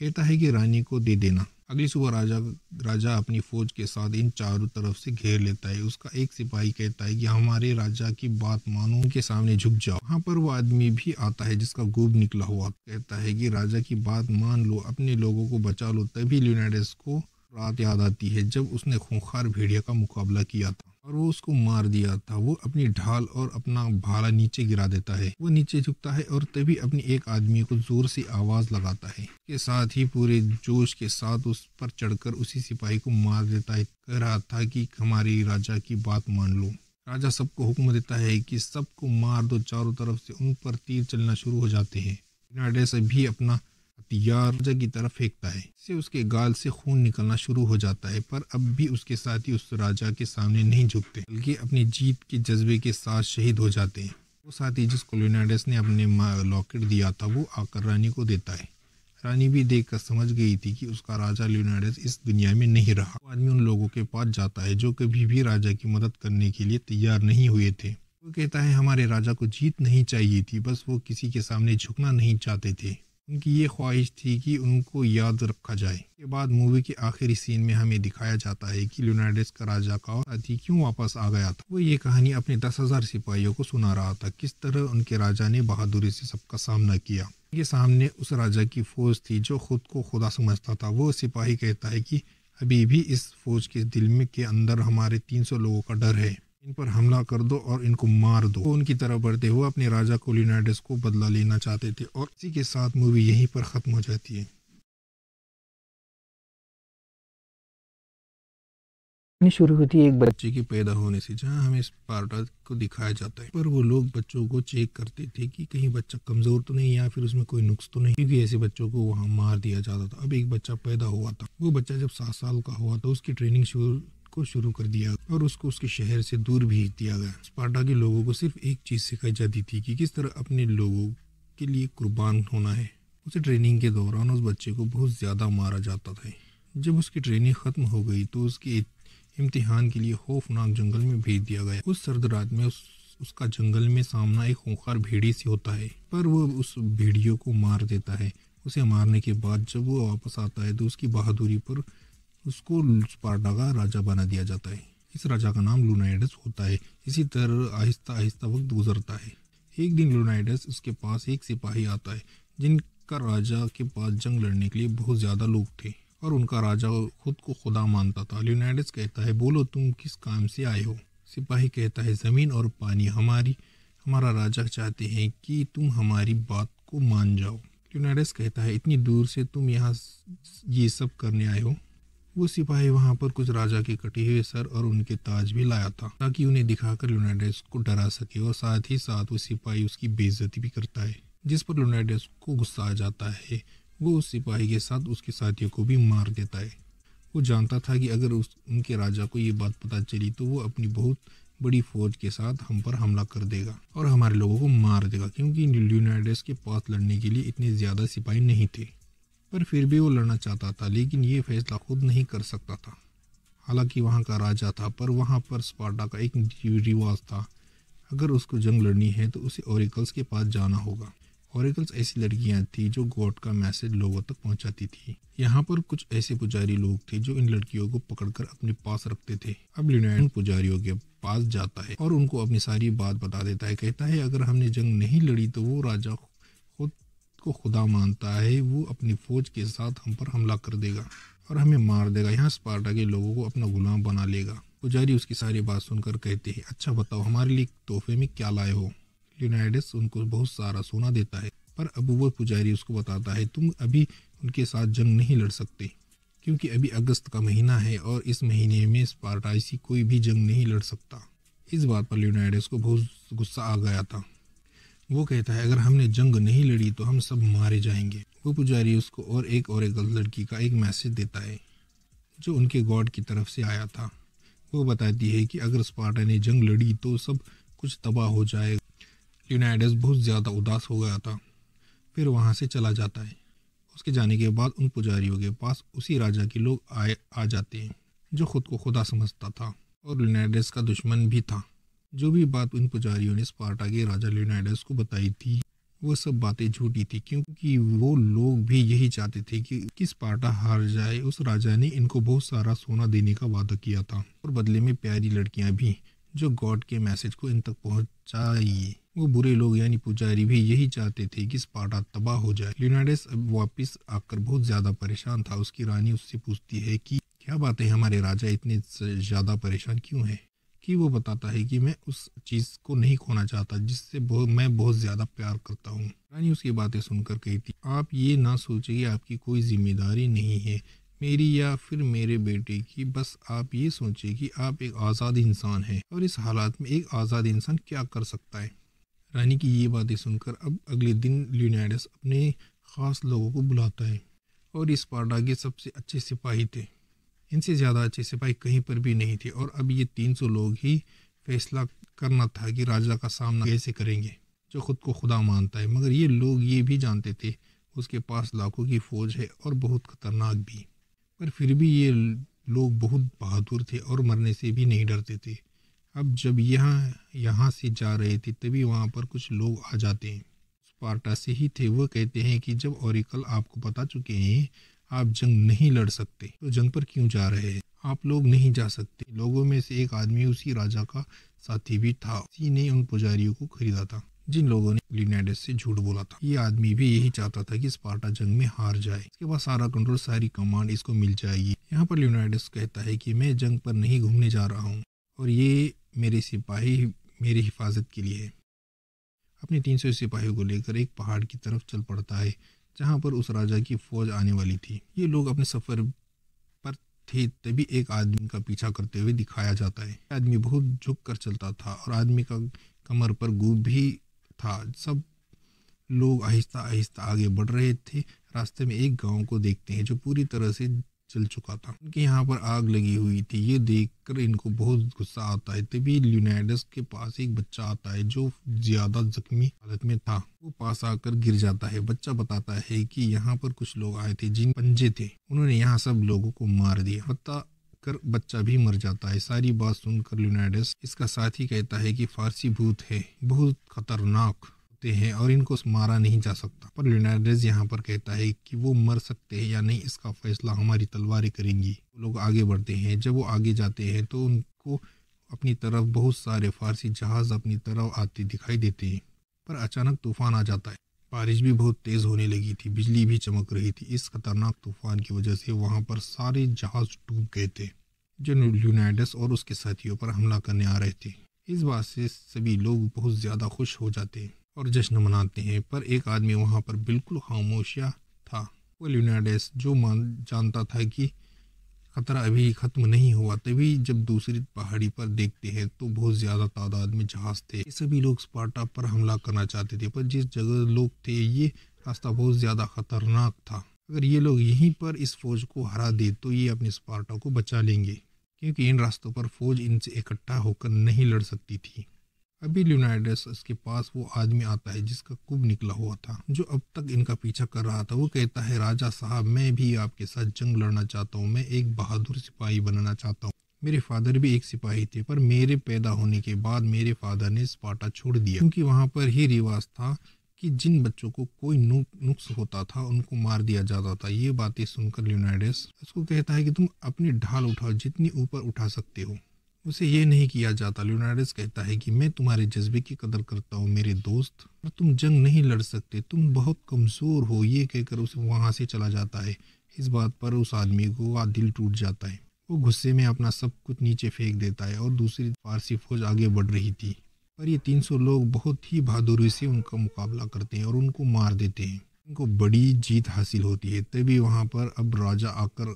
कहता है कि रानी को दे देना अगली सुबह राजा राजा अपनी फौज के साथ इन चारों तरफ से घेर लेता है उसका एक सिपाही कहता है कि हमारे राजा की बात मानो के सामने झुक जाओ वहाँ पर वो आदमी भी आता है जिसका गुब निकला हुआ कहता है कि राजा की बात मान लो अपने लोगों को बचा लो तभी लूनाडेस को रात याद आती है जब उसने खूंखार भेड़िया का मुकाबला किया था और वो उसको मार दिया था वो अपनी ढाल और अपना भाला नीचे गिरा देता है वो नीचे झुकता है और तभी अपने एक आदमी को जोर से आवाज लगाता है के साथ ही पूरे जोश के साथ उस पर चढ़कर उसी सिपाही को मार देता है कह रहा था कि हमारे राजा की बात मान लो राजा सबको हुक्म देता है कि सबको मार दो चारों तरफ से उन पर तीर चलना शुरू हो जाते हैं भी अपना यारजा की तरफ फेंकता है इससे उसके गाल से खून निकलना शुरू हो जाता है पर अब भी उसके साथ ही उस राजा के सामने नहीं झुकते बल्कि अपनी जीत के जज्बे के साथ शहीद हो जाते हैं वो साथी जिसको लियोनाडस ने अपने लॉकेट दिया था वो आकर रानी को देता है रानी भी देख कर समझ गई थी कि उसका राजा लियोनाडस इस दुनिया में नहीं रहा वो आदमी उन लोगों के पास जाता है जो कभी भी राजा की मदद करने के लिए तैयार नहीं हुए थे वो कहता है हमारे राजा को जीत नहीं चाहिए थी बस वो किसी के सामने झुकना नहीं चाहते थे उनकी ये ख्वाहिश थी कि उनको याद रखा जाए इसके बाद मूवी के आखिरी सीन में हमें दिखाया जाता है कि लोनाडिस का राजा का साथी क्यों वापस आ गया था वो ये कहानी अपने दस हजार सिपाहियों को सुना रहा था किस तरह उनके राजा ने बहादुरी से सबका सामना किया उनके सामने उस राजा की फौज थी जो खुद को खुदा समझता था वो सिपाही कहता है कि अभी भी इस फौज के दिल में के अंदर हमारे तीन सौ लोगों का डर है इन पर हमला कर दो और इनको मार दो तो उनकी तरफ बढ़ते हुए अपने राजा को लिनाडस को बदला लेना चाहते थे और इसी के साथ मूवी यहीं पर ख़त्म हो जाती है शुरू होती है एक बच्चे के पैदा होने से जहाँ हमें इस पार्टा को दिखाया जाता है पर वो लोग बच्चों को चेक करते थे कि कहीं बच्चा कमजोर तो नहीं या फिर उसमें कोई नुक्स तो नहीं क्योंकि ऐसे बच्चों को वहाँ मार दिया जाता था अब एक बच्चा पैदा हुआ था वो बच्चा जब सात साल का हुआ था उसकी ट्रेनिंग शुरू को शुरू कर दिया और उसको उसके शहर से दूर भेज दिया गया स्पार्टा के लोगों को सिर्फ एक चीज सिखाई जाती थी कि किस तरह अपने लोगों के लिए कुर्बान होना है उसे ट्रेनिंग के दौरान उस बच्चे को बहुत ज़्यादा मारा जाता था जब उसकी ट्रेनिंग ख़त्म हो गई तो उसके इम्तिहान के लिए खौफनाक जंगल में भेज दिया गया उस सर्द रात में उस उसका जंगल में सामना एक खूंखार भेड़ी से होता है पर वो उस भेड़ियों को मार देता है उसे मारने के बाद जब वो वापस आता है तो उसकी बहादुरी पर उसको स्पार्टा का राजा बना दिया जाता है इस राजा का नाम लूनाइडस होता है इसी तरह आहिस्ता आहिस्ता वक्त गुजरता है एक दिन लूनाइडस उसके पास एक सिपाही आता है जिनका राजा के पास जंग लड़ने के लिए बहुत ज़्यादा लोग थे और उनका राजा खुद को खुदा मानता था ल्यूनाइडस कहता है बोलो तुम किस काम से आए हो सिपाही कहता है ज़मीन और पानी हमारी हमारा राजा चाहते हैं कि तुम हमारी बात को मान जाओ ल्यूनाइडस कहता है इतनी दूर से तुम यहाँ ये सब करने आए हो वो सिपाही वहाँ पर कुछ राजा के कटे हुए सर और उनके ताज भी लाया था ताकि उन्हें दिखाकर लोनाडेस को डरा सके और साथ ही साथ वो सिपाही उसकी बेइज्जती भी करता है जिस पर लोनाडेस को गुस्सा आ जाता है वो उस सिपाही के साथ उसके साथियों को भी मार देता है वो जानता था कि अगर उस उनके राजा को ये बात पता चली तो वो अपनी बहुत बड़ी फौज के साथ हम पर हमला कर देगा और हमारे लोगों को मार देगा क्योंकि ल्यूनाइडस के पास लड़ने के लिए इतने ज़्यादा सिपाही नहीं थे पर फिर भी वो लड़ना चाहता था लेकिन ये फैसला खुद नहीं कर सकता था हालांकि वहाँ का राजा था पर वहाँ पर स्पार्टा का एक रिवाज था अगर उसको जंग लड़नी है तो उसे ओरिकल्स के पास जाना होगा ओरिकल्स ऐसी लड़कियाँ थी जो गॉड का मैसेज लोगों तक पहुँचाती थी यहाँ पर कुछ ऐसे पुजारी लोग थे जो इन लड़कियों को पकड़कर अपने पास रखते थे अब लिनायन पुजारियों के पास जाता है और उनको अपनी सारी बात बता देता है कहता है अगर हमने जंग नहीं लड़ी तो वो राजा को खुदा मानता है वो अपनी फौज के साथ हम पर हमला कर देगा और हमें मार देगा यहाँ स्पार्टा के लोगों को अपना गुलाम बना लेगा पुजारी उसकी सारी बात सुनकर कहते हैं अच्छा बताओ हमारे लिए तोहफे में क्या लाए हो ल्यूनाइडस उनको बहुत सारा सोना देता है पर अब वो पुजारी उसको बताता है तुम अभी उनके साथ जंग नहीं लड़ सकते क्योंकि अभी अगस्त का महीना है और इस महीने में स्पार्टाइसी कोई भी जंग नहीं लड़ सकता इस बात पर लियोनाइडस को बहुत गुस्सा आ गया था वो कहता है अगर हमने जंग नहीं लड़ी तो हम सब मारे जाएंगे वो पुजारी उसको और एक और एक लड़की का एक मैसेज देता है जो उनके गॉड की तरफ से आया था वो बताती है कि अगर स्पार्टा ने जंग लड़ी तो सब कुछ तबाह हो जाए यूनाइडस बहुत ज़्यादा उदास हो गया था फिर वहाँ से चला जाता है उसके जाने के बाद उन पुजारियों के पास उसी राजा के लोग आए आ जाते हैं जो खुद को खुदा समझता था और यूनाइडस का दुश्मन भी था जो भी बात उन पुजारियों ने स्पार्टा के राजा लियोनाइडस को बताई थी वो सब बातें झूठी थी क्योंकि वो लोग भी यही चाहते थे कि किस पार्टा हार जाए उस राजा ने इनको बहुत सारा सोना देने का वादा किया था और बदले में प्यारी लड़कियां भी जो गॉड के मैसेज को इन तक पहुंचाइए वो बुरे लोग यानी पुजारी भी यही चाहते थे कि स्पार्टा तबाह हो जाए लियोनाइडस अब वापिस आकर बहुत ज़्यादा परेशान था उसकी रानी उससे पूछती है कि क्या बात है हमारे राजा इतने ज़्यादा परेशान क्यों हैं कि वो बताता है कि मैं उस चीज़ को नहीं खोना चाहता जिससे बहुत मैं बहुत ज़्यादा प्यार करता हूँ रानी उसकी बातें सुनकर कही थी आप ये ना सोचिए आपकी कोई जिम्मेदारी नहीं है मेरी या फिर मेरे बेटे की बस आप ये सोचिए कि आप एक आज़ाद इंसान हैं और इस हालात में एक आज़ाद इंसान क्या कर सकता है रानी की ये बातें सुनकर अब अगले दिन लूनाइडस अपने ख़ास लोगों को बुलाता है और इस पार्टा के सबसे अच्छे सिपाही थे इनसे ज़्यादा अच्छे सिपाही कहीं पर भी नहीं थे और अब ये तीन सौ लोग ही फैसला करना था कि राजा का सामना कैसे करेंगे जो खुद को खुदा मानता है मगर ये लोग ये भी जानते थे उसके पास लाखों की फ़ौज है और बहुत खतरनाक भी पर फिर भी ये लोग बहुत बहादुर थे और मरने से भी नहीं डरते थे अब जब यहाँ यहाँ से जा रहे थे तभी वहाँ पर कुछ लोग आ जाते हैं स्पार्टा से ही थे वह कहते हैं कि जब ओरिकल आपको बता चुके हैं आप जंग नहीं लड़ सकते तो जंग पर क्यों जा रहे हैं आप लोग नहीं जा सकते लोगों में से एक आदमी उसी राजा का साथी भी था उसी ने उन पुजारियों को खरीदा था जिन लोगों ने लिनेडस से झूठ बोला था ये आदमी भी यही चाहता था कि स्पार्टा जंग में हार जाए इसके बाद सारा कंट्रोल सारी कमांड इसको मिल जाएगी यहाँ पर लिनेडस कहता है कि मैं जंग पर नहीं घूमने जा रहा हूँ और ये मेरे सिपाही मेरी हिफाजत के लिए है अपने तीन सिपाहियों को लेकर एक पहाड़ की तरफ चल पड़ता है जहाँ पर उस राजा की फौज आने वाली थी ये लोग अपने सफ़र पर थे तभी एक आदमी का पीछा करते हुए दिखाया जाता है आदमी बहुत झुक कर चलता था और आदमी का कमर पर गूब भी था सब लोग आहिस्ता आहिस्ता आगे बढ़ रहे थे रास्ते में एक गांव को देखते हैं जो पूरी तरह से चल चुका था उनके यहाँ पर आग लगी हुई थी ये देखकर इनको बहुत गुस्सा आता है तभी ल्यूनाइडस के पास एक बच्चा आता है जो ज्यादा जख्मी हालत में था वो पास आकर गिर जाता है बच्चा बताता है कि यहाँ पर कुछ लोग आए थे जिन पंजे थे उन्होंने यहाँ सब लोगों को मार दिया बता कर बच्चा भी मर जाता है सारी बात सुनकर ल्यूनाइडस इसका साथ ही कहता है कि फारसी भूत है बहुत खतरनाक सकते हैं और इनको मारा नहीं जा सकता पर लिनार्डेज यहाँ पर कहता है कि वो मर सकते हैं या नहीं इसका फैसला हमारी तलवारें करेंगी लोग आगे बढ़ते हैं जब वो आगे जाते हैं तो उनको अपनी तरफ बहुत सारे फारसी जहाज़ अपनी तरफ आते दिखाई देते हैं पर अचानक तूफान आ जाता है बारिश भी बहुत तेज़ होने लगी थी बिजली भी चमक रही थी इस खतरनाक तूफान की वजह से वहाँ पर सारे जहाज़ डूब गए थे जो लूनाइडस और उसके साथियों पर हमला करने आ रहे थे इस बात से सभी लोग बहुत ज़्यादा खुश हो जाते हैं और जश्न मनाते हैं पर एक आदमी वहाँ पर बिल्कुल खामोशिया था वो ल्यूनाडेस जो मान जानता था कि खतरा अभी ख़त्म नहीं हुआ तभी जब दूसरी पहाड़ी पर देखते हैं तो बहुत ज़्यादा तादाद में जहाज थे ये सभी लोग स्पार्टा पर हमला करना चाहते थे पर जिस जगह लोग थे ये रास्ता बहुत ज़्यादा खतरनाक था अगर ये लोग यहीं पर इस फौज को हरा दे तो ये अपने स्पार्टा को बचा लेंगे क्योंकि इन रास्तों पर फौज इनसे इकट्ठा होकर नहीं लड़ सकती थी अभी ल्यूनाइडस के पास वो आदमी आता है जिसका कुब निकला हुआ था जो अब तक इनका पीछा कर रहा था वो कहता है राजा साहब मैं भी आपके साथ जंग लड़ना चाहता हूँ मैं एक बहादुर सिपाही बनना चाहता हूँ मेरे फादर भी एक सिपाही थे पर मेरे पैदा होने के बाद मेरे फादर ने स्पाटा छोड़ दिया क्योंकि वहाँ पर ही रिवाज था कि जिन बच्चों को कोई नु, नुक्स होता था उनको मार दिया जाता था ये बातें सुनकर ल्यूनाइडस उसको कहता है कि तुम अपनी ढाल उठाओ जितनी ऊपर उठा सकते हो उसे ये नहीं किया जाता लियोनार्डिस कहता है कि मैं तुम्हारे जज्बे की कदर करता हूँ मेरे दोस्त पर तुम जंग नहीं लड़ सकते तुम बहुत कमज़ोर हो ये कहकर उसे वहाँ से चला जाता है इस बात पर उस आदमी को दिल टूट जाता है वो गुस्से में अपना सब कुछ नीचे फेंक देता है और दूसरी फारसी फौज आगे बढ़ रही थी पर ये 300 लोग बहुत ही बहादुरी से उनका मुकाबला करते हैं और उनको मार देते हैं उनको बड़ी जीत हासिल होती है तभी वहाँ पर अब राजा आकर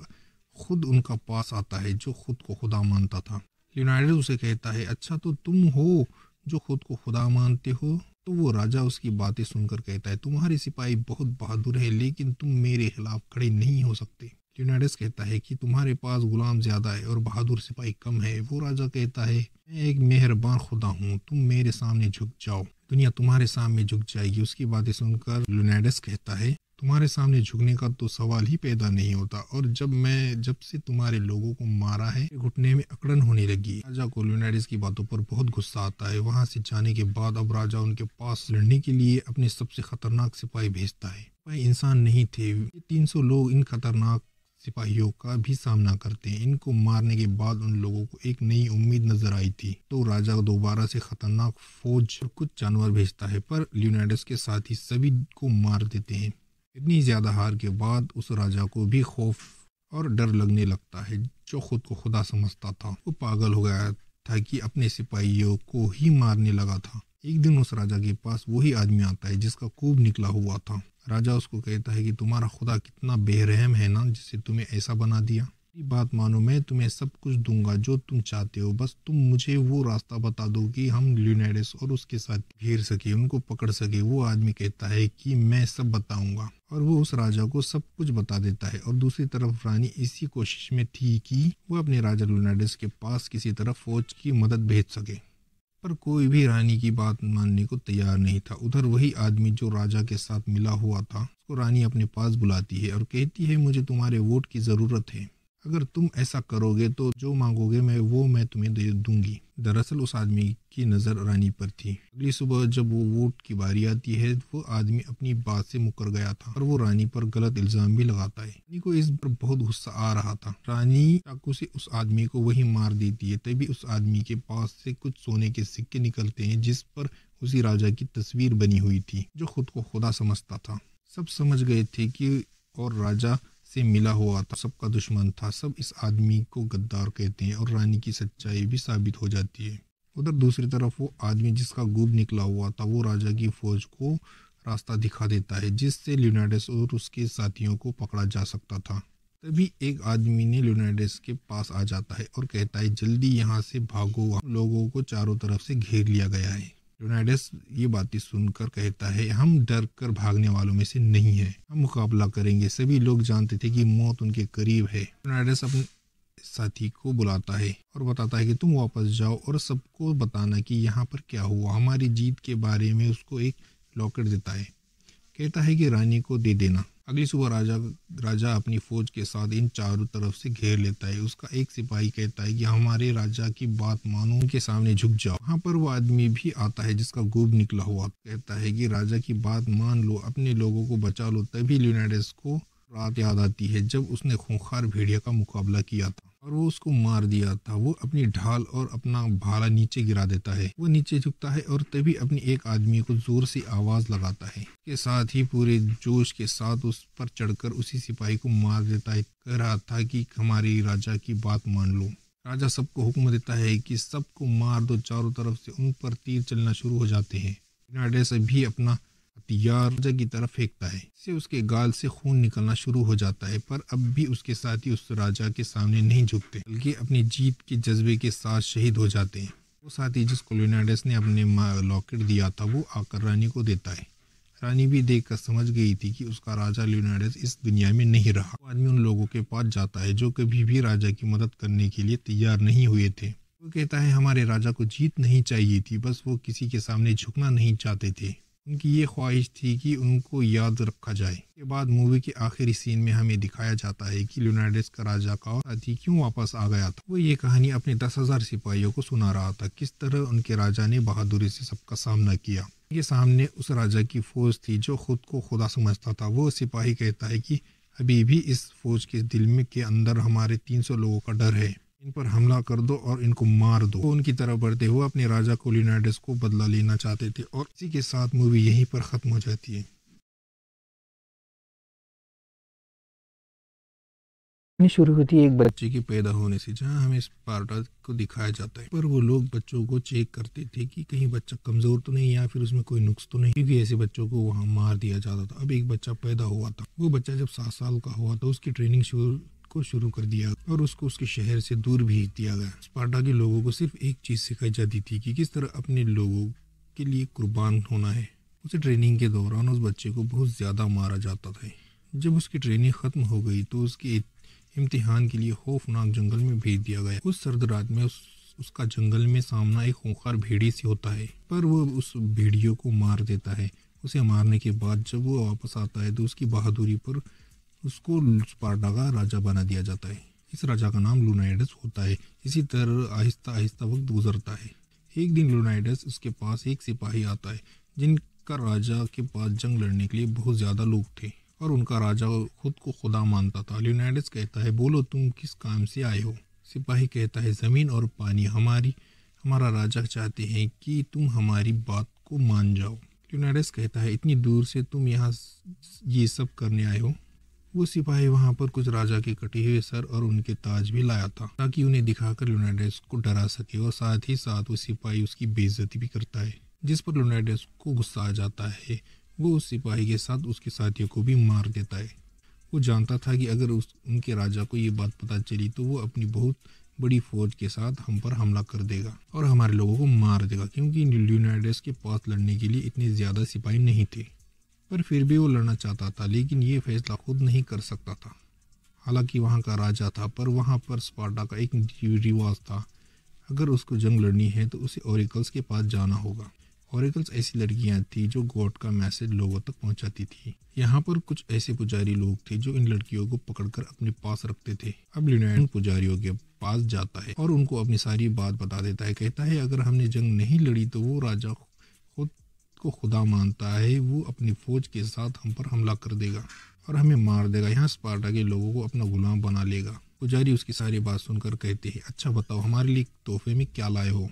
खुद उनका पास आता है जो खुद को खुदा मानता था लियोनार्डो उसे कहता है अच्छा तो तुम हो जो खुद को खुदा मानते हो तो वो राजा उसकी बातें सुनकर कहता है तुम्हारे सिपाही बहुत बहादुर हैं लेकिन तुम मेरे खिलाफ खड़े नहीं हो सकते लियोनार्डस कहता है कि तुम्हारे पास गुलाम ज़्यादा है और बहादुर सिपाही कम है वो राजा कहता है मैं एक मेहरबान खुदा हूँ तुम मेरे सामने झुक जाओ दुनिया तुम्हारे सामने झुक जाएगी उसकी बातें सुनकर लुनेडस कहता है तुम्हारे सामने झुकने का तो सवाल ही पैदा नहीं होता और जब मैं जब से तुम्हारे लोगों को मारा है घुटने में अकड़न होने लगी राजा को ल्यूनाइडिस की बातों पर बहुत गुस्सा आता है वहां से जाने के बाद अब राजा उनके पास लड़ने के लिए अपने सबसे खतरनाक सिपाही भेजता है वह इंसान नहीं थे तीन सौ लोग इन खतरनाक सिपाहियों का भी सामना करते हैं इनको मारने के बाद उन लोगों को एक नई उम्मीद नजर आई थी तो राजा दोबारा से खतरनाक फौज और कुछ जानवर भेजता है पर ल्यूनाइडस के साथ ही सभी को मार देते हैं इतनी ज्यादा हार के बाद उस राजा को भी खौफ और डर लगने लगता है जो खुद को खुदा समझता था वो पागल हो गया था कि अपने सिपाहियों को ही मारने लगा था एक दिन उस राजा के पास वही आदमी आता है जिसका खूब निकला हुआ था राजा उसको कहता है कि तुम्हारा खुदा कितना बेरहम है ना जिसे तुम्हें ऐसा बना दिया बात मानो मैं तुम्हें सब कुछ दूंगा जो तुम चाहते हो बस तुम मुझे वो रास्ता बता दो कि हम ल्यूनेडस और उसके साथ घेर सके उनको पकड़ सके वो आदमी कहता है कि मैं सब बताऊंगा और वो उस राजा को सब कुछ बता देता है और दूसरी तरफ रानी इसी कोशिश में थी कि वो अपने राजा ल्यूनेडस के पास किसी तरह फौज की मदद भेज सके पर कोई भी रानी की बात मानने को तैयार नहीं था उधर वही आदमी जो राजा के साथ मिला हुआ था उसको रानी अपने पास बुलाती है और कहती है मुझे तुम्हारे वोट की ज़रूरत है अगर तुम ऐसा करोगे तो जो मांगोगे मैं वो मैं तुम्हें दे दूंगी दरअसल उस आदमी की नज़र रानी पर थी अगली सुबह जब वो वोट की बारी आती है वो आदमी अपनी बात से मुकर गया था और वो रानी पर गलत इल्ज़ाम भी लगाता है रानी को इस पर बहुत गुस्सा आ रहा था रानी चाकू से उस आदमी को वही मार देती है तभी उस आदमी के पास से कुछ सोने के सिक्के निकलते हैं जिस पर उसी राजा की तस्वीर बनी हुई थी जो खुद को खुदा समझता था सब समझ गए थे कि और राजा से मिला हुआ था सबका दुश्मन था सब इस आदमी को गद्दार कहते हैं और रानी की सच्चाई भी साबित हो जाती है उधर दूसरी तरफ वो आदमी जिसका गुब निकला हुआ था वो राजा की फौज को रास्ता दिखा देता है जिससे ल्यूनाइडस और उसके साथियों को पकड़ा जा सकता था तभी एक आदमी ने ल्यूनाइडस के पास आ जाता है और कहता है जल्दी यहाँ से भागो लोगों को चारों तरफ से घेर लिया गया है यूनाइडस ये बातें सुनकर कहता है हम डर कर भागने वालों में से नहीं है हम मुकाबला करेंगे सभी लोग जानते थे कि मौत उनके करीब है यूनाइडस अपने साथी को बुलाता है और बताता है कि तुम वापस जाओ और सबको बताना कि यहाँ पर क्या हुआ हमारी जीत के बारे में उसको एक लॉकेट देता है कहता है कि रानी को दे देना अगली सुबह राजा राजा अपनी फौज के साथ इन चारों तरफ से घेर लेता है उसका एक सिपाही कहता है कि हमारे राजा की बात मानो उनके सामने झुक जाओ वहाँ पर वो आदमी भी आता है जिसका गोब निकला हुआ कहता है कि राजा की बात मान लो अपने लोगों को बचा लो तभी ल्यूनाइडस को रात याद आती है जब उसने खूंखार भेड़िया का मुकाबला किया था और वो उसको मार दिया था वो अपनी ढाल और अपना भाला नीचे गिरा देता है वो नीचे झुकता है और तभी अपने एक आदमी को जोर से आवाज लगाता है के साथ ही पूरे जोश के साथ उस पर चढ़कर उसी सिपाही को मार देता है कह रहा था कि हमारी राजा की बात मान लो राजा सबको हुक्म देता है कि सबको मार दो चारों तरफ से उन पर तीर चलना शुरू हो जाते हैं भी अपना राजा की तरफ फेंकता है इससे उसके गाल से खून निकलना शुरू हो जाता है पर अब भी उसके साथी उस राजा के सामने नहीं झुकते बल्कि अपनी जीत के जज्बे के साथ शहीद हो जाते हैं वो साथी जिसको लियोनाडस ने अपने लॉकेट दिया था वो आकर रानी को देता है रानी भी देख कर समझ गई थी कि उसका राजा लियोनाडस इस दुनिया में नहीं रहा वो आदमी उन लोगों के पास जाता है जो कभी भी राजा की मदद करने के लिए तैयार नहीं हुए थे वो कहता है हमारे राजा को जीत नहीं चाहिए थी बस वो किसी के सामने झुकना नहीं चाहते थे उनकी ये ख्वाहिश थी कि उनको याद रखा जाए इसके बाद मूवी के आखिरी सीन में हमें दिखाया जाता है कि लियोनार्डिस का राजा का साथी क्यों वापस आ गया था वो ये कहानी अपने दस हजार सिपाहियों को सुना रहा था किस तरह उनके राजा ने बहादुरी से सबका सामना किया उनके सामने उस राजा की फौज थी जो खुद को खुदा समझता था वो सिपाही कहता है कि अभी भी इस फौज के दिल में के अंदर हमारे 300 लोगों का डर है इन पर हमला कर दो और इनको मार दो तो उनकी तरफ बढ़ते हुए अपने राजा को लिनाडस को बदला लेना चाहते थे और इसी के साथ मूवी यहीं पर ख़त्म हो जाती है शुरू होती है एक बच्चे के पैदा होने से जहाँ हमें स्पार्टा को दिखाया जाता है पर वो लोग बच्चों को चेक करते थे कि कहीं बच्चा कमजोर तो नहीं या फिर उसमें कोई नुक्स तो नहीं क्योंकि ऐसे बच्चों को वहाँ मार दिया जाता था अब एक बच्चा पैदा हुआ था वो बच्चा जब सात साल का हुआ था उसकी ट्रेनिंग शुरू को शुरू कर दिया और उसको उसके शहर से दूर भेज दिया गया स्पार्टा के लोगों को सिर्फ एक चीज सिखाई जाती थी कि किस तरह अपने लोगों के लिए कुर्बान होना है उसे ट्रेनिंग के दौरान उस बच्चे को बहुत ज़्यादा मारा जाता था जब उसकी ट्रेनिंग ख़त्म हो गई तो उसके इम्तिहान के लिए खौफनाक जंगल में भेज दिया गया उस सर्द रात में उस उसका जंगल में सामना एक खूंखार भेड़ी से होता है पर वो उस भेड़ियों को मार देता है उसे मारने के बाद जब वो वापस आता है तो उसकी बहादुरी पर उसको स्पार्टा का राजा बना दिया जाता है इस राजा का नाम लूनाइडस होता है इसी तरह आहिस्ता आहिस्ता वक्त गुजरता है एक दिन लूनाइडस उसके पास एक सिपाही आता है जिनका राजा के पास जंग लड़ने के लिए बहुत ज़्यादा लोग थे और उनका राजा खुद को खुदा मानता था ल्यूनाइडस कहता है बोलो तुम किस काम से आए हो सिपाही कहता है ज़मीन और पानी हमारी हमारा राजा चाहते हैं कि तुम हमारी बात को मान जाओ लोनाइडस कहता है इतनी दूर से तुम यहाँ ये सब करने आए हो वो सिपाही वहाँ पर कुछ राजा के कटे हुए सर और उनके ताज भी लाया था ताकि उन्हें दिखाकर लोनाडेस को डरा सके और साथ ही साथ वो सिपाही उसकी बेइज्जती भी करता है जिस पर लोनाडेस को गुस्सा आ जाता है वो उस सिपाही के साथ उसके साथियों को भी मार देता है वो जानता था कि अगर उस उनके राजा को ये बात पता चली तो वो अपनी बहुत बड़ी फौज के साथ हम पर हमला कर देगा और हमारे लोगों को मार देगा क्योंकि ल्यूनाइडस के पास लड़ने के लिए इतने ज़्यादा सिपाही नहीं थे पर फिर भी वो लड़ना चाहता था लेकिन ये फैसला खुद नहीं कर सकता था हालांकि वहाँ का राजा था पर वहाँ पर स्पार्टा का एक रिवाज था अगर उसको जंग लड़नी है तो उसे ओरिकल्स के पास जाना होगा ओरिकल्स ऐसी लड़कियाँ थी जो गॉड का मैसेज लोगों तक पहुँचाती थी यहाँ पर कुछ ऐसे पुजारी लोग थे जो इन लड़कियों को पकड़कर अपने पास रखते थे अब लिनोन पुजारियों के पास जाता है और उनको अपनी सारी बात बता देता है कहता है अगर हमने जंग नहीं लड़ी तो वो राजा को खुदा मानता है वो अपनी फौज के साथ हम पर हमला कर देगा और हमें मार देगा यहाँ स्पार्टा के लोगों को अपना गुलाम बना लेगा पुजारी उसकी सारी बात सुनकर कहते हैं अच्छा बताओ हमारे लिए तोहफे में क्या लाए हो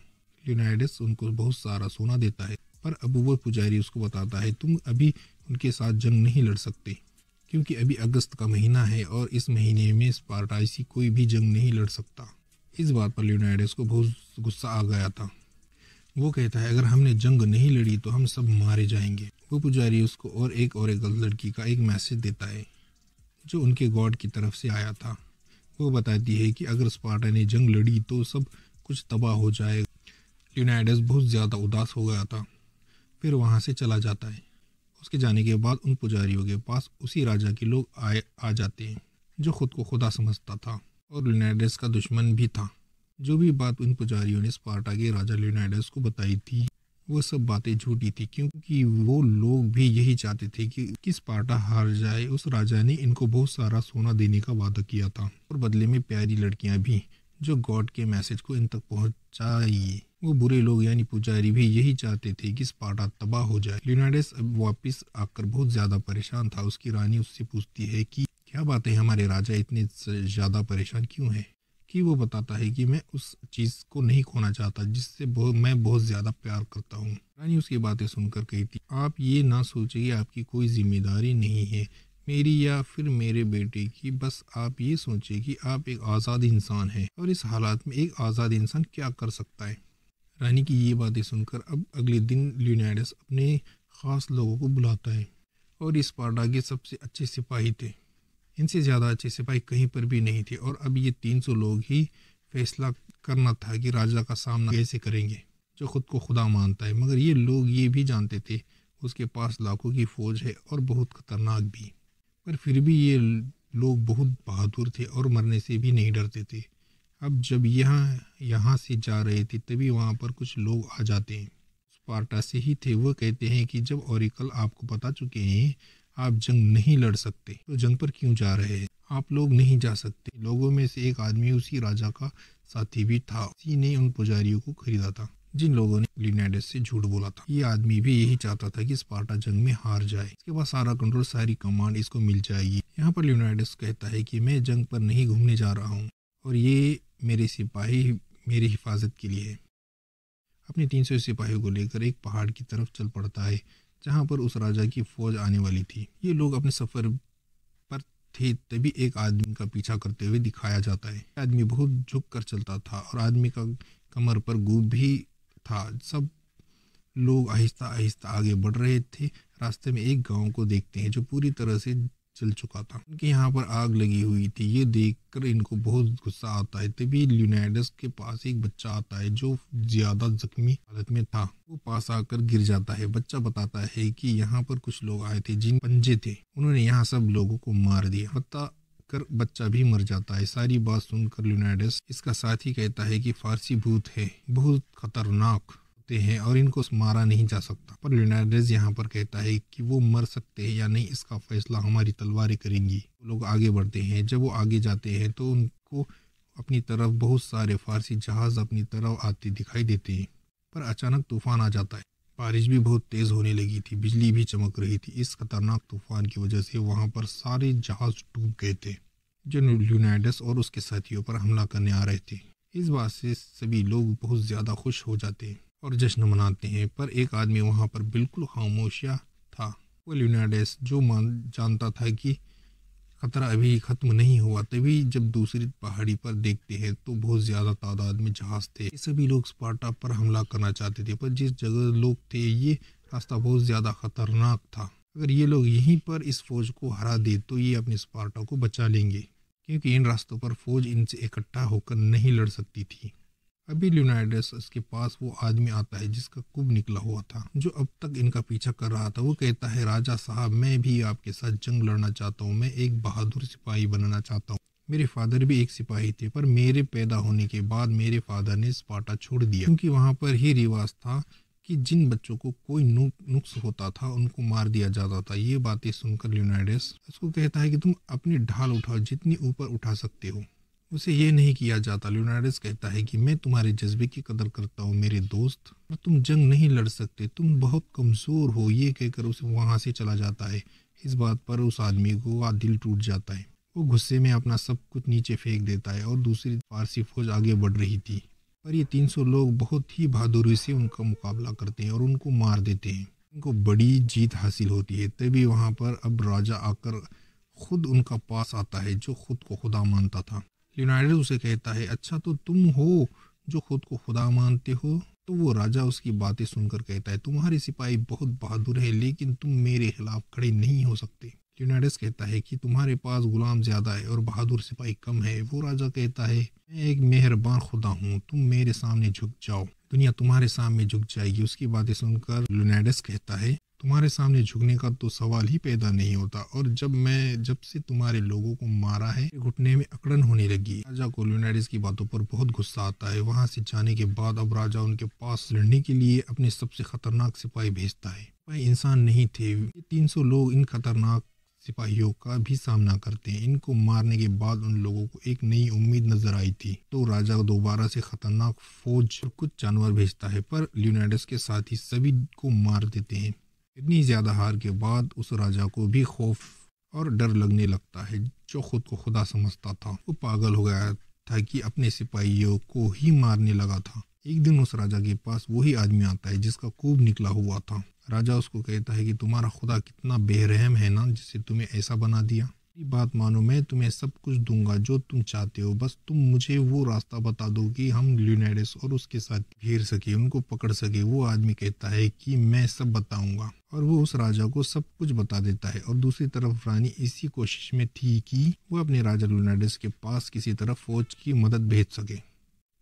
लियोनाइडस उनको बहुत सारा सोना देता है पर अब वो पुजारी उसको बताता है तुम अभी उनके साथ जंग नहीं लड़ सकते क्योंकि अभी अगस्त का महीना है और इस महीने में स्पार्टाइसी कोई भी जंग नहीं लड़ सकता इस बात पर लियोनाइडस को बहुत गुस्सा आ गया था वो कहता है अगर हमने जंग नहीं लड़ी तो हम सब मारे जाएंगे वो पुजारी उसको और एक और एक लड़की का एक मैसेज देता है जो उनके गॉड की तरफ से आया था वो बताती है कि अगर स्पार्टा ने जंग लड़ी तो सब कुछ तबाह हो जाएगा यूनाइडस बहुत ज़्यादा उदास हो गया था फिर वहाँ से चला जाता है उसके जाने के बाद उन पुजारियों के पास उसी राजा के लोग आए आ जाते हैं जो खुद को खुदा समझता था और ल्यूनाइडस का दुश्मन भी था जो भी बात उन पुजारियों ने स्पार्टा के राजा लियोनाइडस को बताई थी वो सब बातें झूठी थी क्योंकि वो लोग भी यही चाहते थे कि किस पार्टा हार जाए उस राजा ने इनको बहुत सारा सोना देने का वादा किया था और बदले में प्यारी लड़कियां भी जो गॉड के मैसेज को इन तक पहुंचाई वो बुरे लोग यानी पुजारी भी यही चाहते थे कि स्पार्टा तबाह हो जाए लियोनाइडस अब वापिस आकर बहुत ज़्यादा परेशान था उसकी रानी उससे पूछती है कि क्या बात है हमारे राजा इतने ज़्यादा परेशान क्यों है कि वो बताता है कि मैं उस चीज़ को नहीं खोना चाहता जिससे मैं बहुत ज़्यादा प्यार करता हूँ रानी उसकी बातें सुनकर कही थी आप ये ना सोचिए आपकी कोई जिम्मेदारी नहीं है मेरी या फिर मेरे बेटे की बस आप ये सोचिए कि आप एक आज़ाद इंसान हैं और इस हालात में एक आज़ाद इंसान क्या कर सकता है रानी की ये बातें सुनकर अब अगले दिन ल्यूनाइडस अपने ख़ास लोगों को बुलाता है और इस पार्टा के सबसे अच्छे सिपाही थे इनसे ज़्यादा अच्छे सिपाही कहीं पर भी नहीं थे और अब ये तीन सौ लोग ही फैसला करना था कि राजा का सामना कैसे करेंगे जो खुद को खुदा मानता है मगर ये लोग ये भी जानते थे उसके पास लाखों की फ़ौज है और बहुत ख़तरनाक भी पर फिर भी ये लोग बहुत बहादुर थे और मरने से भी नहीं डरते थे अब जब यहाँ यहाँ से जा रहे थे तभी वहाँ पर कुछ लोग आ जाते हैं स्पार्टा से ही थे वह कहते हैं कि जब ओरिकल आपको बता चुके हैं आप जंग नहीं लड़ सकते तो जंग पर क्यों जा रहे हैं आप लोग नहीं जा सकते लोगों में से एक आदमी उसी राजा का साथी भी था उसी ने उन पुजारियों को खरीदा था जिन लोगों ने लिनेडस से झूठ बोला था ये आदमी भी यही चाहता था कि स्पार्टा जंग में हार जाए इसके बाद सारा कंट्रोल सारी कमांड इसको मिल जाएगी यहाँ पर लिनेडस कहता है कि मैं जंग पर नहीं घूमने जा रहा हूँ और ये मेरे सिपाही मेरी हिफाजत के लिए है अपने तीन सौ सिपाहियों को लेकर एक पहाड़ की तरफ चल पड़ता है जहाँ पर उस राजा की फौज आने वाली थी ये लोग अपने सफ़र पर थे तभी एक आदमी का पीछा करते हुए दिखाया जाता है आदमी बहुत झुक कर चलता था और आदमी का कमर पर गुब भी था सब लोग आहिस्ता आहिस्ता आगे बढ़ रहे थे रास्ते में एक गांव को देखते हैं जो पूरी तरह से चल चुका था उनके यहाँ पर आग लगी हुई थी ये देखकर इनको बहुत गुस्सा आता है तभी ल्यूनाइडस के पास एक बच्चा आता है जो ज्यादा जख्मी हालत में था वो पास आकर गिर जाता है बच्चा बताता है कि यहाँ पर कुछ लोग आए थे जिन पंजे थे उन्होंने यहाँ सब लोगों को मार दिया पता कर बच्चा भी मर जाता है सारी बात सुनकर ल्यूनाइडस इसका साथी कहता है कि फारसी भूत है बहुत खतरनाक सकते हैं और इनको मारा नहीं जा सकता पर लियोनार्डेज यहाँ पर कहता है कि वो मर सकते हैं या नहीं इसका फैसला हमारी तलवारें करेंगी लोग आगे बढ़ते हैं जब वो आगे जाते हैं तो उनको अपनी तरफ बहुत सारे फारसी जहाज अपनी तरफ आते दिखाई देते हैं पर अचानक तूफान आ जाता है बारिश भी बहुत तेज़ होने लगी थी बिजली भी चमक रही थी इस खतरनाक तूफान की वजह से वहाँ पर सारे जहाज डूब गए थे जो लूनाइडस और उसके साथियों पर हमला करने आ रहे थे इस बात से सभी लोग बहुत ज़्यादा खुश हो जाते हैं और जश्न मनाते हैं पर एक आदमी वहाँ पर बिल्कुल खामोशिया था वो ल्यूनाडेस जो मान जानता था कि खतरा अभी ख़त्म नहीं हुआ तभी जब दूसरी पहाड़ी पर देखते हैं तो बहुत ज़्यादा तादाद में जहाज़ थे ये सभी लोग स्पार्टा पर हमला करना चाहते थे पर जिस जगह लोग थे ये रास्ता बहुत ज़्यादा ख़तरनाक था अगर ये लोग यहीं पर इस फौज को हरा दे तो ये अपने स्पार्टा को बचा लेंगे क्योंकि इन रास्तों पर फौज इनसे इकट्ठा होकर नहीं लड़ सकती थी अभी ल्यूनाइडस के पास वो आदमी आता है जिसका कुब निकला हुआ था जो अब तक इनका पीछा कर रहा था वो कहता है राजा साहब मैं भी आपके साथ जंग लड़ना चाहता हूँ मैं एक बहादुर सिपाही बनना चाहता हूँ मेरे फादर भी एक सिपाही थे पर मेरे पैदा होने के बाद मेरे फादर ने स्पाटा छोड़ दिया क्योंकि वहाँ पर ही रिवाज था कि जिन बच्चों को कोई नुक्स होता था उनको मार दिया जाता था ये बातें सुनकर लियोनाइडस उसको कहता है कि तुम अपनी ढाल उठाओ जितनी ऊपर उठा सकते हो उसे ये नहीं किया जाता लियोनार्डिस कहता है कि मैं तुम्हारे जज्बे की कदर करता हूँ मेरे दोस्त और तुम जंग नहीं लड़ सकते तुम बहुत कमज़ोर हो ये कहकर उसे वहाँ से चला जाता है इस बात पर उस आदमी को दिल टूट जाता है वो गुस्से में अपना सब कुछ नीचे फेंक देता है और दूसरी फारसी फौज आगे बढ़ रही थी पर ये 300 लोग बहुत ही बहादुरी से उनका मुकाबला करते हैं और उनको मार देते हैं उनको बड़ी जीत हासिल होती है तभी वहाँ पर अब राजा आकर खुद उनका पास आता है जो खुद को खुदा मानता था लियोनार्डो उसे कहता है अच्छा तो तुम हो जो खुद को खुदा मानते हो तो वो राजा उसकी बातें सुनकर कहता है तुम्हारे सिपाही बहुत बहादुर है लेकिन तुम मेरे खिलाफ खड़े नहीं हो सकते लियोनार्डस कहता है कि तुम्हारे पास गुलाम ज़्यादा है और बहादुर सिपाही कम है वो राजा कहता है मैं एक मेहरबान खुदा हूँ तुम मेरे सामने झुक जाओ दुनिया तुम्हारे सामने झुक जाएगी उसकी बातें सुनकर लियोनार्डस कहता है तुम्हारे सामने झुकने का तो सवाल ही पैदा नहीं होता और जब मैं जब से तुम्हारे लोगों को मारा है घुटने में अकड़न होने लगी राजा को ल्यूनाइडिस की बातों पर बहुत गुस्सा आता है वहां से जाने के बाद अब राजा उनके पास लड़ने के लिए अपने सबसे खतरनाक सिपाही भेजता है सिपाही इंसान नहीं थे तीन सौ लोग इन खतरनाक सिपाहियों का भी सामना करते हैं इनको मारने के बाद उन लोगों को एक नई उम्मीद नजर आई थी तो राजा दोबारा से खतरनाक फौज और कुछ जानवर भेजता है पर ल्यूनाइडस के साथ ही सभी को मार देते हैं इतनी ज़्यादा हार के बाद उस राजा को भी खौफ और डर लगने लगता है जो खुद को खुदा समझता था वो पागल हो गया था कि अपने सिपाहियों को ही मारने लगा था एक दिन उस राजा के पास वही आदमी आता है जिसका खूब निकला हुआ था राजा उसको कहता है कि तुम्हारा खुदा कितना बेरहम है ना जिससे तुम्हें ऐसा बना दिया मेरी बात मानो मैं तुम्हें सब कुछ दूंगा जो तुम चाहते हो बस तुम मुझे वो रास्ता बता दो कि हम लूनाइडस और उसके साथ घेर सके उनको पकड़ सके वो आदमी कहता है कि मैं सब बताऊंगा और वो उस राजा को सब कुछ बता देता है और दूसरी तरफ रानी इसी कोशिश में थी कि वो अपने राजा लूनाइडस के पास किसी तरह फौज की मदद भेज सके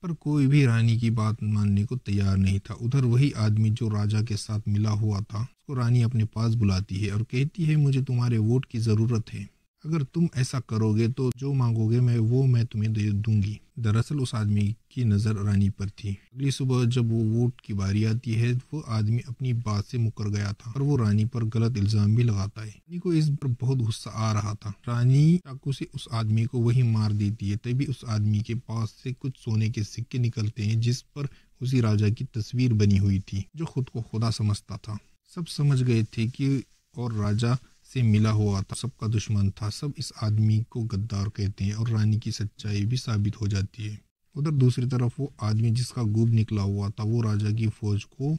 पर कोई भी रानी की बात मानने को तैयार नहीं था उधर वही आदमी जो राजा के साथ मिला हुआ था उसको रानी अपने पास बुलाती है और कहती है मुझे तुम्हारे वोट की ज़रूरत है अगर तुम ऐसा करोगे तो जो मांगोगे मैं वो मैं तुम्हें दे दूंगी दरअसल उस आदमी की नज़र रानी पर थी अगली सुबह जब वो वोट की बारी आती है वो आदमी अपनी बात से मुकर गया था और वो रानी पर गलत इल्ज़ाम भी लगाता है रानी को इस पर बहुत गुस्सा आ रहा था रानी चाकू से उस आदमी को वही मार देती है तभी उस आदमी के पास से कुछ सोने के सिक्के निकलते हैं जिस पर उसी राजा की तस्वीर बनी हुई थी जो खुद को खुदा समझता था सब समझ गए थे कि और राजा से मिला हुआ था सबका दुश्मन था सब इस आदमी को गद्दार कहते हैं और रानी की सच्चाई भी साबित हो जाती है उधर दूसरी तरफ वो आदमी जिसका गुब निकला हुआ था वो राजा की फौज को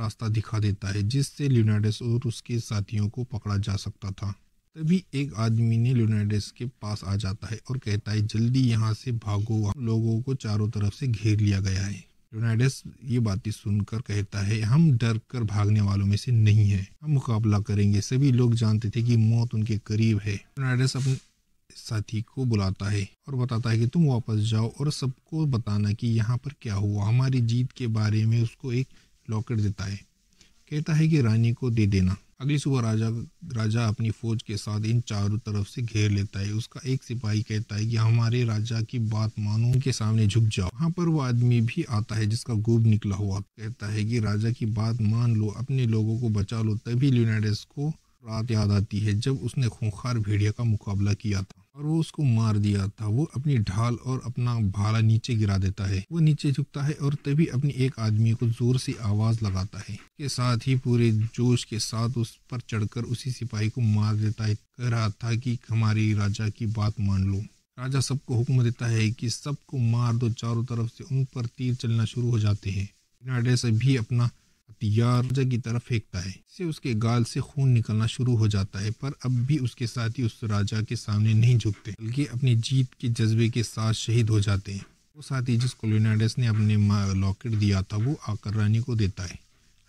रास्ता दिखा देता है जिससे ल्यूनाइडस और उसके साथियों को पकड़ा जा सकता था तभी एक आदमी ने ल्यूनाइडस के पास आ जाता है और कहता है जल्दी यहाँ से भागो लोगों को चारों तरफ से घेर लिया गया है लेोनाइडस ये बातें सुनकर कहता है हम डर कर भागने वालों में से नहीं है हम मुकाबला करेंगे सभी लोग जानते थे कि मौत उनके करीब है लेोनाइडस अपने साथी को बुलाता है और बताता है कि तुम वापस जाओ और सबको बताना कि यहाँ पर क्या हुआ हमारी जीत के बारे में उसको एक लॉकेट देता है कहता है कि रानी को दे देना अगली सुबह राजा राजा अपनी फौज के साथ इन चारों तरफ से घेर लेता है उसका एक सिपाही कहता है कि हमारे राजा की बात मानो उनके सामने झुक जाओ वहाँ पर वो आदमी भी आता है जिसका गोब निकला हुआ कहता है कि राजा की बात मान लो अपने लोगों को बचा लो तभी लूनाडेस को रात याद आती है जब उसने खूंखार भेड़िया का मुकाबला किया था और वो उसको मार दिया था वो अपनी ढाल और अपना भाला नीचे गिरा देता है वो नीचे झुकता है और तभी अपने एक आदमी को जोर से आवाज लगाता है के साथ ही पूरे जोश के साथ उस पर चढ़कर उसी सिपाही को मार देता है कह रहा था कि हमारी राजा की बात मान लो राजा सबको हुक्म देता है कि सबको मार दो चारों तरफ से उन पर तीर चलना शुरू हो जाते हैं भी अपना यारजा की तरफ फेंकता है इससे उसके गाल से खून निकलना शुरू हो जाता है पर अब भी उसके साथ ही उस राजा के सामने नहीं झुकते बल्कि अपनी जीत के जज्बे के साथ शहीद हो जाते हैं वो साथी जिसको लियोनार्डस ने अपने लॉकेट दिया था वो आकर रानी को देता है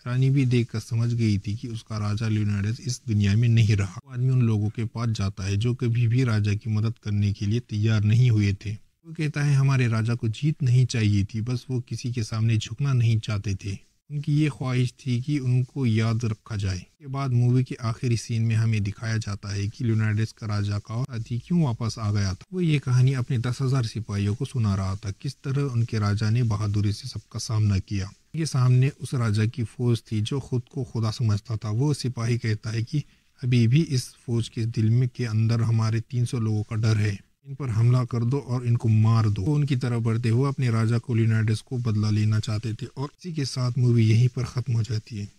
रानी भी देख समझ गई थी कि उसका राजा लियोनार्डस इस दुनिया में नहीं रहा वो आदमी उन लोगों के पास जाता है जो कभी भी राजा की मदद करने के लिए तैयार नहीं हुए थे वो कहता है हमारे राजा को जीत नहीं चाहिए थी बस वो किसी के सामने झुकना नहीं चाहते थे उनकी ये ख्वाहिश थी कि उनको याद रखा जाए के बाद मूवी के आखिरी सीन में हमें दिखाया जाता है कि ल्यूनाइडस का राजा का साथी क्यों वापस आ गया था वो ये कहानी अपने दस हजार सिपाहियों को सुना रहा था किस तरह उनके राजा ने बहादुरी से सबका सामना किया उनके सामने उस राजा की फौज थी जो खुद को खुदा समझता था वो सिपाही कहता है कि अभी भी इस फौज के दिल में के अंदर हमारे 300 लोगों का डर है इन पर हमला कर दो और इनको मार दो तो उनकी तरफ बढ़ते हुए अपने राजा कोलिनाइडस को बदला लेना चाहते थे और इसी के साथ मूवी यहीं पर ख़त्म हो जाती है